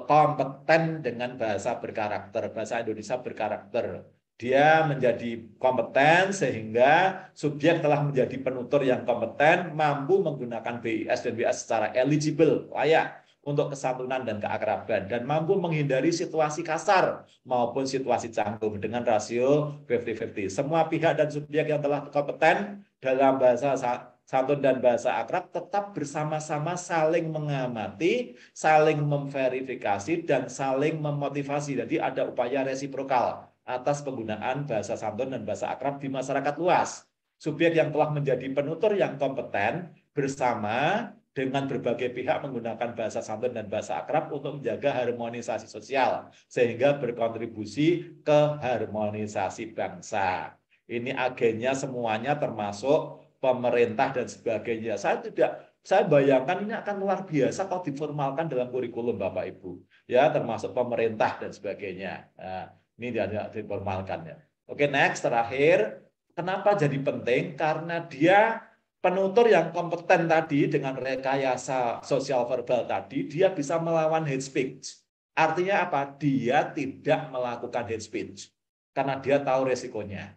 kompeten dengan bahasa berkarakter, bahasa Indonesia berkarakter dia menjadi kompeten sehingga subjek telah menjadi penutur yang kompeten, mampu menggunakan BIS dan BIS secara eligible, layak untuk kesantunan dan keakraban dan mampu menghindari situasi kasar maupun situasi canggung dengan rasio 50-50. Semua pihak dan subjek yang telah kompeten dalam bahasa santun dan bahasa akrab tetap bersama-sama saling mengamati, saling memverifikasi dan saling memotivasi. Jadi ada upaya resiprokal atas penggunaan bahasa santun dan bahasa akrab di masyarakat luas. Subjek yang telah menjadi penutur yang kompeten bersama dengan berbagai pihak menggunakan bahasa santun dan bahasa akrab untuk menjaga harmonisasi sosial sehingga berkontribusi ke harmonisasi bangsa. Ini agennya semuanya termasuk pemerintah dan sebagainya. Saya tidak saya bayangkan ini akan luar biasa kalau diformalkan dalam kurikulum Bapak Ibu, ya termasuk pemerintah dan sebagainya. Nah, ini tidak diformalkan ya. Oke, next terakhir, kenapa jadi penting? Karena dia penutur yang kompeten tadi dengan rekayasa sosial verbal tadi, dia bisa melawan hate speech. Artinya apa? Dia tidak melakukan hate speech karena dia tahu resikonya.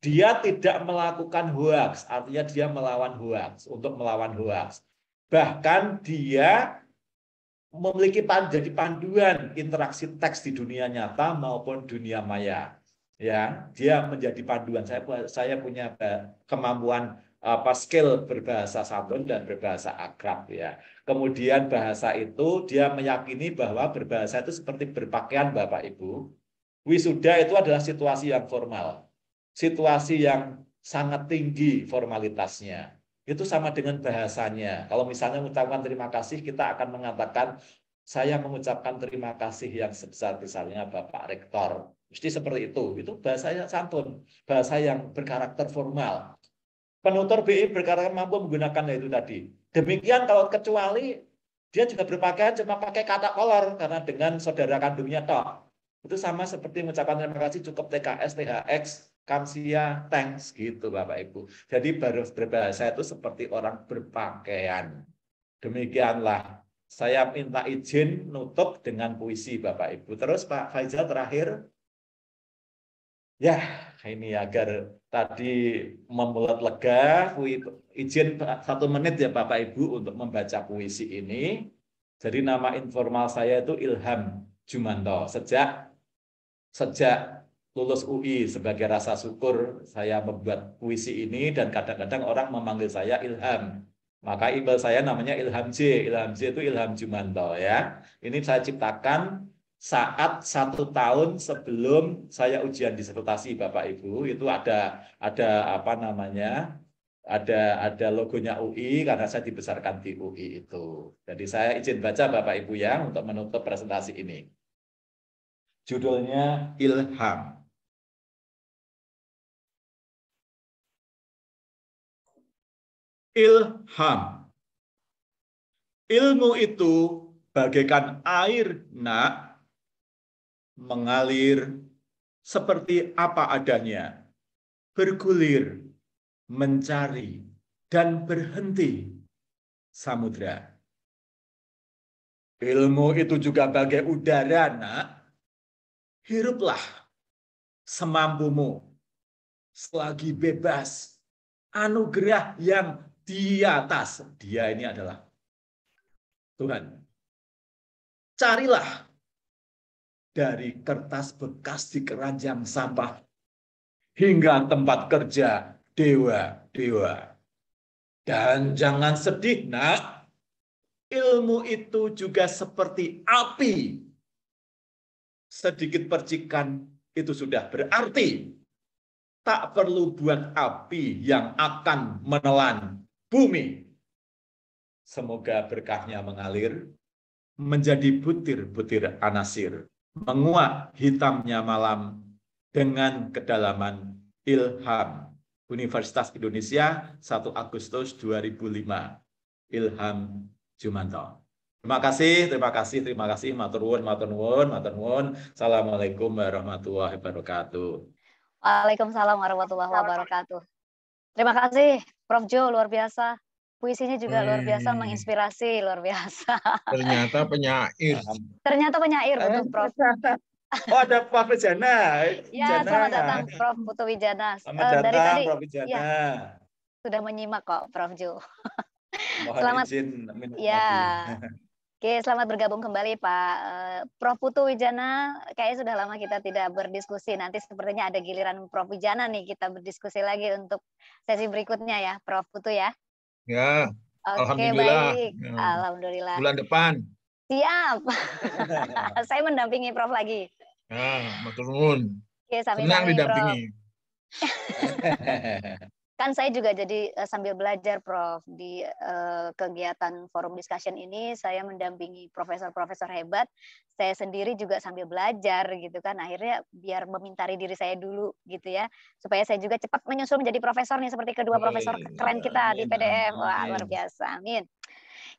Dia tidak melakukan hoax, artinya dia melawan hoax, untuk melawan hoax. Bahkan dia memiliki jadi panduan interaksi teks di dunia nyata maupun dunia maya. Ya, dia menjadi panduan. Saya saya punya kemampuan apa skill berbahasa santun dan berbahasa akrab ya. Kemudian bahasa itu dia meyakini bahwa berbahasa itu seperti berpakaian Bapak Ibu. Wisuda itu adalah situasi yang formal. Situasi yang sangat tinggi formalitasnya. Itu sama dengan bahasanya. Kalau misalnya mengucapkan terima kasih, kita akan mengatakan saya mengucapkan terima kasih yang sebesar-besarnya Bapak Rektor. Mesti seperti itu. Itu bahasa santun, bahasa yang berkarakter formal penutur BI berkata mampu menggunakan itu tadi. Demikian kalau kecuali dia juga berpakaian cuma pakai kata kolor karena dengan saudara kandungnya toh Itu sama seperti mengucapkan terima kasih cukup TKS, THX, Kamsia, thanks gitu Bapak Ibu. Jadi baru berbahasa itu seperti orang berpakaian. Demikianlah saya minta izin nutup dengan puisi Bapak Ibu. Terus Pak Faizal terakhir. Ya, ini agar tadi membuat lega. Izin satu menit ya Bapak Ibu untuk membaca puisi ini. Jadi nama informal saya itu Ilham Jumanto. Sejak sejak lulus UI sebagai rasa syukur saya membuat puisi ini dan kadang-kadang orang memanggil saya Ilham. Maka email saya namanya Ilham J. Ilham J itu Ilham Jumanto ya. Ini saya ciptakan saat satu tahun sebelum saya ujian disertasi Bapak Ibu itu ada ada apa namanya ada ada logonya UI karena saya dibesarkan di UI itu. Jadi saya izin baca Bapak Ibu ya untuk menutup presentasi ini. Judulnya Ilham. Ilham. Ilmu itu bagaikan air, nak, mengalir seperti apa adanya, bergulir, mencari, dan berhenti samudra. Ilmu itu juga bagai udara, nak. Hiruplah semampumu selagi bebas anugerah yang di atas. Dia ini adalah Tuhan. Carilah dari kertas bekas di keranjang sampah hingga tempat kerja dewa-dewa. Dan jangan sedih, Nak. Ilmu itu juga seperti api. Sedikit percikan itu sudah berarti. Tak perlu buat api yang akan menelan bumi. Semoga berkahnya mengalir menjadi butir-butir anasir menguat hitamnya malam dengan kedalaman ilham. Universitas Indonesia 1 Agustus 2005. Ilham Jumanto. Terima kasih, terima kasih, terima kasih. Matur nuwun, matur nuwun, matur nuwun. Assalamualaikum warahmatullahi wabarakatuh. Waalaikumsalam warahmatullahi wabarakatuh. Terima kasih, Prof. Jo, luar biasa. Puisinya juga hmm. luar biasa menginspirasi, luar biasa. Ternyata penyair. Ternyata penyair, betul Prof. Oh ada Prof Wijana. Ya, selamat datang Prof Putu Wijana. Selamat uh, datang dari tadi, Prof Wijana. Ya, sudah menyimak kok Prof Ju. selamat izin. Ya. Oke, selamat bergabung kembali Pak eh, Prof Putu Wijana. Kayaknya sudah lama kita tidak berdiskusi. Nanti sepertinya ada giliran Prof Wijana nih kita berdiskusi lagi untuk sesi berikutnya ya, Prof Putu ya. Ya. Oke, Alhamdulillah. Baik. Ya. Alhamdulillah. Bulan depan. Siap. Saya mendampingi Prof lagi. Ya, matur okay, Senang didampingi. kan saya juga jadi uh, sambil belajar Prof di uh, kegiatan forum discussion ini saya mendampingi profesor-profesor hebat saya sendiri juga sambil belajar gitu kan akhirnya biar memintari diri saya dulu gitu ya supaya saya juga cepat menyusul menjadi profesor nih seperti kedua profesor keren kita amin. di PDF wah luar biasa amin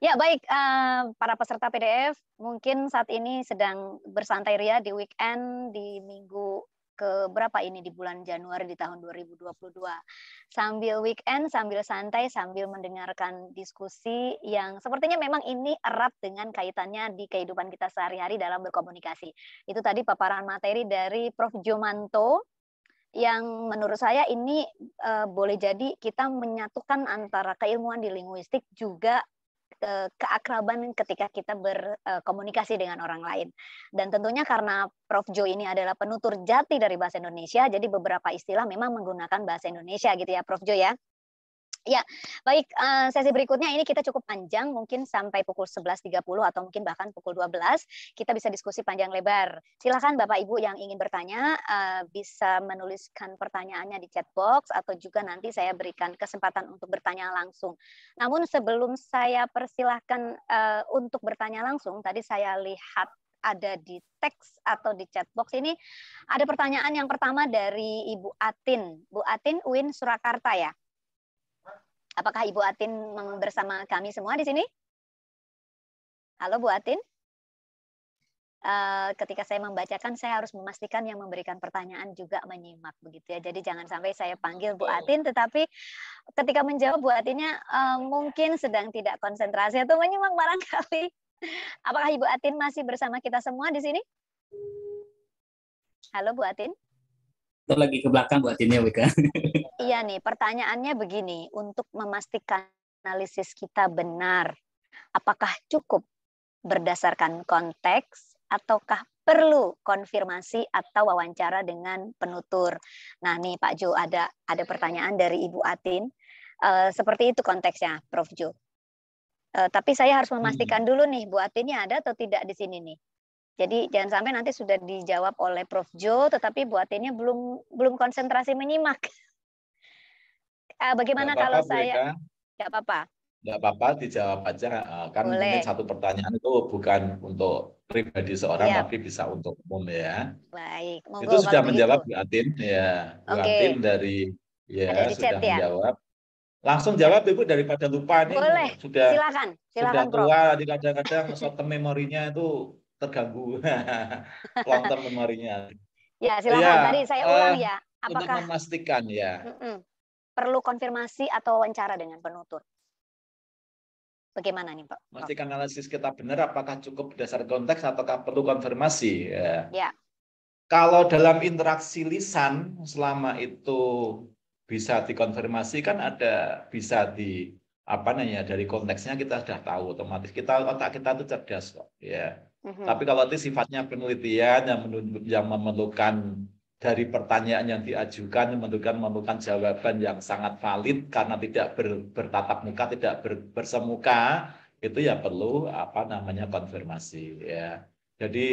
Ya baik, uh, para peserta PDF mungkin saat ini sedang bersantai ria di weekend, di minggu ke berapa ini di bulan Januari di tahun 2022. Sambil weekend, sambil santai, sambil mendengarkan diskusi yang sepertinya memang ini erat dengan kaitannya di kehidupan kita sehari-hari dalam berkomunikasi. Itu tadi paparan materi dari Prof. Jomanto yang menurut saya ini uh, boleh jadi kita menyatukan antara keilmuan di linguistik juga ke eh, keakraban ketika kita berkomunikasi dengan orang lain. Dan tentunya karena Prof. Jo ini adalah penutur jati dari bahasa Indonesia, jadi beberapa istilah memang menggunakan bahasa Indonesia gitu ya Prof. Jo ya. Ya, baik. Uh, sesi berikutnya ini kita cukup panjang, mungkin sampai pukul 11.30 atau mungkin bahkan pukul 12. Kita bisa diskusi panjang lebar. Silakan Bapak-Ibu yang ingin bertanya, uh, bisa menuliskan pertanyaannya di chat box, atau juga nanti saya berikan kesempatan untuk bertanya langsung. Namun sebelum saya persilahkan uh, untuk bertanya langsung, tadi saya lihat ada di teks atau di chat box ini ada pertanyaan yang pertama dari Ibu Atin. Bu Atin Uin Surakarta ya. Apakah Ibu Atin bersama kami semua di sini? Halo Bu Atin. Uh, ketika saya membacakan, saya harus memastikan yang memberikan pertanyaan juga menyimak begitu ya. Jadi jangan sampai saya panggil Bu Atin, tetapi ketika menjawab Bu Atinnya uh, mungkin sedang tidak konsentrasi atau menyimak barangkali. Apakah Ibu Atin masih bersama kita semua di sini? Halo Bu Atin. Itu lagi ke belakang buat ini Wika. iya nih, pertanyaannya begini, untuk memastikan analisis kita benar, apakah cukup berdasarkan konteks ataukah perlu konfirmasi atau wawancara dengan penutur. Nah, nih Pak Jo ada ada pertanyaan dari Ibu Atin. E, seperti itu konteksnya, Prof Jo. E, eh, tapi saya harus memastikan hmm. dulu nih Bu Atinnya ada atau tidak di sini nih. Jadi jangan sampai nanti sudah dijawab oleh Prof. Jo, tetapi buatinnya belum belum konsentrasi menyimak. Eh, bagaimana gak kalau apa, saya? Tidak apa-apa. Tidak apa-apa, dijawab aja. Eh, kan Boleh. mungkin satu pertanyaan itu bukan untuk pribadi seorang, ya. tapi bisa untuk umum ya. Baik. Monggo, itu sudah menjawab Bu Atin, ya. Bu okay. Atin dari ya Ada sudah chat, ya? menjawab. Ya? Langsung jawab Ibu daripada lupa nih. Boleh. Sudah silakan. Silakan sudah tua, kadang-kadang short memorinya itu terganggu long term memorinya. ya, silakan ya, tadi saya ulang eh, ya. Apakah untuk memastikan ya. perlu konfirmasi atau wawancara dengan penutur? Bagaimana nih, Pak? Memastikan analisis kita benar apakah cukup dasar konteks ataukah perlu konfirmasi? Ya. ya. Kalau dalam interaksi lisan selama itu bisa dikonfirmasi kan ada bisa di apa namanya dari konteksnya kita sudah tahu otomatis kita otak kita itu cerdas kok ya Mm-hmm. Tapi kalau itu sifatnya penelitian yang, menunjuk, yang memerlukan dari pertanyaan yang diajukan memerlukan memerlukan jawaban yang sangat valid karena tidak ber, bertatap muka, tidak ber, bersemuka, itu ya perlu apa namanya konfirmasi ya. Jadi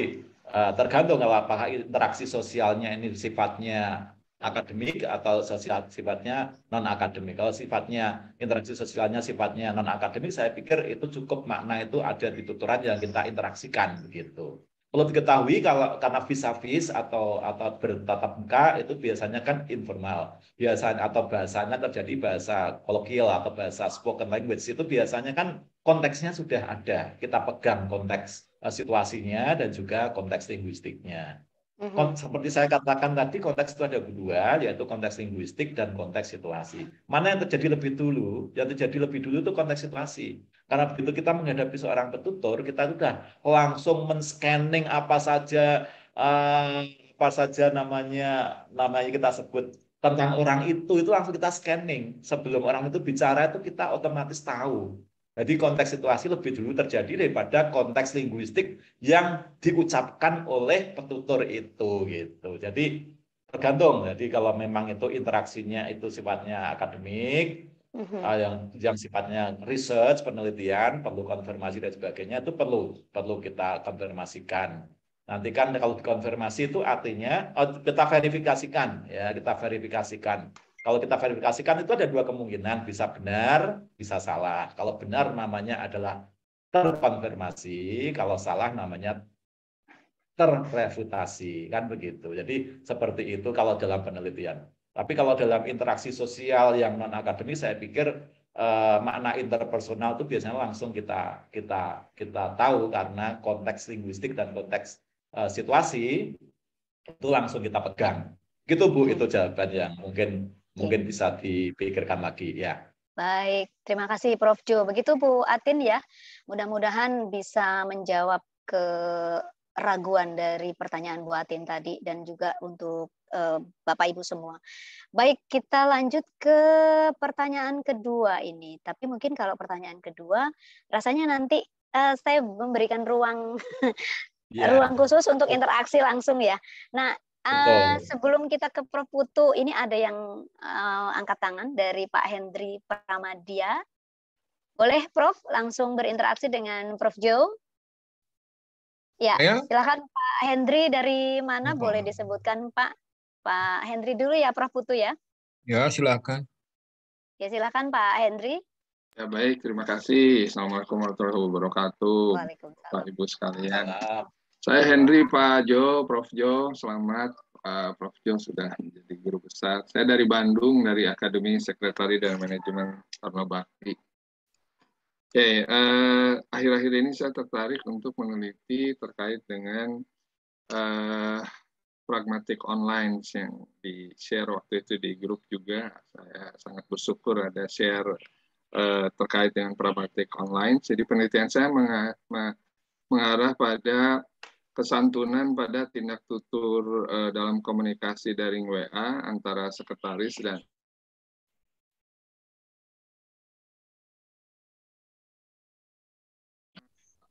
eh, tergantung apakah interaksi sosialnya ini sifatnya akademik atau sosial sifatnya non akademik. Kalau sifatnya interaksi sosialnya sifatnya non akademik, saya pikir itu cukup makna itu ada di tuturan yang kita interaksikan begitu. Perlu diketahui kalau karena vis-a-vis -vis atau atau bertatap muka itu biasanya kan informal. Biasanya atau bahasanya terjadi bahasa kolokial atau bahasa spoken language itu biasanya kan konteksnya sudah ada. Kita pegang konteks eh, situasinya dan juga konteks linguistiknya. Mm-hmm. seperti saya katakan tadi konteks itu ada dua yaitu konteks linguistik dan konteks situasi. Mana yang terjadi lebih dulu? Yang terjadi lebih dulu itu konteks situasi. Karena begitu kita menghadapi seorang petutur, kita sudah langsung men-scanning apa saja eh, apa saja namanya namanya kita sebut tentang orang itu itu langsung kita scanning sebelum orang itu bicara itu kita otomatis tahu jadi konteks situasi lebih dulu terjadi daripada konteks linguistik yang diucapkan oleh petutur itu gitu. Jadi tergantung. Jadi kalau memang itu interaksinya itu sifatnya akademik, mm-hmm. yang yang sifatnya research penelitian perlu konfirmasi dan sebagainya itu perlu perlu kita konfirmasikan. Nanti kan kalau dikonfirmasi itu artinya oh, kita verifikasikan ya kita verifikasikan kalau kita verifikasikan itu ada dua kemungkinan, bisa benar, bisa salah. Kalau benar namanya adalah terkonfirmasi, kalau salah namanya terrefutasi, kan begitu. Jadi seperti itu kalau dalam penelitian. Tapi kalau dalam interaksi sosial yang non akademis, saya pikir eh, makna interpersonal itu biasanya langsung kita kita kita tahu karena konteks linguistik dan konteks eh, situasi itu langsung kita pegang. Gitu Bu, itu jawaban yang mungkin mungkin bisa dipikirkan lagi ya. Baik, terima kasih Prof. Jo. Begitu Bu Atin ya, mudah-mudahan bisa menjawab keraguan dari pertanyaan Bu Atin tadi dan juga untuk uh, Bapak Ibu semua. Baik, kita lanjut ke pertanyaan kedua ini. Tapi mungkin kalau pertanyaan kedua, rasanya nanti uh, saya memberikan ruang yeah. ruang khusus untuk interaksi langsung ya. Nah, Eh, sebelum kita ke Prof Putu, ini ada yang uh, angkat tangan dari Pak Hendri Pramadia. Boleh Prof langsung berinteraksi dengan Prof Jo? Ya, Ayo. silakan Pak Hendri dari mana Apa? boleh disebutkan Pak? Pak Hendri dulu ya Prof Putu ya. Ya, silakan. Ya, silakan Pak Hendri. Ya baik, terima kasih. Assalamualaikum warahmatullahi wabarakatuh. Waalaikumsalam, Pak Ibu sekalian. Waalaikumsalam. Saya Henry Pak Jo, Prof Jo, selamat Pak Prof Jo sudah menjadi guru besar. Saya dari Bandung, dari Akademi Sekretari dan Manajemen Sarno Bakti. Oke, okay, eh, akhir-akhir ini saya tertarik untuk meneliti terkait dengan eh, pragmatik online yang di-share waktu itu di grup juga. Saya sangat bersyukur ada share eh, terkait dengan pragmatik online. Jadi penelitian saya mengarah pada pesantunan pada tindak tutur uh, dalam komunikasi daring WA antara sekretaris dan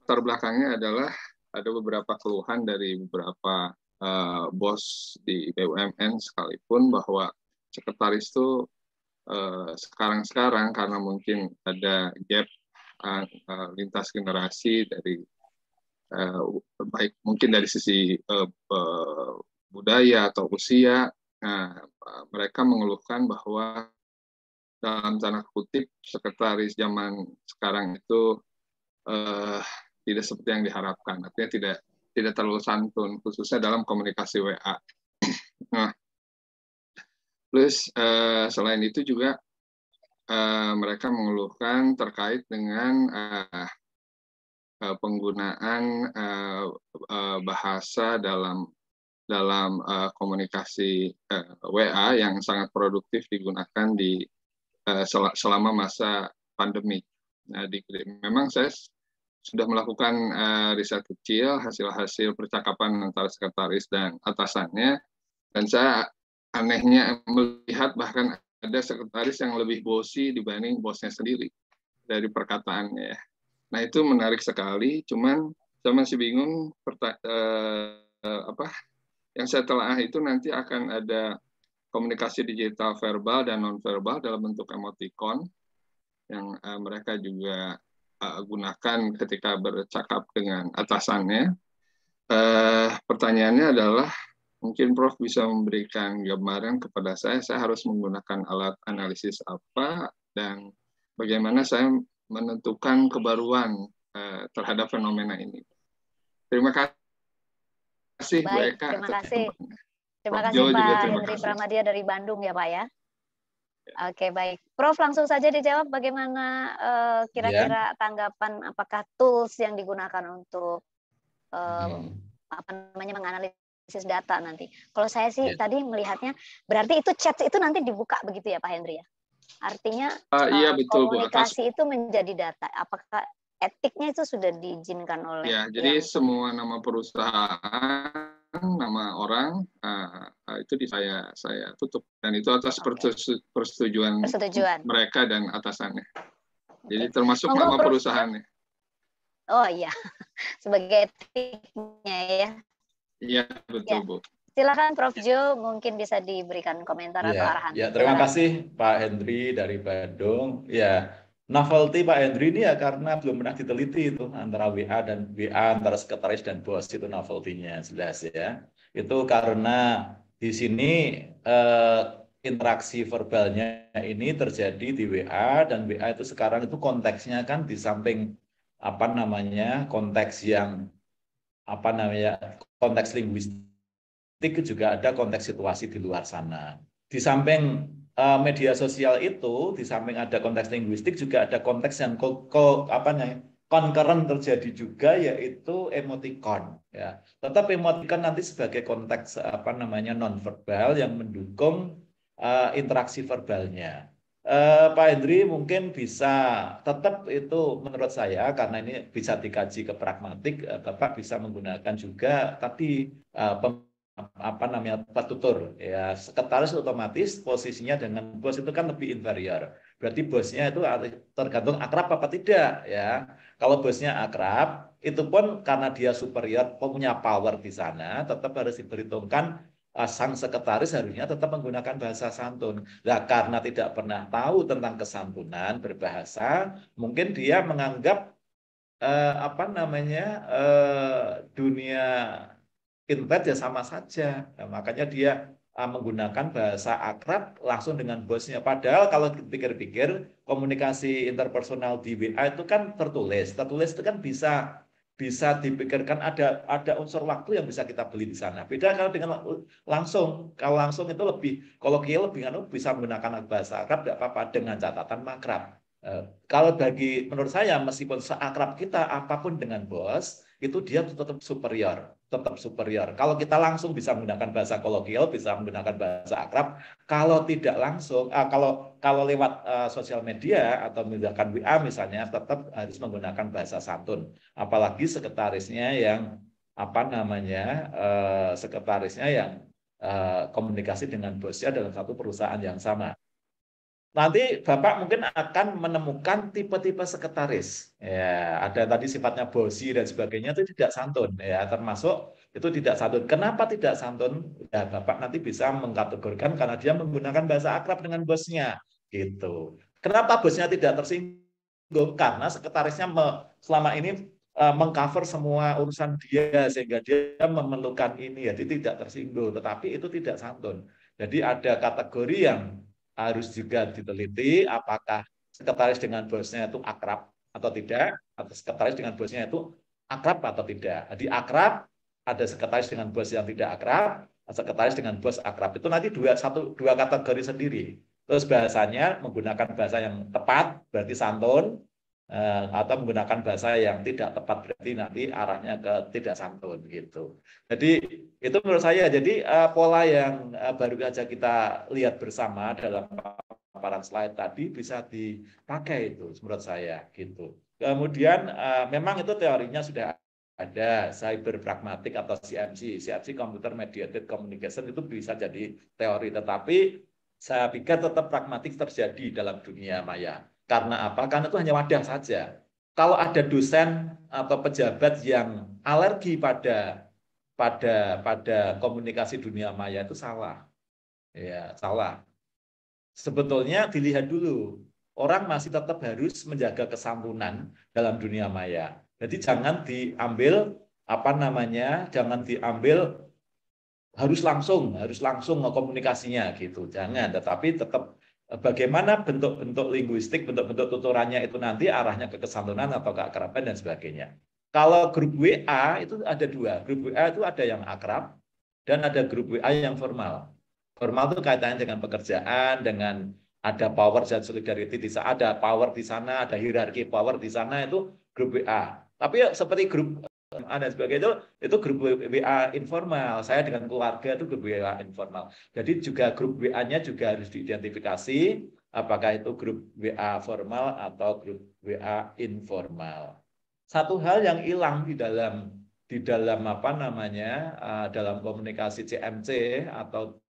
latar belakangnya adalah ada beberapa keluhan dari beberapa uh, bos di BUMN sekalipun bahwa sekretaris itu uh, sekarang-sekarang karena mungkin ada gap uh, uh, lintas generasi dari uh, baik mungkin dari sisi uh, budaya atau usia uh, mereka mengeluhkan bahwa dalam tanah kutip sekretaris zaman sekarang itu uh, tidak seperti yang diharapkan artinya tidak tidak terlalu santun khususnya dalam komunikasi WA nah plus uh, selain itu juga uh, mereka mengeluhkan terkait dengan uh, Eh, penggunaan eh, eh, bahasa dalam dalam komunikasi WA yang sangat produktif digunakan di selama masa pandemi. Nah, di, memang saya sudah melakukan riset kecil hasil-hasil percakapan antara sekretaris dan atasannya dan saya anehnya melihat bahkan ada sekretaris yang lebih bosi dibanding bosnya sendiri dari perkataannya ya. Nah itu menarik sekali, cuman saya masih bingung perta- eh, eh, apa yang saya telah itu nanti akan ada komunikasi digital verbal dan nonverbal dalam bentuk emoticon yang eh, mereka juga eh, gunakan ketika bercakap dengan atasannya. Eh, pertanyaannya adalah mungkin Prof bisa memberikan gambaran kepada saya, saya harus menggunakan alat analisis apa dan bagaimana saya menentukan kebaruan uh, terhadap fenomena ini. Terima kasih, Baik, Bu Eka. Terima kasih. Terima kasih Pak terima Henry Pramadia dari Bandung ya Pak ya? ya. Oke baik, Prof langsung saja dijawab bagaimana eh, kira-kira uh, ya. tanggapan apakah tools yang digunakan untuk uh, hmm. apa namanya menganalisis data nanti. Kalau saya sih ya. tadi melihatnya berarti itu chat itu nanti dibuka begitu ya Pak Hendri ya? Artinya uh, iya, eh, betul, komunikasi Bu. itu menjadi data. Apakah etiknya itu sudah diizinkan oleh? Ya, jadi yang... semua nama perusahaan nama orang uh, itu di saya saya tutup dan itu atas okay. persetujuan, persetujuan mereka dan atasannya. Okay. Jadi termasuk Monggo nama perusahaannya. Oh iya, sebagai etiknya ya. Iya betul ya. bu. Silakan Prof Jo, mungkin bisa diberikan komentar ya, atau arahan. Ya, terima Silakan. kasih Pak Hendri dari Bandung. Ya, novelty Pak Hendri ini ya karena belum pernah diteliti itu antara WA dan WA antara sekretaris dan bos itu novelty-nya jelas ya. Itu karena di sini eh, interaksi verbalnya ini terjadi di WA dan WA itu sekarang itu konteksnya kan di samping apa namanya konteks yang apa namanya konteks linguistik politik juga ada konteks situasi di luar sana. Di samping uh, media sosial itu, di samping ada konteks linguistik juga ada konteks yang ko, ko, apa namanya konkuren terjadi juga yaitu emoticon ya. Tetap emoticon nanti sebagai konteks apa namanya non verbal yang mendukung uh, interaksi verbalnya. Uh, Pak Hendri mungkin bisa tetap itu menurut saya karena ini bisa dikaji ke pragmatik uh, Bapak bisa menggunakan juga tadi uh, apa namanya tutur ya sekretaris otomatis posisinya dengan bos itu kan lebih inferior berarti bosnya itu tergantung akrab apa tidak ya kalau bosnya akrab itu pun karena dia superior punya power di sana tetap harus diperhitungkan eh, sang sekretaris harusnya tetap menggunakan bahasa santun. Nah, karena tidak pernah tahu tentang kesantunan berbahasa, mungkin dia menganggap eh, apa namanya eh, dunia invite ya sama saja. Nah, makanya dia ah, menggunakan bahasa akrab langsung dengan bosnya. Padahal kalau pikir pikir komunikasi interpersonal di WA itu kan tertulis. Tertulis itu kan bisa bisa dipikirkan ada ada unsur waktu yang bisa kita beli di sana. Beda kalau dengan langsung. Kalau langsung itu lebih kalau kolokial lebih kan bisa menggunakan bahasa akrab tidak apa-apa dengan catatan makrab. Eh, kalau bagi menurut saya meskipun seakrab kita apapun dengan bos, itu dia tetap superior, tetap superior. Kalau kita langsung bisa menggunakan bahasa kolokial, bisa menggunakan bahasa akrab. Kalau tidak langsung, uh, kalau kalau lewat uh, sosial media atau menggunakan WA misalnya, tetap harus menggunakan bahasa santun. Apalagi sekretarisnya yang apa namanya uh, sekretarisnya yang uh, komunikasi dengan bosnya dalam satu perusahaan yang sama. Nanti Bapak mungkin akan menemukan tipe-tipe sekretaris. Ya, ada tadi sifatnya bosi dan sebagainya itu tidak santun ya, termasuk itu tidak santun. Kenapa tidak santun? Ya, Bapak nanti bisa mengkategorikan karena dia menggunakan bahasa akrab dengan bosnya gitu. Kenapa bosnya tidak tersinggung? Karena sekretarisnya me, selama ini e, mengcover semua urusan dia sehingga dia memerlukan ini ya, jadi tidak tersinggung, tetapi itu tidak santun. Jadi ada kategori yang harus juga diteliti apakah sekretaris dengan bosnya itu akrab atau tidak, atau sekretaris dengan bosnya itu akrab atau tidak. Jadi akrab, ada sekretaris dengan bos yang tidak akrab, sekretaris dengan bos akrab. Itu nanti dua, satu, dua kategori sendiri. Terus bahasanya menggunakan bahasa yang tepat, berarti santun, Eh, atau menggunakan bahasa yang tidak tepat berarti nanti arahnya ke tidak santun gitu. Jadi itu menurut saya jadi uh, pola yang uh, baru saja kita lihat bersama dalam paparan slide tadi bisa dipakai itu menurut saya gitu. Kemudian uh, memang itu teorinya sudah ada cyber pragmatik atau CMC. CMC computer mediated communication itu bisa jadi teori tetapi saya pikir tetap pragmatik terjadi dalam dunia maya karena apa? Karena itu hanya wadah saja. Kalau ada dosen atau pejabat yang alergi pada pada pada komunikasi dunia maya itu salah. Ya, salah. Sebetulnya dilihat dulu, orang masih tetap harus menjaga kesantunan dalam dunia maya. Jadi jangan diambil apa namanya, jangan diambil harus langsung, harus langsung komunikasinya gitu. Jangan, tetapi tetap bagaimana bentuk-bentuk linguistik, bentuk-bentuk tuturannya itu nanti arahnya ke kesantunan atau ke akraban dan sebagainya. Kalau grup WA itu ada dua. Grup WA itu ada yang akrab dan ada grup WA yang formal. Formal itu kaitannya dengan pekerjaan, dengan ada power dan solidarity di sana, ada power di sana, ada hierarki power di sana itu grup WA. Tapi ya seperti grup Nah, dan sebagainya itu, itu grup WA informal. Saya dengan keluarga itu grup WA informal. Jadi juga grup WA-nya juga harus diidentifikasi apakah itu grup WA formal atau grup WA informal. Satu hal yang hilang di dalam di dalam apa namanya eh, dalam komunikasi CMC atau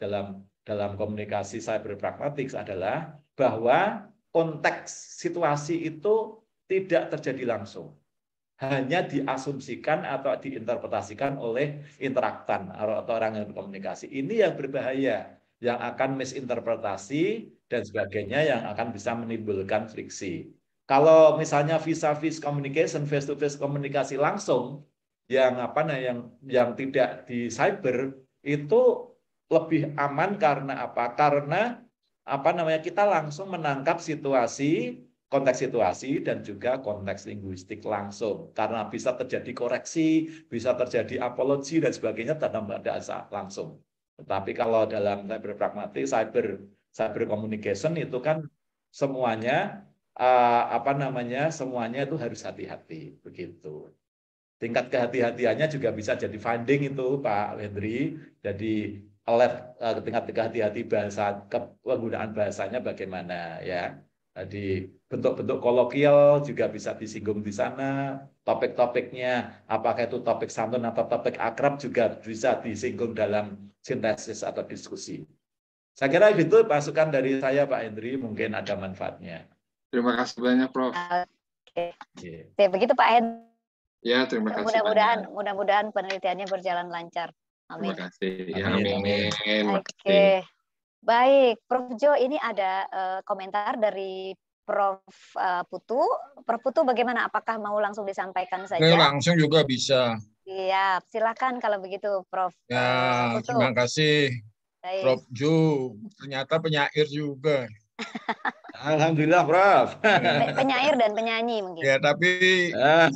dalam dalam komunikasi cyber pragmatics adalah bahwa konteks situasi itu tidak terjadi langsung hanya diasumsikan atau diinterpretasikan oleh interaktan atau orang yang berkomunikasi. Ini yang berbahaya, yang akan misinterpretasi dan sebagainya yang akan bisa menimbulkan friksi. Kalau misalnya visa a vis communication, face-to-face -face komunikasi langsung, yang apa nah yang yang tidak di cyber itu lebih aman karena apa? Karena apa namanya kita langsung menangkap situasi konteks situasi dan juga konteks linguistik langsung karena bisa terjadi koreksi, bisa terjadi apologi dan sebagainya dalam bahasa langsung. Tetapi kalau dalam cyber pragmatik, cyber cyber communication itu kan semuanya uh, apa namanya semuanya itu harus hati-hati begitu. Tingkat kehati-hatiannya juga bisa jadi finding itu Pak Hendri. Jadi alert uh, tingkat kehati-hati bahasa ke, penggunaan bahasanya bagaimana ya. Tadi bentuk-bentuk kolokial juga bisa disinggung di sana. Topik-topiknya, apakah itu topik santun atau topik akrab juga bisa disinggung dalam sintesis atau diskusi. Saya kira itu masukan dari saya Pak Hendri, mungkin ada manfaatnya. Terima kasih banyak Prof. Oke. Okay. Yeah. Begitu Pak Hendri. Ya, terima kasih. Mudah-mudahan mudah-mudahan penelitiannya berjalan lancar. Amin. Terima kasih. Ya, amin. amin. amin. Oke. Okay. Baik, Prof. Jo, ini ada uh, komentar dari Prof. Eh, Putu. Prof. Putu bagaimana? Apakah mau langsung disampaikan saja? Oke, eh, langsung juga bisa. Iya, silakan kalau begitu, Prof. Ya, Putu. terima kasih. Baik. Prof. Jo. ternyata penyair juga. Alhamdulillah, Prof. penyair dan penyanyi mungkin. Ya, tapi ah.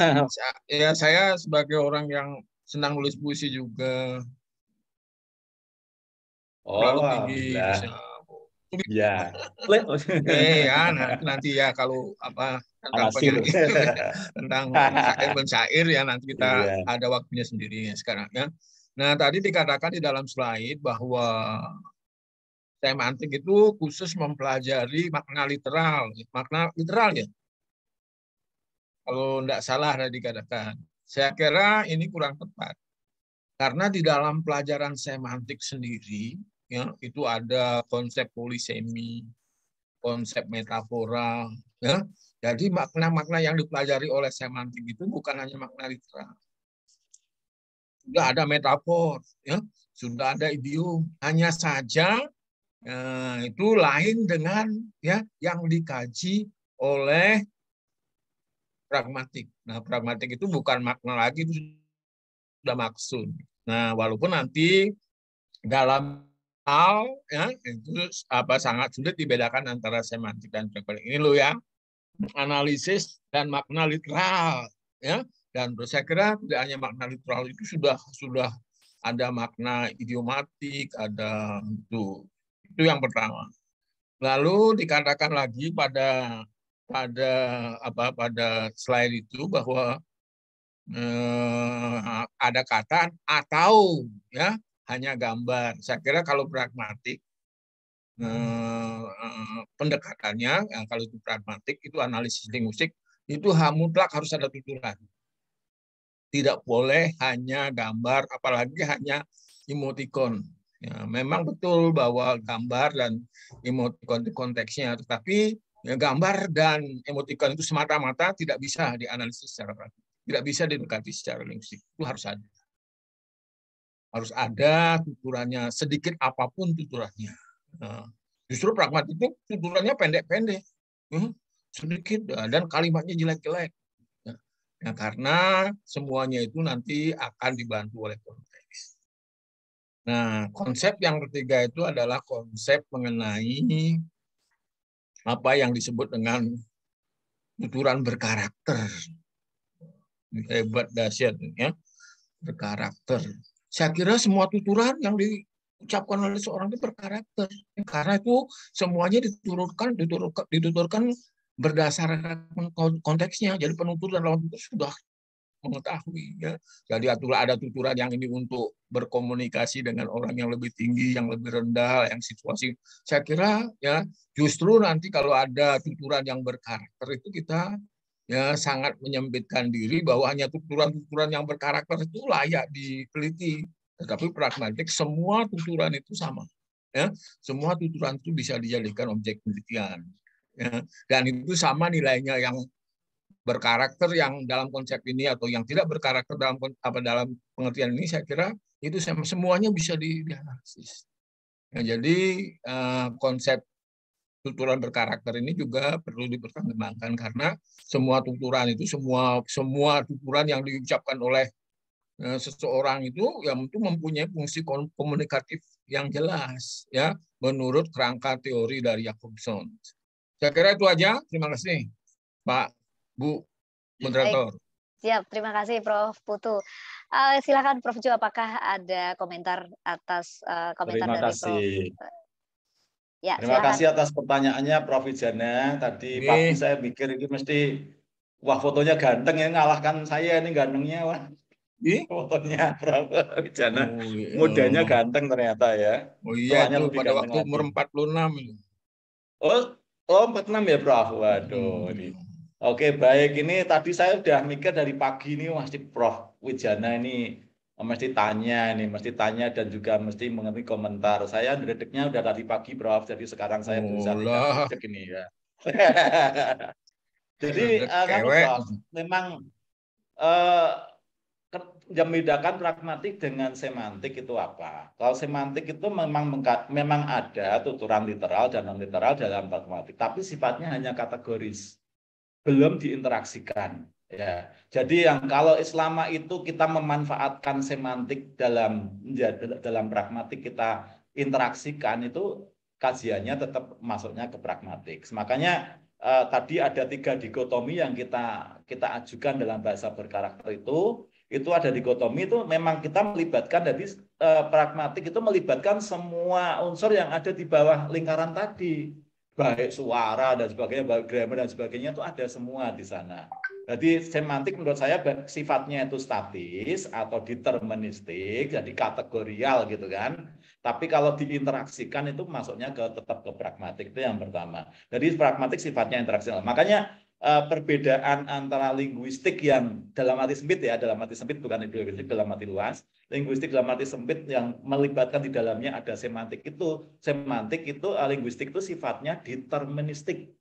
ya saya sebagai orang yang senang nulis puisi juga, oh, terlalu tinggi Ya. eh, ya nanti, nanti ya kalau apa tentang penyanyi, tentang penyair penyair ya nanti kita iya. ada waktunya sendiri ya sekarang ya. Nah tadi dikatakan di dalam slide bahwa semantik itu khusus mempelajari makna literal, makna literal ya. Kalau tidak salah tadi dikatakan. Saya kira ini kurang tepat. Karena di dalam pelajaran semantik sendiri, ya itu ada konsep polisemi, konsep metafora, ya. Jadi makna-makna yang dipelajari oleh semantik itu bukan hanya makna literal. Sudah ada metafor, ya, sudah ada idiom. Hanya saja ya, itu lain dengan ya yang dikaji oleh pragmatik. Nah, pragmatik itu bukan makna lagi, itu sudah maksud. Nah, walaupun nanti dalam how ya itu apa sangat sulit dibedakan antara semantik dan pragmatik. Ini lo ya analisis dan makna literal ya dan saya kira tidak hanya makna literal itu sudah sudah ada makna idiomatik, ada itu itu yang pertama. Lalu dikatakan lagi pada pada apa pada slide itu bahwa eh, ada kata atau ya hanya gambar. Saya kira kalau pragmatik eh, hmm. eh, pendekatannya, kalau itu pragmatik itu analisis linguistik itu mutlak harus ada tuturan. Tidak boleh hanya gambar, apalagi hanya emoticon. Ya, memang betul bahwa gambar dan emoticon itu konteksnya, tetapi ya, gambar dan emoticon itu semata-mata tidak bisa dianalisis secara praktik, tidak bisa didekati secara linguistik. Itu harus ada harus ada tuturannya sedikit apapun tuturannya. Nah, justru pragmatik itu tuturannya pendek-pendek, hmm, sedikit eh, dan kalimatnya jelek-jelek. Nah, nah, karena semuanya itu nanti akan dibantu oleh konteks. Nah, konsep yang ketiga itu adalah konsep mengenai apa yang disebut dengan tuturan berkarakter. Hebat dahsyat ya, berkarakter. Saya kira semua tuturan yang diucapkan oleh seorang itu berkarakter. Karena itu semuanya diturunkan, diturunkan, dituturkan berdasarkan konteksnya. Jadi penutur dan lawan tutur sudah mengetahui ya. Jadi aturan ada tuturan yang ini untuk berkomunikasi dengan orang yang lebih tinggi, yang lebih rendah, yang situasi. Saya kira ya justru nanti kalau ada tuturan yang berkarakter itu kita ya sangat menyempitkan diri bahwa hanya tuturan-tuturan yang berkarakter itu layak diteliti tetapi pragmatik semua tuturan itu sama ya semua tuturan itu bisa dijadikan objek penelitian ya. dan itu sama nilainya yang berkarakter yang dalam konsep ini atau yang tidak berkarakter dalam apa dalam pengertian ini saya kira itu semuanya bisa dianalisis. Nah, jadi uh, konsep tuturan berkarakter ini juga perlu diperkembangkan karena semua tuturan itu semua semua tuturan yang diucapkan oleh eh, seseorang itu yang itu mempunyai fungsi komunikatif yang jelas ya menurut kerangka teori dari Jacobson. Saya kira itu aja. Terima kasih Pak Bu moderator. Siap, terima kasih Prof Putu. Uh, silakan Prof Ju apakah ada komentar atas uh, komentar terima dari kasih. Prof Ya, Terima silakan. kasih atas pertanyaannya Prof. Wijana. Tadi Nih. pagi saya pikir ini mesti wah fotonya ganteng ya ngalahkan saya ini gantengnya wah. Ih? Fotonya Prof. Wijana. Oh, iya. Mudanya ganteng ternyata ya. Oh iya, itu pada waktu umur 46. Oh, oh 46 ya Prof. Waduh. Hmm. Oke, baik ini tadi saya sudah mikir dari pagi ini pasti Prof. Wijana ini Oh, mesti tanya ini, mesti tanya dan juga mesti mengerti komentar. Saya ngedeknya udah dari pagi, Prof. Jadi sekarang saya oh, bisa tidak ini ya. Jadi uh, kan, Prof, memang uh, membedakan pragmatik dengan semantik itu apa? Kalau semantik itu memang memang ada tuturan literal dan non literal dalam pragmatik, tapi sifatnya hanya kategoris, belum diinteraksikan. Ya, jadi yang kalau Islama itu kita memanfaatkan semantik dalam ya, dalam pragmatik kita interaksikan itu kajiannya tetap masuknya ke pragmatik. Makanya eh, tadi ada tiga dikotomi yang kita kita ajukan dalam bahasa berkarakter itu. Itu ada dikotomi itu memang kita melibatkan dari eh, pragmatik itu melibatkan semua unsur yang ada di bawah lingkaran tadi, baik suara dan sebagainya, baik grammar dan sebagainya itu ada semua di sana. Jadi semantik menurut saya sifatnya itu statis atau deterministik, jadi kategorial gitu kan. Tapi kalau diinteraksikan itu masuknya ke tetap ke pragmatik itu yang pertama. Jadi pragmatik sifatnya interaksional. Makanya eh, perbedaan antara linguistik yang dalam arti sempit ya, dalam arti sempit bukan ideologis dalam arti luas, linguistik dalam arti sempit yang melibatkan di dalamnya ada semantik itu semantik itu eh, linguistik itu sifatnya deterministik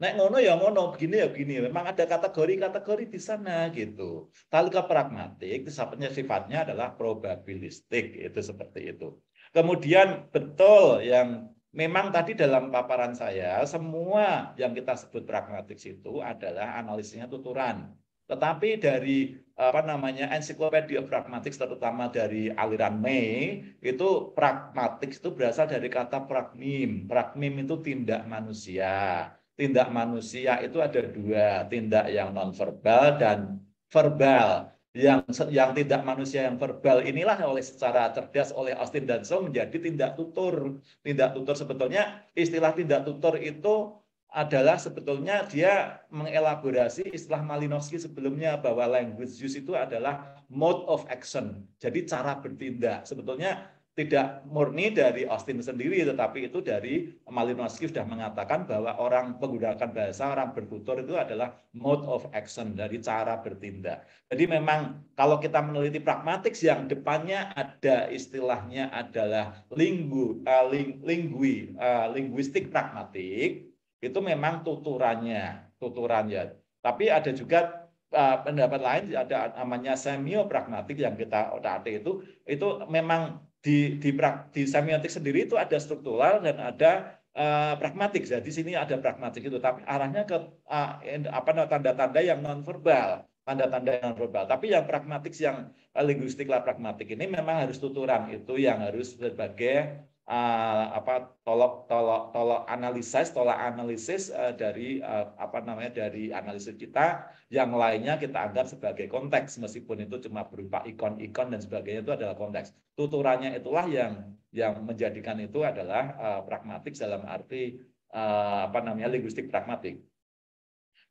Naik ngono ya ngono, begini ya begini. Memang ada kategori-kategori di sana gitu. Talika pragmatik sifatnya sifatnya adalah probabilistik itu seperti itu. Kemudian betul yang memang tadi dalam paparan saya semua yang kita sebut pragmatik itu adalah analisisnya tuturan. Tetapi dari apa namanya ensiklopedia pragmatik terutama dari aliran Mei itu pragmatik itu berasal dari kata pragmim. Pragmim itu tindak manusia tindak manusia itu ada dua, tindak yang non verbal dan verbal. Yang yang tindak manusia yang verbal inilah oleh secara cerdas oleh Austin dan Song menjadi tindak tutur. Tindak tutur sebetulnya istilah tindak tutur itu adalah sebetulnya dia mengelaborasi istilah Malinowski sebelumnya bahwa language use itu adalah mode of action. Jadi cara bertindak. Sebetulnya tidak murni dari Austin sendiri, tetapi itu dari Malinowski sudah mengatakan bahwa orang menggunakan bahasa, orang bertutur itu adalah mode of action, dari cara bertindak. Jadi memang kalau kita meneliti pragmatik yang depannya ada istilahnya adalah linggu, uh, ling, linggui, uh, eh, linguistik pragmatik, itu memang tuturannya, tuturannya. Tapi ada juga uh, pendapat lain ada namanya semio pragmatik yang kita otak itu itu memang di di, di semiotik sendiri itu ada struktural dan ada uh, pragmatik. Jadi sini ada pragmatik itu, tapi arahnya ke uh, apa tanda-tanda yang nonverbal, tanda-tanda yang nonverbal. Tapi yang pragmatik yang linguistik lah pragmatik ini memang harus tuturan itu yang harus berbagai uh, apa tolok tolok tolok analisis tolak analisis uh, dari uh, apa namanya dari analisis kita yang lainnya kita anggap sebagai konteks meskipun itu cuma berupa ikon-ikon dan sebagainya itu adalah konteks tuturannya itulah yang yang menjadikan itu adalah uh, pragmatik dalam arti uh, apa namanya linguistik pragmatik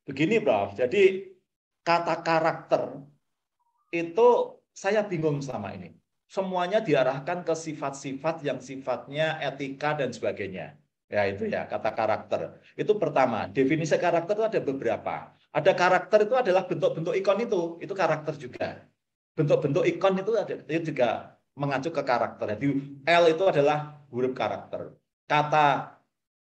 begini Prof jadi kata karakter itu saya bingung sama ini semuanya diarahkan ke sifat-sifat yang sifatnya etika dan sebagainya. Ya itu ya kata karakter. Itu pertama, definisi karakter itu ada beberapa. Ada karakter itu adalah bentuk-bentuk ikon itu, itu karakter juga. Bentuk-bentuk ikon itu ada itu juga mengacu ke karakter. Jadi L itu adalah huruf karakter. Kata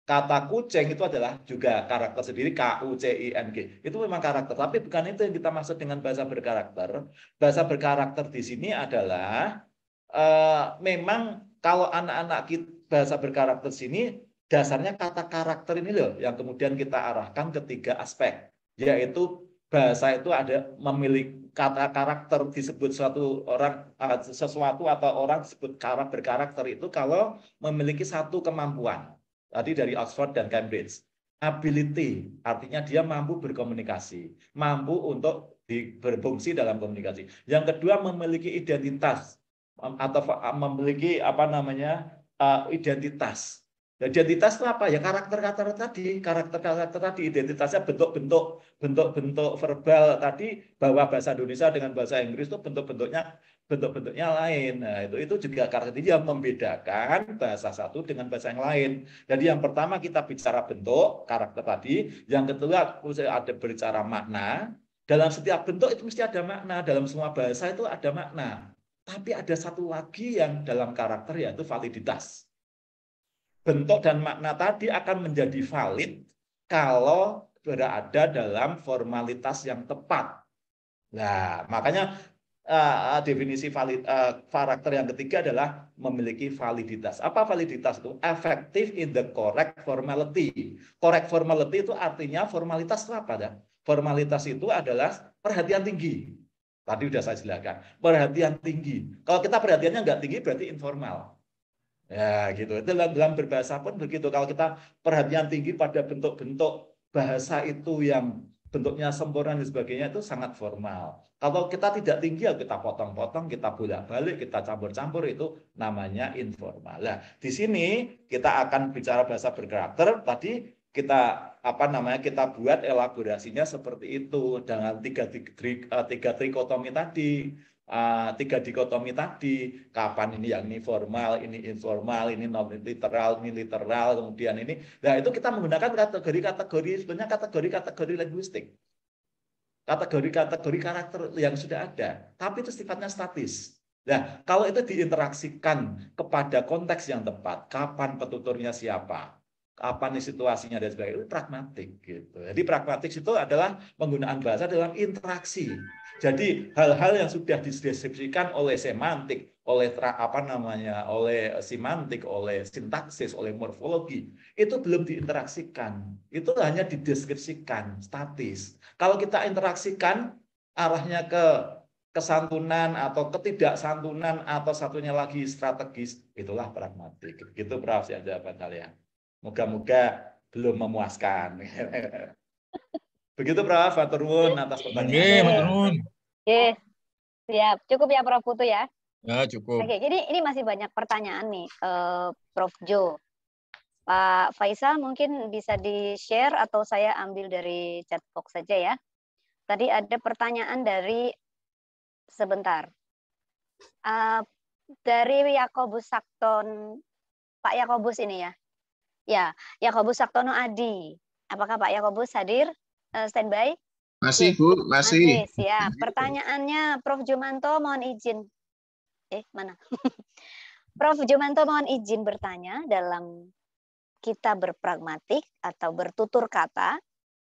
kata kucing itu adalah juga karakter sendiri K U C I N G. Itu memang karakter, tapi bukan itu yang kita maksud dengan bahasa berkarakter. Bahasa berkarakter di sini adalah uh, memang kalau anak-anak kita bahasa berkarakter sini dasarnya kata karakter ini loh yang kemudian kita arahkan ke tiga aspek, yaitu bahasa itu ada memiliki kata karakter disebut suatu orang eh, sesuatu atau orang disebut karakter berkarakter itu kalau memiliki satu kemampuan tadi dari Oxford dan Cambridge. Ability artinya dia mampu berkomunikasi, mampu untuk berfungsi dalam komunikasi. Yang kedua memiliki identitas atau ah, memiliki apa namanya ah, identitas. Nah, identitas itu apa ya karakter-karakter tadi, karakter-karakter tadi identitasnya bentuk-bentuk bentuk-bentuk verbal tadi bahwa bahasa Indonesia dengan bahasa Inggris itu bentuk-bentuknya bentuk-bentuknya lain. Nah, itu itu juga karena yang membedakan bahasa satu dengan bahasa yang lain. Jadi yang pertama kita bicara bentuk karakter tadi, yang kedua ada berbicara makna. Dalam setiap bentuk itu mesti ada makna, dalam semua bahasa itu ada makna. Tapi ada satu lagi yang dalam karakter yaitu validitas. Bentuk dan makna tadi akan menjadi valid kalau berada dalam formalitas yang tepat. Nah, makanya uh, definisi valid, uh, karakter yang ketiga adalah memiliki validitas. Apa validitas itu? Effective in the correct formality. Correct formality itu artinya formalitas itu apa? Ya? Formalitas itu adalah perhatian tinggi. Tadi sudah saya jelaskan. Perhatian tinggi. Kalau kita perhatiannya nggak tinggi berarti informal. Ya gitu. Itu dalam, dalam berbahasa pun begitu. Kalau kita perhatian tinggi pada bentuk-bentuk bahasa itu yang bentuknya sempurna dan sebagainya itu sangat formal. Kalau kita tidak tinggi ya kita potong-potong, kita bolak-balik, kita campur-campur itu namanya informal. Nah, di sini kita akan bicara bahasa berkarakter. Tadi kita apa namanya kita buat elaborasinya seperti itu dengan tiga tiga, eh, tiga trikotomi tadi Ah, tiga dikotomi tadi, kapan ini yang ini formal, ini informal, ini non literal, ini literal, kemudian ini. Nah, itu kita menggunakan kategori-kategori sebenarnya kategori-kategori linguistik. Kategori-kategori karakter yang sudah ada, tapi itu sifatnya statis. Nah, kalau itu diinteraksikan kepada konteks yang tepat, kapan petuturnya siapa, kapan situasinya dan sebagainya, itu pragmatik gitu. Jadi pragmatik itu adalah penggunaan bahasa dalam interaksi jadi hal-hal yang sudah dideskripsikan oleh semantik, oleh apa namanya, oleh eh, semantik, oleh sintaksis, oleh morfologi, itu belum diinteraksikan. Itu hanya dideskripsikan, statis. Kalau kita interaksikan arahnya ke kesantunan atau ketidaksantunan atau satunya lagi strategis, itulah pragmatik. Gitu Prof ya jawaban kalian. Moga-moga belum memuaskan. Begitu Prof, atur nuwun atas pertanyaannya. Oke, matur Siap, cukup ya Prof Putu ya. Ya, cukup. Oke, jadi ini masih banyak pertanyaan nih uh, Prof Jo. Pak Faisal mungkin bisa di-share atau saya ambil dari chat box saja ya. Tadi ada pertanyaan dari sebentar. Uh, dari Yakobus Sakton, Pak Yakobus ini ya. Ya, Yakobus Saktono Adi. Apakah Pak Yakobus hadir? Eh, standby? Masih, Bu, masih. masih. Ya, pertanyaannya Prof Jumanto mohon izin. Eh, mana? Prof Jumanto mohon izin bertanya dalam kita berpragmatik atau bertutur kata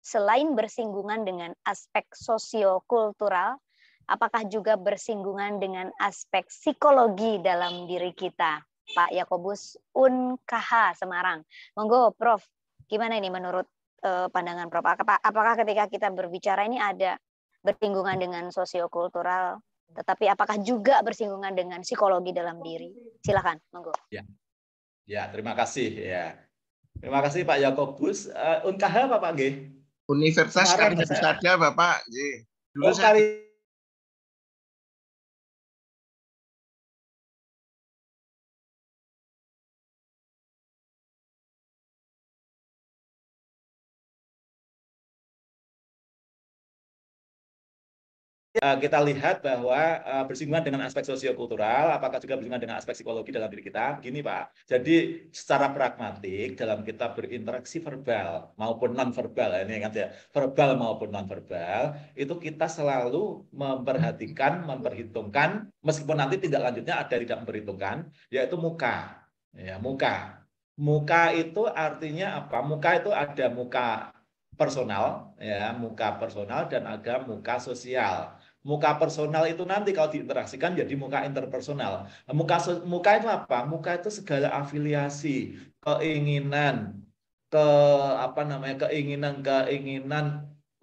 selain bersinggungan dengan aspek sosio-kultural, apakah juga bersinggungan dengan aspek psikologi dalam diri kita? Pak Yakobus Unkaha Semarang. Monggo Prof, gimana ini menurut uh, pandangan Prof. Apakah ketika kita berbicara ini ada bersinggungan dengan sosiokultural, tetapi apakah juga bersinggungan dengan psikologi dalam diri? Silakan, monggo. Ya, ya terima kasih ya. Terima kasih Pak Yakobus. Uh, eh, Unkah Pak G. Universitas Karya Bapak. Dulu oh, saya... Ya, kita lihat bahwa eh, bersinggungan dengan aspek sosiokultural, apakah juga bersinggungan dengan aspek psikologi dalam diri kita? Gini Pak, jadi secara pragmatik dalam kita berinteraksi verbal maupun non verbal ya, ini ingat ya, verbal maupun non verbal itu kita selalu memperhatikan, memperhitungkan, meskipun nanti tidak lanjutnya ada tidak memperhitungkan, yaitu muka. Ya, muka. Muka itu artinya apa? Muka itu ada muka personal, ya, muka personal dan ada muka sosial Muka personal itu nanti kalau diinteraksikan jadi muka interpersonal. Muka muka itu apa? Muka itu segala afiliasi, keinginan, ke apa namanya keinginan keinginan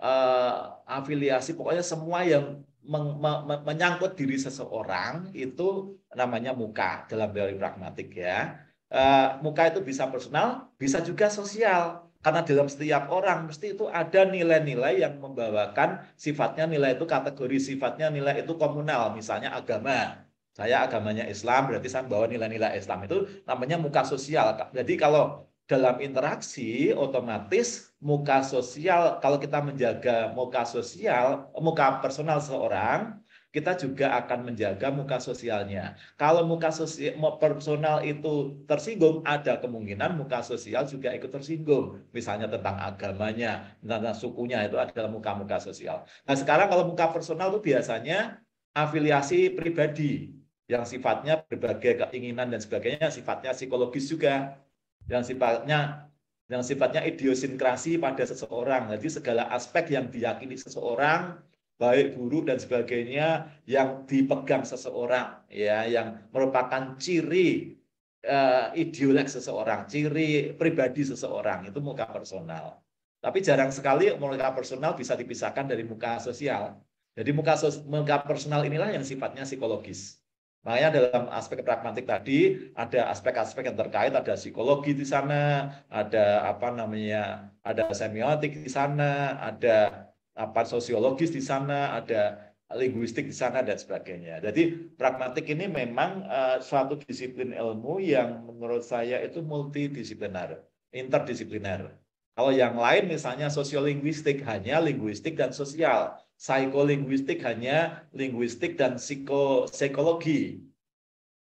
uh, afiliasi pokoknya semua yang men, men, menyangkut diri seseorang itu namanya muka dalam teori pragmatik ya. Uh, muka itu bisa personal, bisa juga sosial. Karena dalam setiap orang mesti itu ada nilai-nilai yang membawakan sifatnya nilai itu kategori sifatnya nilai itu komunal, misalnya agama. Saya agamanya Islam, berarti saya bawa nilai-nilai Islam itu namanya muka sosial. Jadi kalau dalam interaksi otomatis muka sosial kalau kita menjaga muka sosial, muka personal seorang kita juga akan menjaga muka sosialnya. Kalau muka sosial personal itu tersinggung, ada kemungkinan muka sosial juga ikut tersinggung. Misalnya tentang agamanya, tentang sukunya itu adalah muka-muka sosial. Nah sekarang kalau muka personal itu biasanya afiliasi pribadi yang sifatnya berbagai keinginan dan sebagainya, sifatnya psikologis juga, yang sifatnya yang sifatnya idiosinkrasi pada seseorang. Jadi segala aspek yang diyakini seseorang baik buruk dan sebagainya yang dipegang seseorang ya yang merupakan ciri uh, ideolek seseorang, ciri pribadi seseorang itu muka personal. Tapi jarang sekali muka personal bisa dipisahkan dari muka sosial. Jadi muka sos muka personal inilah yang sifatnya psikologis. Makanya dalam aspek pragmatik tadi ada aspek-aspek yang terkait, ada psikologi di sana, ada apa namanya, ada semiotik di sana, ada apa sosiologis di sana, ada linguistik di sana dan sebagainya. Jadi pragmatik ini memang uh, suatu disiplin ilmu yang menurut saya itu multidisipliner, interdisipliner. Kalau yang lain misalnya sosiolinguistik hanya linguistik dan sosial, psikolinguistik hanya linguistik dan psiko psikologi.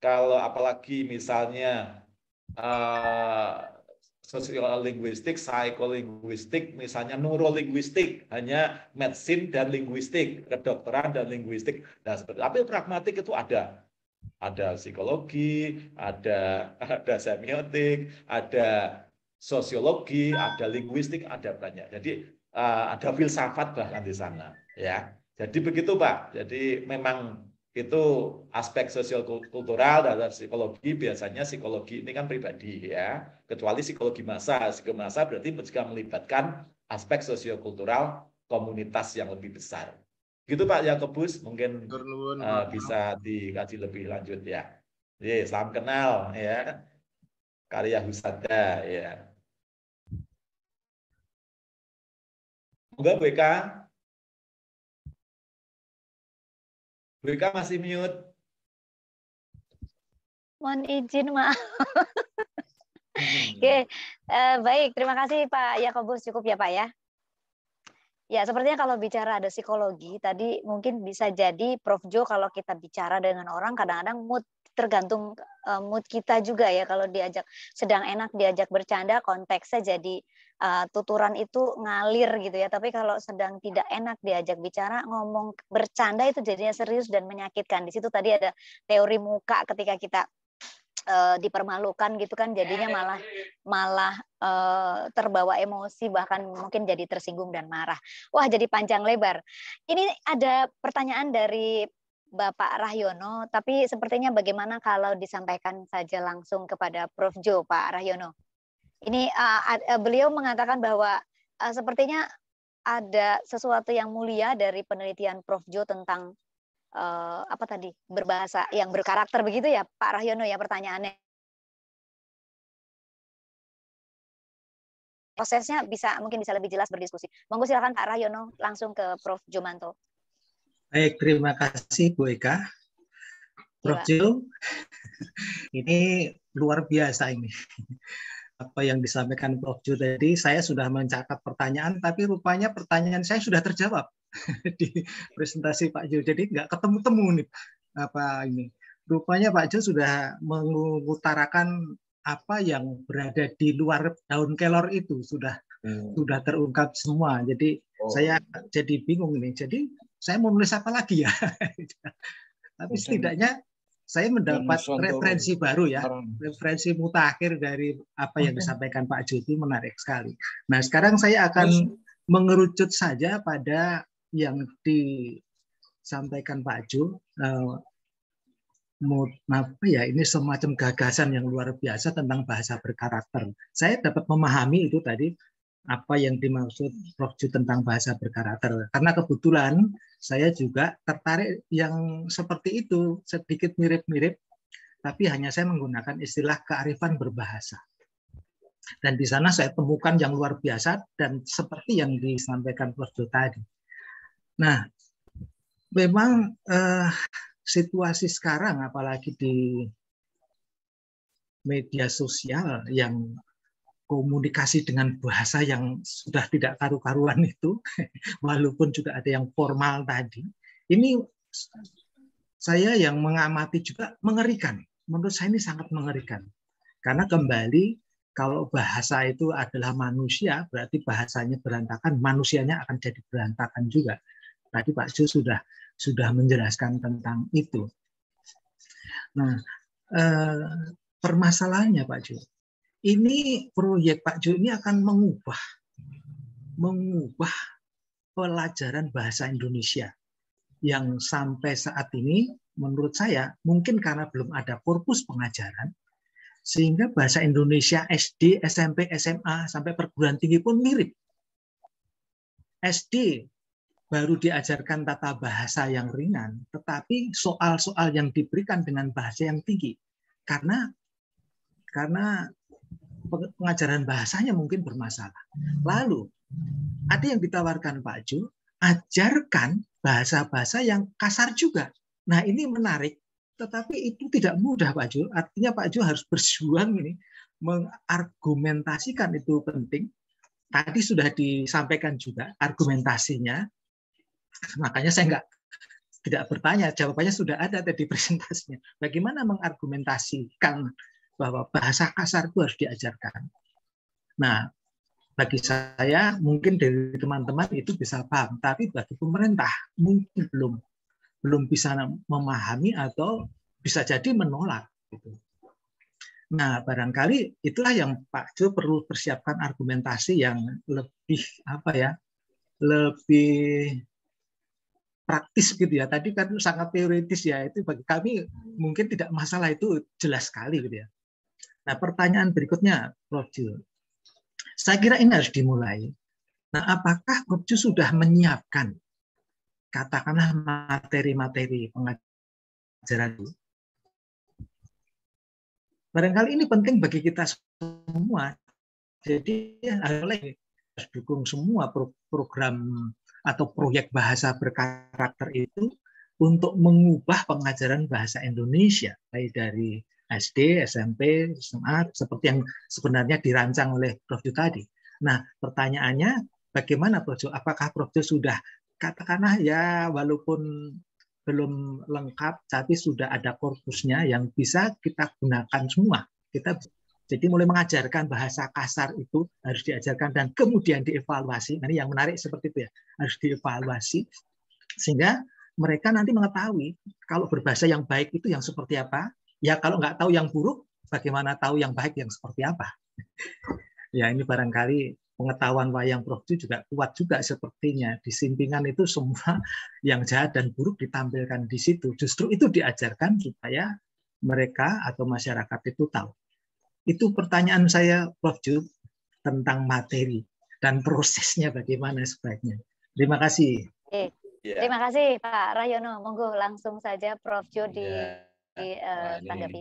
Kalau apalagi misalnya uh, Sosiolinguistik, linguistik psikolinguistik, misalnya neurolinguistik, hanya medicine dan linguistik, kedokteran dan linguistik. dan seperti, tapi pragmatik itu ada. Ada psikologi, ada ada semiotik, ada sosiologi, ada linguistik, ada banyak. Jadi eh, ada filsafat bahkan di sana, ya. Jadi begitu, Pak. Jadi memang itu aspek sosial kultural dan psikologi biasanya psikologi ini kan pribadi ya kecuali psikologi massa psikologi massa berarti juga melibatkan aspek sosio kultural komunitas yang lebih besar gitu Pak Yakobus mungkin Terluan, uh, eh, bisa dikaji lebih lanjut ya Ye, salam kenal ya karya Husada ya Moga BK Wika masih mute. Mohon izin, maaf. Oke, okay. uh, eh, baik. Terima kasih Pak Yakobus. Cukup ya Pak ya. Ya, sepertinya kalau bicara ada psikologi, tadi mungkin bisa jadi Prof. Jo kalau kita bicara dengan orang, kadang-kadang mood tergantung eh, mood kita juga ya. Kalau diajak sedang enak diajak bercanda, konteksnya jadi uh, tuturan itu ngalir gitu ya. Tapi kalau sedang tidak enak diajak bicara, ngomong bercanda itu jadinya serius dan menyakitkan. Di situ tadi ada teori muka ketika kita uh, dipermalukan gitu kan jadinya ya. malah malah uh, terbawa emosi bahkan mungkin jadi tersinggung dan marah. Wah, jadi panjang lebar. Ini ada pertanyaan dari Bapak Rahyono, tapi sepertinya bagaimana kalau disampaikan saja langsung kepada Prof Jo, Pak Rahyono? Ini uh, uh, beliau mengatakan bahwa uh, sepertinya ada sesuatu yang mulia dari penelitian Prof Jo tentang uh, apa tadi berbahasa yang berkarakter begitu ya Pak Rahyono ya pertanyaannya prosesnya bisa mungkin bisa lebih jelas berdiskusi. Monggo silakan Pak Rahyono langsung ke Prof Jumanto. Baik, terima kasih Bu Eka. Prof iya. Jo, ini luar biasa ini apa yang disampaikan Prof. Ju tadi, saya sudah mencatat pertanyaan, tapi rupanya pertanyaan saya sudah terjawab di presentasi Pak Jo Jadi nggak ketemu-temu nih apa ini. Rupanya Pak Jo sudah mengutarakan apa yang berada di luar daun kelor itu sudah hmm. sudah terungkap semua. Jadi oh. saya jadi bingung nih. Jadi saya mau nulis apa lagi ya? tapi setidaknya saya mendapat referensi baru ya, referensi mutakhir dari apa yang disampaikan Pak Juti menarik sekali. Nah, sekarang saya akan mengerucut saja pada yang disampaikan Pak Ju. Eh, apa ya, ini semacam gagasan yang luar biasa tentang bahasa berkarakter. Saya dapat memahami itu tadi apa yang dimaksud Prof. Ju tentang bahasa berkarakter. Karena kebetulan saya juga tertarik yang seperti itu, sedikit mirip-mirip, tapi hanya saya menggunakan istilah kearifan berbahasa. Dan di sana saya temukan yang luar biasa dan seperti yang disampaikan Prof. Ju tadi. Nah, memang eh, situasi sekarang apalagi di media sosial yang komunikasi dengan bahasa yang sudah tidak karu-karuan itu, walaupun juga ada yang formal tadi, ini saya yang mengamati juga mengerikan. Menurut saya ini sangat mengerikan. Karena kembali kalau bahasa itu adalah manusia, berarti bahasanya berantakan, manusianya akan jadi berantakan juga. Tadi Pak Ju sudah sudah menjelaskan tentang itu. Nah, eh, permasalahannya Pak Ju, ini proyek Pak Jo ini akan mengubah mengubah pelajaran bahasa Indonesia yang sampai saat ini menurut saya mungkin karena belum ada korpus pengajaran sehingga bahasa Indonesia SD, SMP, SMA sampai perguruan tinggi pun mirip. SD baru diajarkan tata bahasa yang ringan, tetapi soal-soal yang diberikan dengan bahasa yang tinggi. Karena karena pengajaran bahasanya mungkin bermasalah. Hmm. Lalu ada yang ditawarkan Pak Jo, ajarkan bahasa-bahasa yang kasar juga. Nah ini menarik, tetapi itu tidak mudah Pak Jo. Artinya Pak Jo harus berjuang ini mengargumentasikan itu penting. Tadi sudah disampaikan juga argumentasinya, makanya saya enggak tidak bertanya, jawabannya sudah ada tadi presentasinya. Bagaimana mengargumentasikan bahwa bahasa kasar itu harus diajarkan. Nah, bagi saya mungkin dari teman-teman itu bisa paham, tapi bagi pemerintah mungkin belum belum bisa memahami atau bisa jadi menolak. Gitu. Nah, barangkali itulah yang Pak Jo perlu persiapkan argumentasi yang lebih apa ya, lebih praktis gitu ya. Tadi kan sangat teoritis ya, itu bagi kami mungkin tidak masalah itu jelas sekali gitu ya. Nah, pertanyaan berikutnya, Prof. Jul. Saya kira ini harus dimulai. Nah, apakah Prof. Jul sudah menyiapkan katakanlah materi-materi pengajaran itu? Barangkali ini penting bagi kita semua. Jadi ya, harus dukung semua program atau proyek bahasa berkarakter itu untuk mengubah pengajaran bahasa Indonesia baik dari SD, SMP, SMA seperti yang sebenarnya dirancang oleh Prof. Jo tadi. Nah, pertanyaannya bagaimana Prof. Jo? Apakah Prof. Jo sudah katakanlah ya walaupun belum lengkap tapi sudah ada korpusnya yang bisa kita gunakan semua. Kita jadi mulai mengajarkan bahasa kasar itu harus diajarkan dan kemudian dievaluasi. Nah, ini yang menarik seperti itu ya, harus dievaluasi sehingga mereka nanti mengetahui kalau berbahasa yang baik itu yang seperti apa, Ya kalau nggak tahu yang buruk, bagaimana tahu yang baik yang seperti apa? ya ini barangkali pengetahuan wayang Prof itu juga kuat juga sepertinya. Di simpingan itu semua yang jahat dan buruk ditampilkan di situ. Justru itu diajarkan supaya mereka atau masyarakat itu tahu. Itu pertanyaan saya Prof Ju tentang materi dan prosesnya bagaimana sebaiknya. Terima kasih. Iya. Terima kasih Pak Rayono. Monggo langsung saja Prof Jo di yeah. Iya, tanggapi.